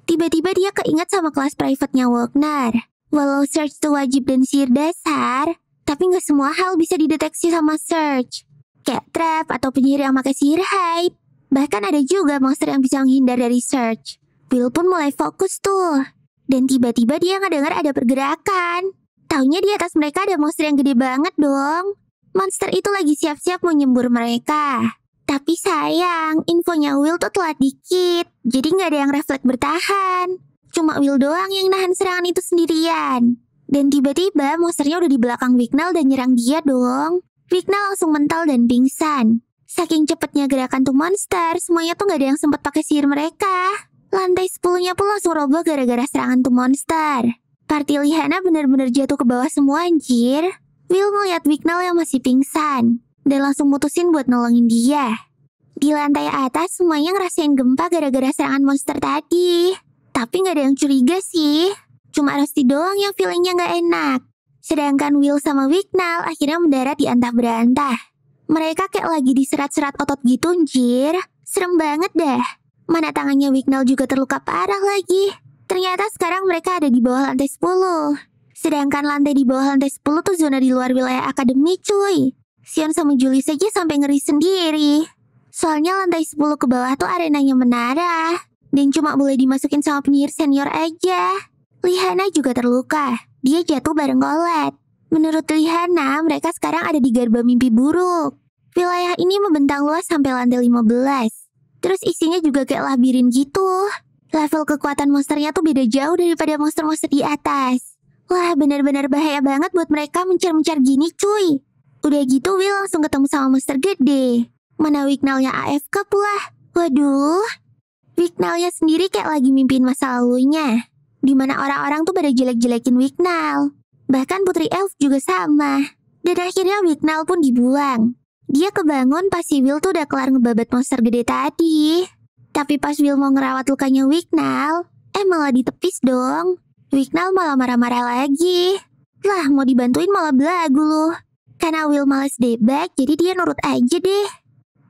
Tiba-tiba dia keinget sama kelas private-nya Wagner. Walau search itu wajib dan sihir dasar, tapi nggak semua hal bisa dideteksi sama search. Kayak trap atau penyihir yang pakai sihir hype. Bahkan ada juga monster yang bisa menghindar dari search. Will pun mulai fokus tuh. Dan tiba-tiba dia ngedengar ada pergerakan. Taunya di atas mereka ada monster yang gede banget dong. Monster itu lagi siap-siap menyembur mereka. Tapi sayang, infonya Will tuh telat dikit. Jadi nggak ada yang refleks bertahan. Cuma Will doang yang nahan serangan itu sendirian. Dan tiba-tiba monsternya udah di belakang Wignal dan nyerang dia dong. Wignal langsung mental dan pingsan. Saking cepetnya gerakan tuh monster, semuanya tuh nggak ada yang sempat pakai sihir mereka. Lantai sepuluhnya pun langsung roboh gara-gara serangan tuh monster. Party Lihana bener-bener jatuh ke bawah semua anjir. Will ngeliat Wignal yang masih pingsan dan langsung mutusin buat nolongin dia. Di lantai atas semuanya ngerasain gempa gara-gara serangan monster tadi. Tapi nggak ada yang curiga sih. Cuma Rusty doang yang feelingnya nggak enak. Sedangkan Will sama Wignal akhirnya mendarat di antah berantah. Mereka kayak lagi diserat-serat otot gitu, njir. Serem banget dah. Mana tangannya Wignal juga terluka parah lagi. Ternyata sekarang mereka ada di bawah lantai 10. Sedangkan lantai di bawah lantai 10 tuh zona di luar wilayah akademi cuy. Sion sama Julie saja sampai ngeri sendiri. Soalnya lantai 10 ke bawah tuh arenanya menara. Dan cuma boleh dimasukin sama penyihir senior aja. Lihana juga terluka. Dia jatuh bareng Golet. Menurut Lihana, mereka sekarang ada di garba mimpi buruk. Wilayah ini membentang luas sampai lantai 15. Terus isinya juga kayak labirin gitu. Level kekuatan monsternya tuh beda jauh daripada monster-monster di atas. Wah, benar-benar bahaya banget buat mereka mencar-mencar gini, cuy. Udah gitu, Will langsung ketemu sama Monster Gede. Mana Wignalnya AFK pula. Waduh, Wignalnya sendiri kayak lagi mimpin masa lalunya. Dimana orang-orang tuh pada jelek-jelekin Wignal. Bahkan Putri Elf juga sama. Dan akhirnya Wignal pun dibuang. Dia kebangun pas si Will tuh udah kelar ngebabat monster gede tadi. Tapi pas Will mau ngerawat lukanya Wignal, eh malah ditepis dong. Wiknal malah marah-marah lagi. Lah, mau dibantuin malah belagu lu. Karena Will males debak, jadi dia nurut aja deh.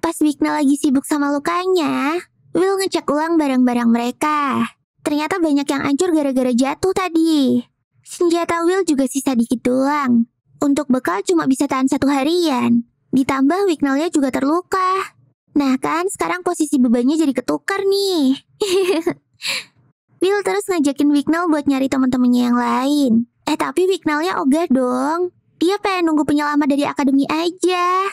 Pas Wiknal lagi sibuk sama lukanya, Will ngecek ulang barang-barang mereka. Ternyata banyak yang hancur gara-gara jatuh tadi. Senjata Will juga sisa dikit doang. Untuk bekal cuma bisa tahan satu harian. Ditambah Wiknalnya juga terluka. Nah kan, sekarang posisi bebannya jadi ketukar nih. [LAUGHS] Will terus ngajakin Wignal buat nyari temen-temennya yang lain. Eh tapi Wignalnya ogah dong. Dia pengen nunggu penyelamat dari akademi aja.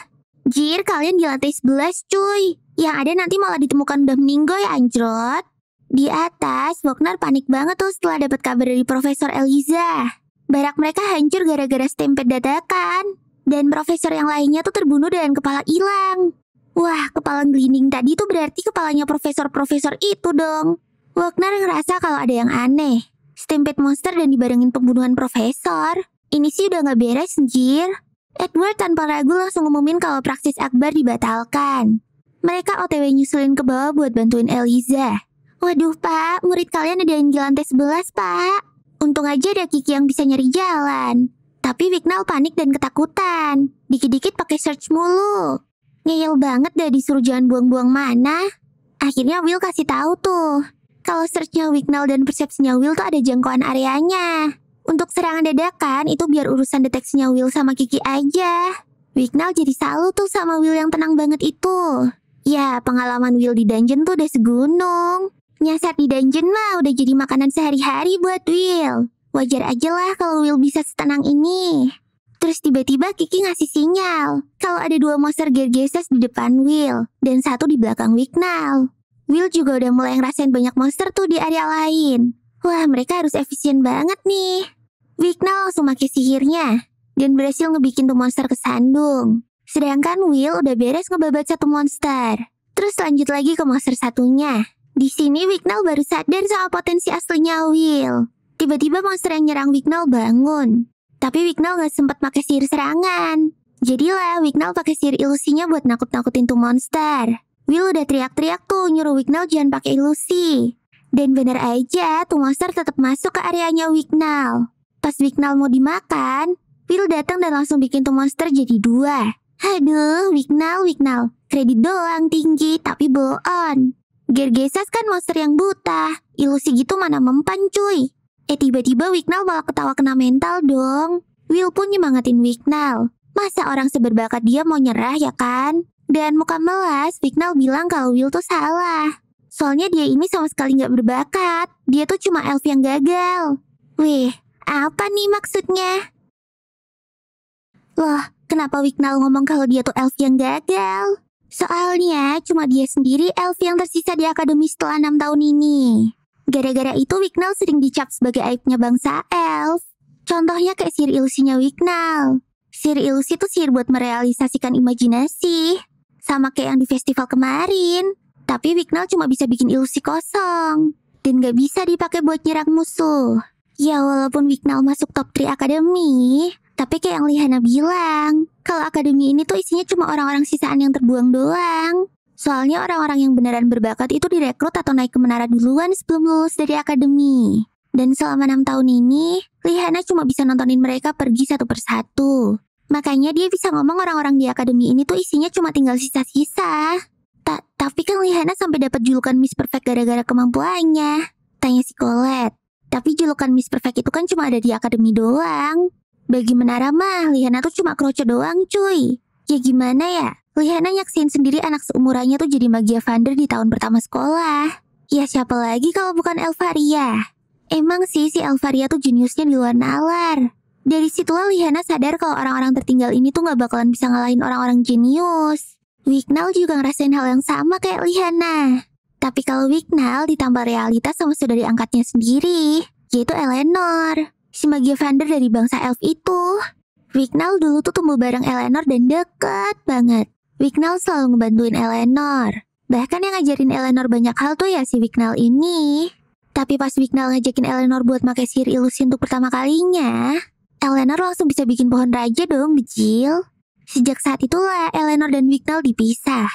Jir, kalian di lantai 11 cuy. Yang ada nanti malah ditemukan udah meninggoy ya, anjrot. Di atas, Wagner panik banget tuh setelah dapat kabar dari Profesor Eliza. Barak mereka hancur gara-gara stempet dadakan. Dan profesor yang lainnya tuh terbunuh dengan kepala hilang. Wah, kepala glinding tadi tuh berarti kepalanya profesor-profesor itu dong. Wagner ngerasa kalau ada yang aneh. Stampede monster dan dibarengin pembunuhan profesor. Ini sih udah gak beres, njir. Edward tanpa ragu langsung ngumumin kalau praksis Akbar dibatalkan. Mereka otw nyusulin ke bawah buat bantuin Eliza. Waduh, Pak. Murid kalian ada yang di lantai 11, Pak. Untung aja ada Kiki yang bisa nyari jalan. Tapi Wignal panik dan ketakutan. Dikit-dikit pakai search mulu. Ngeyel banget dah disuruh jangan buang-buang mana. Akhirnya Will kasih tahu tuh kalau searchnya Wignal dan persepsinya Will tuh ada jangkauan areanya. Untuk serangan dadakan, itu biar urusan deteksinya Will sama Kiki aja. Wignal jadi salut tuh sama Will yang tenang banget itu. Ya, pengalaman Will di dungeon tuh udah segunung. Nyasar di dungeon mah udah jadi makanan sehari-hari buat Will. Wajar aja lah kalau Will bisa setenang ini. Terus tiba-tiba Kiki ngasih sinyal kalau ada dua monster gergeses di depan Will dan satu di belakang Wignal. Will juga udah mulai ngerasain banyak monster tuh di area lain. Wah, mereka harus efisien banget nih. Wigna langsung pakai sihirnya dan berhasil ngebikin tuh monster kesandung. Sedangkan Will udah beres ngebabat satu monster. Terus lanjut lagi ke monster satunya. Di sini Wignal baru sadar soal potensi aslinya Will. Tiba-tiba monster yang nyerang Wignal bangun. Tapi Wignal nggak sempat pakai sihir serangan. Jadilah Wignal pakai sihir ilusinya buat nakut-nakutin tuh monster. Will udah teriak-teriak tuh nyuruh Wignal jangan pakai ilusi. Dan bener aja, tuh monster tetap masuk ke areanya Wignal. Pas Wignal mau dimakan, Will datang dan langsung bikin tuh monster jadi dua. Aduh, Wignal, Wignal. Kredit doang tinggi, tapi bolon. Gergesas kan monster yang buta. Ilusi gitu mana mempan cuy. Eh tiba-tiba Wignal malah ketawa kena mental dong. Will pun nyemangatin Wignal. Masa orang seberbakat dia mau nyerah ya kan? Dan muka melas, Vignal bilang kalau Will tuh salah. Soalnya dia ini sama sekali nggak berbakat. Dia tuh cuma elf yang gagal. Wih, apa nih maksudnya? Loh, kenapa Wignal ngomong kalau dia tuh elf yang gagal? Soalnya cuma dia sendiri elf yang tersisa di akademi setelah enam tahun ini. Gara-gara itu Wignal sering dicap sebagai aibnya bangsa elf. Contohnya kayak sihir ilusinya Wignal. Sihir ilusi tuh sihir buat merealisasikan imajinasi. Sama kayak yang di festival kemarin. Tapi Wignal cuma bisa bikin ilusi kosong. Dan gak bisa dipakai buat nyerang musuh. Ya walaupun Wignal masuk top 3 akademi, tapi kayak yang Lihana bilang, kalau akademi ini tuh isinya cuma orang-orang sisaan yang terbuang doang. Soalnya orang-orang yang beneran berbakat itu direkrut atau naik ke menara duluan sebelum lulus dari akademi. Dan selama 6 tahun ini, Lihana cuma bisa nontonin mereka pergi satu persatu. Makanya dia bisa ngomong orang-orang di akademi ini tuh isinya cuma tinggal sisa-sisa. Ta tapi kan Lihana sampai dapat julukan Miss Perfect gara-gara kemampuannya. Tanya si Colette. Tapi julukan Miss Perfect itu kan cuma ada di akademi doang. Bagi Menara mah, Lihana tuh cuma kroco doang cuy. Ya gimana ya? Lihana nyaksin sendiri anak seumurannya tuh jadi magia Vander di tahun pertama sekolah. Ya siapa lagi kalau bukan Elvaria? Emang sih si Elvaria tuh jeniusnya di luar nalar. Dari situlah Lihana sadar kalau orang-orang tertinggal ini tuh gak bakalan bisa ngalahin orang-orang jenius. Wignal juga ngerasain hal yang sama kayak Lihana. Tapi kalau Wignal ditambah realitas sama saudari angkatnya sendiri, yaitu Eleanor, si magia Vander dari bangsa elf itu. Wignal dulu tuh tumbuh bareng Eleanor dan deket banget. Wignal selalu ngebantuin Eleanor. Bahkan yang ngajarin Eleanor banyak hal tuh ya si Wignal ini. Tapi pas Wignal ngajakin Eleanor buat pakai sihir ilusi untuk pertama kalinya, Eleanor langsung bisa bikin pohon raja dong, kecil. Sejak saat itulah Eleanor dan Wignall dipisah.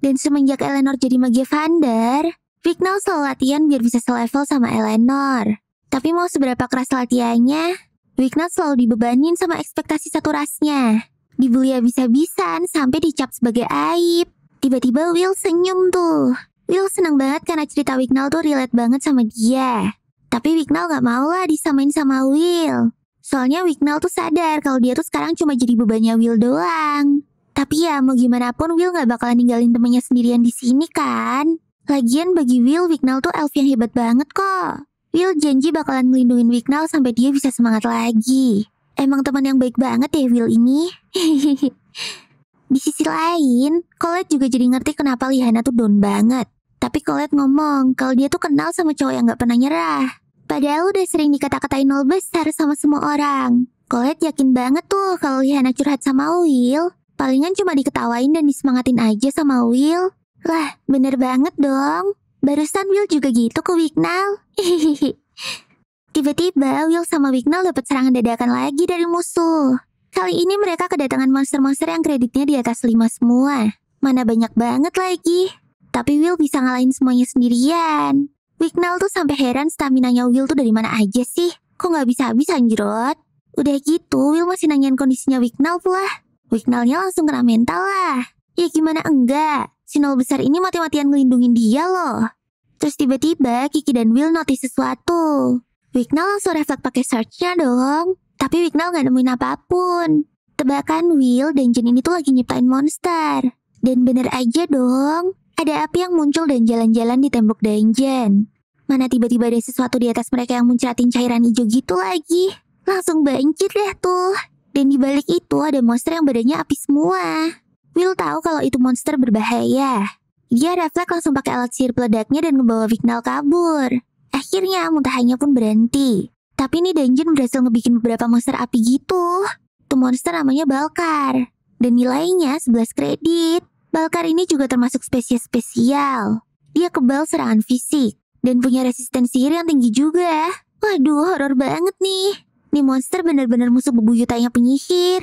Dan semenjak Eleanor jadi Vander, Wignall selalu latihan biar bisa selevel sama Eleanor. Tapi mau seberapa keras latihannya, Wignall selalu dibebanin sama ekspektasi satu rasnya. Dibully bisa-bisan sampai dicap sebagai aib. Tiba-tiba Will senyum tuh. Will senang banget karena cerita Wignall tuh relate banget sama dia. Tapi Wignall gak mau lah disamain sama Will. Soalnya Wignal tuh sadar kalau dia tuh sekarang cuma jadi bebannya Will doang. Tapi ya mau gimana pun Will nggak bakalan ninggalin temennya sendirian di sini kan. Lagian bagi Will, Wignal tuh elf yang hebat banget kok. Will janji bakalan ngelindungin Wignal sampai dia bisa semangat lagi. Emang teman yang baik banget ya Will ini. [LAUGHS] di sisi lain, Colette juga jadi ngerti kenapa Lihana tuh down banget. Tapi Colette ngomong kalau dia tuh kenal sama cowok yang gak pernah nyerah. Padahal udah sering dikata-katain nol besar sama semua orang. Colette yakin banget tuh kalau Lihana curhat sama Will. Palingan cuma diketawain dan disemangatin aja sama Will. Lah, bener banget dong. Barusan Will juga gitu ke Wignal. [LAUGHS] Tiba-tiba Will sama Wignal dapat serangan dadakan lagi dari musuh. Kali ini mereka kedatangan monster-monster yang kreditnya di atas lima semua. Mana banyak banget lagi. Tapi Will bisa ngalahin semuanya sendirian. Wignal tuh sampai heran stamina nya Will tuh dari mana aja sih. Kok nggak bisa-habis anjirot? Udah gitu, Will masih nanyain kondisinya Wignal pula. Wignalnya langsung kena mental lah. Ya gimana enggak? Si nol besar ini mati-matian ngelindungin dia loh. Terus tiba-tiba Kiki dan Will notice sesuatu. Wignal langsung refleks pakai searchnya dong. Tapi Wignal nggak nemuin apapun. Tebakan Will dan Jen ini tuh lagi nyiptain monster. Dan bener aja dong, ada api yang muncul dan jalan-jalan di tembok dungeon. Mana tiba-tiba ada sesuatu di atas mereka yang muncratin cairan hijau gitu lagi. Langsung banjir deh tuh. Dan di balik itu ada monster yang badannya api semua. Will tahu kalau itu monster berbahaya. Dia refleks langsung pakai alat sihir peledaknya dan membawa Vignal kabur. Akhirnya muntahannya pun berhenti. Tapi ini dungeon berhasil ngebikin beberapa monster api gitu. Itu monster namanya Balkar. Dan nilainya 11 kredit. Balkar ini juga termasuk spesies spesial. Dia kebal serangan fisik dan punya resistensi sihir yang tinggi juga. Waduh, horor banget nih. Nih monster bener-bener musuh bebuyutannya penyihir.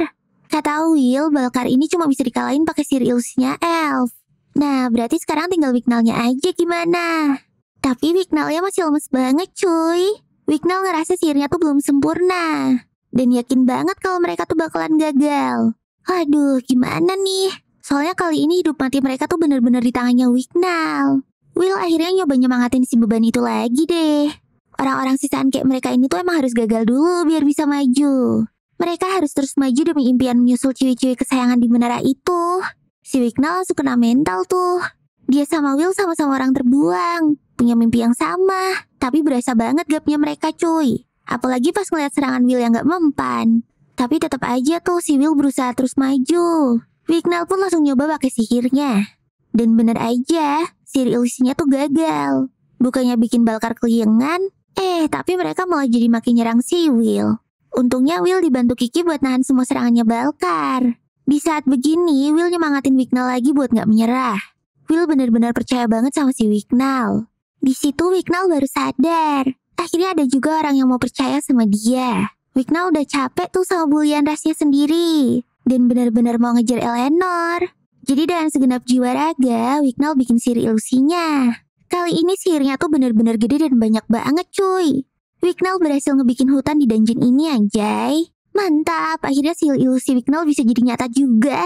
Kata Will, Balkar ini cuma bisa dikalahin pakai sihir ilusnya elf. Nah, berarti sekarang tinggal Wignalnya aja gimana? Tapi Wignalnya masih lemes banget cuy. Wignal ngerasa sihirnya tuh belum sempurna. Dan yakin banget kalau mereka tuh bakalan gagal. Aduh, gimana nih? Soalnya kali ini hidup mati mereka tuh bener-bener di tangannya Wignal. Will akhirnya nyoba nyemangatin si beban itu lagi deh. Orang-orang sisaan kayak mereka ini tuh emang harus gagal dulu biar bisa maju. Mereka harus terus maju demi impian menyusul cewek-cewek kesayangan di menara itu. Si Wignal langsung kena mental tuh. Dia sama Will sama-sama orang terbuang. Punya mimpi yang sama. Tapi berasa banget gapnya mereka cuy. Apalagi pas ngeliat serangan Will yang gak mempan. Tapi tetap aja tuh si Will berusaha terus maju. Wignal pun langsung nyoba pakai sihirnya. Dan benar aja, sihir ilusinya tuh gagal. Bukannya bikin Balkar keliengan, eh tapi mereka malah jadi makin nyerang si Will. Untungnya Will dibantu Kiki buat nahan semua serangannya Balkar. Di saat begini, Will nyemangatin Wignal lagi buat nggak menyerah. Will benar-benar percaya banget sama si Wignal. Di situ Wignal baru sadar. Akhirnya ada juga orang yang mau percaya sama dia. Wignal udah capek tuh sama bulian rasnya sendiri dan benar-benar mau ngejar Eleanor. Jadi dengan segenap jiwa raga, Wignall bikin sihir ilusinya. Kali ini sihirnya tuh benar-benar gede dan banyak banget cuy. Wignall berhasil ngebikin hutan di dungeon ini anjay. Mantap, akhirnya sihir ilusi Wignall bisa jadi nyata juga.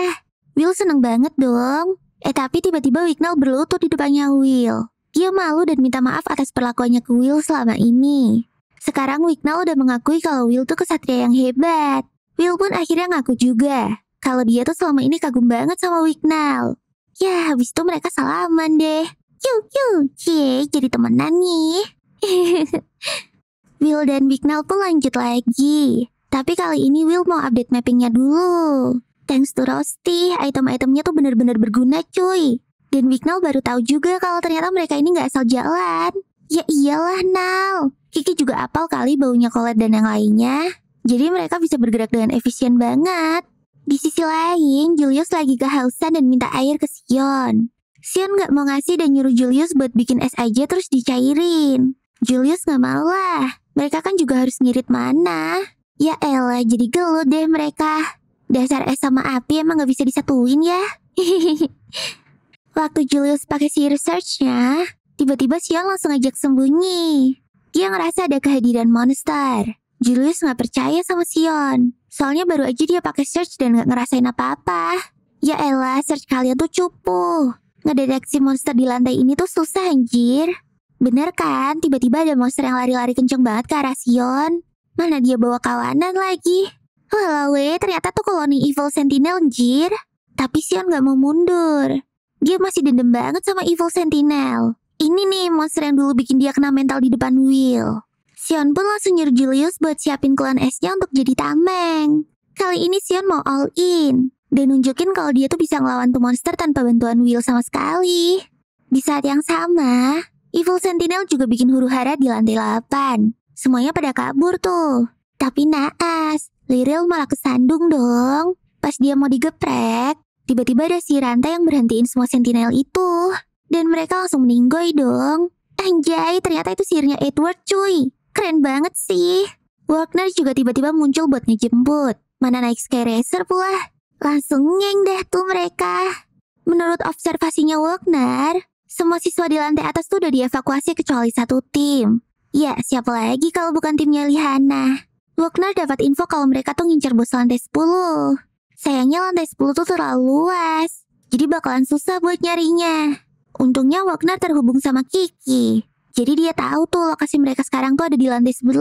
Will seneng banget dong. Eh tapi tiba-tiba Wignall berlutut di depannya Will. Dia malu dan minta maaf atas perlakuannya ke Will selama ini. Sekarang Wignall udah mengakui kalau Will tuh kesatria yang hebat. Will pun akhirnya ngaku juga kalau dia tuh selama ini kagum banget sama Wignal. Ya, habis itu mereka salaman deh. Yuk, yuk, cie, jadi temenan nih. [LAUGHS] Will dan Wignal pun lanjut lagi. Tapi kali ini Will mau update mappingnya dulu. Thanks to Rosti, item-itemnya tuh bener-bener berguna cuy. Dan Wignal baru tahu juga kalau ternyata mereka ini nggak asal jalan. Ya iyalah Nal, Kiki juga apal kali baunya kolet dan yang lainnya. Jadi mereka bisa bergerak dengan efisien banget. Di sisi lain, Julius lagi kehausan dan minta air ke Sion. Sion gak mau ngasih dan nyuruh Julius buat bikin es aja terus dicairin. Julius gak mau lah. Mereka kan juga harus ngirit mana. Ya elah, jadi gelut deh mereka. Dasar es sama api emang gak bisa disatuin ya. [LAUGHS] Waktu Julius pakai si researchnya, tiba-tiba Sion langsung ajak sembunyi. Dia ngerasa ada kehadiran monster. Julius nggak percaya sama Sion. Soalnya baru aja dia pakai search dan nggak ngerasain apa-apa. Ya Ella, search kalian tuh cupu. Ngedeteksi monster di lantai ini tuh susah anjir. Bener kan, tiba-tiba ada monster yang lari-lari kenceng banget ke arah Sion. Mana dia bawa kawanan lagi. Walawe, eh, ternyata tuh koloni Evil Sentinel anjir. Tapi Sion nggak mau mundur. Dia masih dendam banget sama Evil Sentinel. Ini nih monster yang dulu bikin dia kena mental di depan Will. Sion pun langsung nyuruh Julius buat siapin S-nya untuk jadi tameng. Kali ini Sion mau all in dan nunjukin kalau dia tuh bisa ngelawan tuh monster tanpa bantuan Will sama sekali. Di saat yang sama, Evil Sentinel juga bikin huru hara di lantai 8. Semuanya pada kabur tuh. Tapi naas, Liril malah kesandung dong. Pas dia mau digeprek, tiba-tiba ada si rantai yang berhentiin semua sentinel itu. Dan mereka langsung meninggoy dong. Anjay, ternyata itu sihirnya Edward cuy. Keren banget sih. Wagner juga tiba-tiba muncul buat ngejemput. Mana naik sky racer pula. Langsung ngeng deh tuh mereka. Menurut observasinya Wagner, semua siswa di lantai atas tuh udah dievakuasi kecuali satu tim. Ya, siapa lagi kalau bukan timnya Lihana. Wagner dapat info kalau mereka tuh ngincer bos lantai 10. Sayangnya lantai 10 tuh terlalu luas. Jadi bakalan susah buat nyarinya. Untungnya Wagner terhubung sama Kiki. Jadi dia tahu tuh lokasi mereka sekarang tuh ada di lantai 11.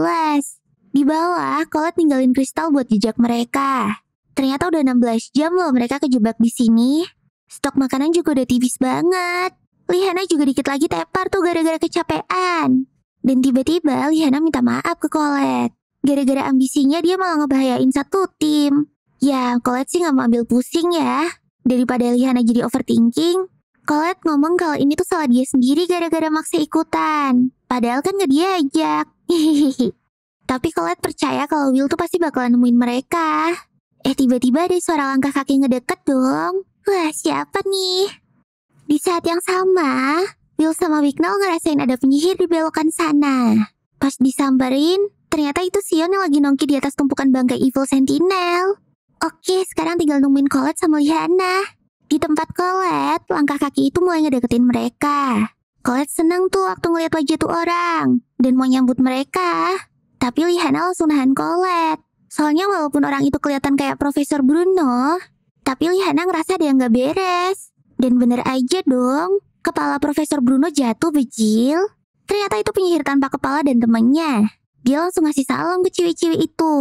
Di bawah, Colette ninggalin kristal buat jejak mereka. Ternyata udah 16 jam loh mereka kejebak di sini. Stok makanan juga udah tipis banget. Lihana juga dikit lagi tepar tuh gara-gara kecapean. Dan tiba-tiba Lihana minta maaf ke Colette. Gara-gara ambisinya dia malah ngebahayain satu tim. Ya, Colette sih nggak mau ambil pusing ya. Daripada Lihana jadi overthinking, Colette ngomong kalau ini tuh salah dia sendiri gara-gara maksa ikutan. Padahal kan gak dia ajak. [LAUGHS] Tapi Colette percaya kalau Will tuh pasti bakalan nemuin mereka. Eh tiba-tiba ada suara langkah kaki ngedeket dong. Wah siapa nih? Di saat yang sama, Will sama Wignall ngerasain ada penyihir di belokan sana. Pas disamperin, ternyata itu Sion yang lagi nongki di atas tumpukan bangkai Evil Sentinel. Oke, sekarang tinggal nungguin Colette sama Liana. Di tempat Kolet, langkah kaki itu mulai ngedeketin mereka. Kolet seneng tuh waktu ngeliat wajah tuh orang, dan mau nyambut mereka. Tapi Lihana langsung nahan Colette. Soalnya walaupun orang itu kelihatan kayak Profesor Bruno, tapi Lihana ngerasa ada yang gak beres. Dan bener aja dong, kepala Profesor Bruno jatuh bejil. Ternyata itu penyihir tanpa kepala dan temannya. Dia langsung ngasih salam ke ciwi-ciwi itu.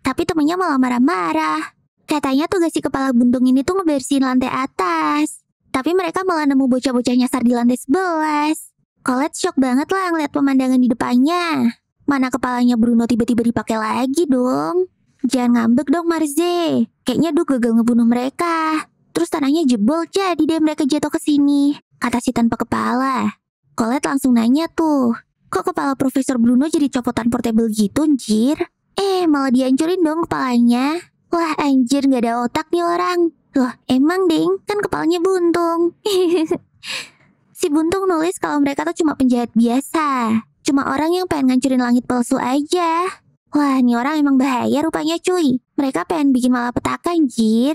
Tapi temannya malah marah-marah. Katanya tugas si kepala buntung ini tuh ngebersihin lantai atas. Tapi mereka malah nemu bocah-bocah nyasar di lantai sebelas. Colette shock banget lah ngeliat pemandangan di depannya. Mana kepalanya Bruno tiba-tiba dipakai lagi dong. Jangan ngambek dong Marze. Kayaknya Du gagal ngebunuh mereka. Terus tanahnya jebol jadi deh mereka jatuh ke sini. Kata si tanpa kepala. Colette langsung nanya tuh. Kok kepala Profesor Bruno jadi copotan portable gitu, njir? Eh, malah dihancurin dong kepalanya. Wah anjir gak ada otak nih orang. Loh emang ding, kan kepalanya buntung. [LAUGHS] si buntung nulis kalau mereka tuh cuma penjahat biasa. Cuma orang yang pengen ngancurin langit palsu aja. Wah, ini orang emang bahaya rupanya cuy. Mereka pengen bikin malapetaka anjir.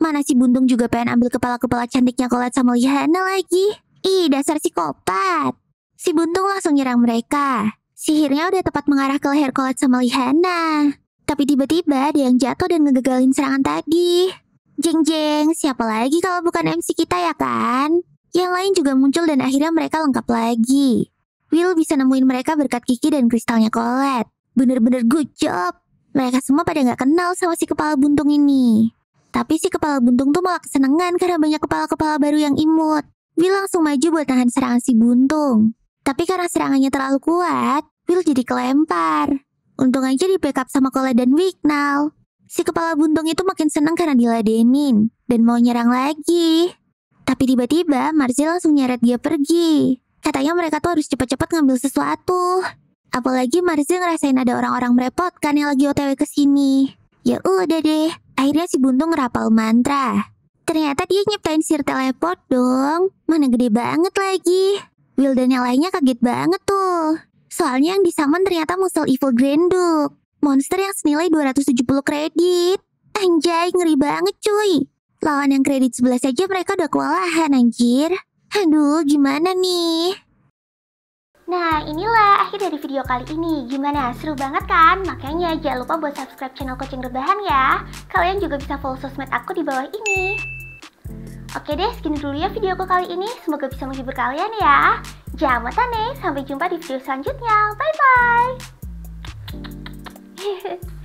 Mana si Buntung juga pengen ambil kepala-kepala cantiknya Kolat sama Lihana lagi. Ih, dasar si psikopat. Si Buntung langsung nyerang mereka. Sihirnya udah tepat mengarah ke leher Kolat sama Lihana. Tapi tiba-tiba ada yang jatuh dan ngegagalin serangan tadi. Jeng-jeng, siapa lagi kalau bukan MC kita ya kan? Yang lain juga muncul dan akhirnya mereka lengkap lagi. Will bisa nemuin mereka berkat Kiki dan kristalnya Colette. Bener-bener good job. Mereka semua pada nggak kenal sama si kepala buntung ini. Tapi si kepala buntung tuh malah kesenangan karena banyak kepala-kepala baru yang imut. Will langsung maju buat tahan serangan si buntung. Tapi karena serangannya terlalu kuat, Will jadi kelempar. Untung aja di backup sama Kola dan Wignal. Si kepala buntung itu makin senang karena diladenin dan mau nyerang lagi. Tapi tiba-tiba Marzi langsung nyeret dia pergi. Katanya mereka tuh harus cepat-cepat ngambil sesuatu. Apalagi Marzi ngerasain ada orang-orang merepotkan yang lagi otw ke sini. Ya udah deh, akhirnya si buntung ngerapal mantra. Ternyata dia nyiptain sir teleport dong. Mana gede banget lagi. Wildan yang lainnya kaget banget tuh. Soalnya yang disaman ternyata musuh Evil grand duke Monster yang senilai 270 kredit. Anjay, ngeri banget cuy. Lawan yang kredit 11 saja mereka udah kewalahan anjir. Aduh, gimana nih? Nah, inilah akhir dari video kali ini. Gimana? Seru banget kan? Makanya jangan lupa buat subscribe channel kucing Rebahan ya. Kalian juga bisa follow sosmed aku di bawah ini. Oke deh, segini dulu ya video aku kali ini. Semoga bisa menghibur kalian ya. Jangan mata nih, sampai jumpa di video selanjutnya. Bye-bye. [LAUGHS]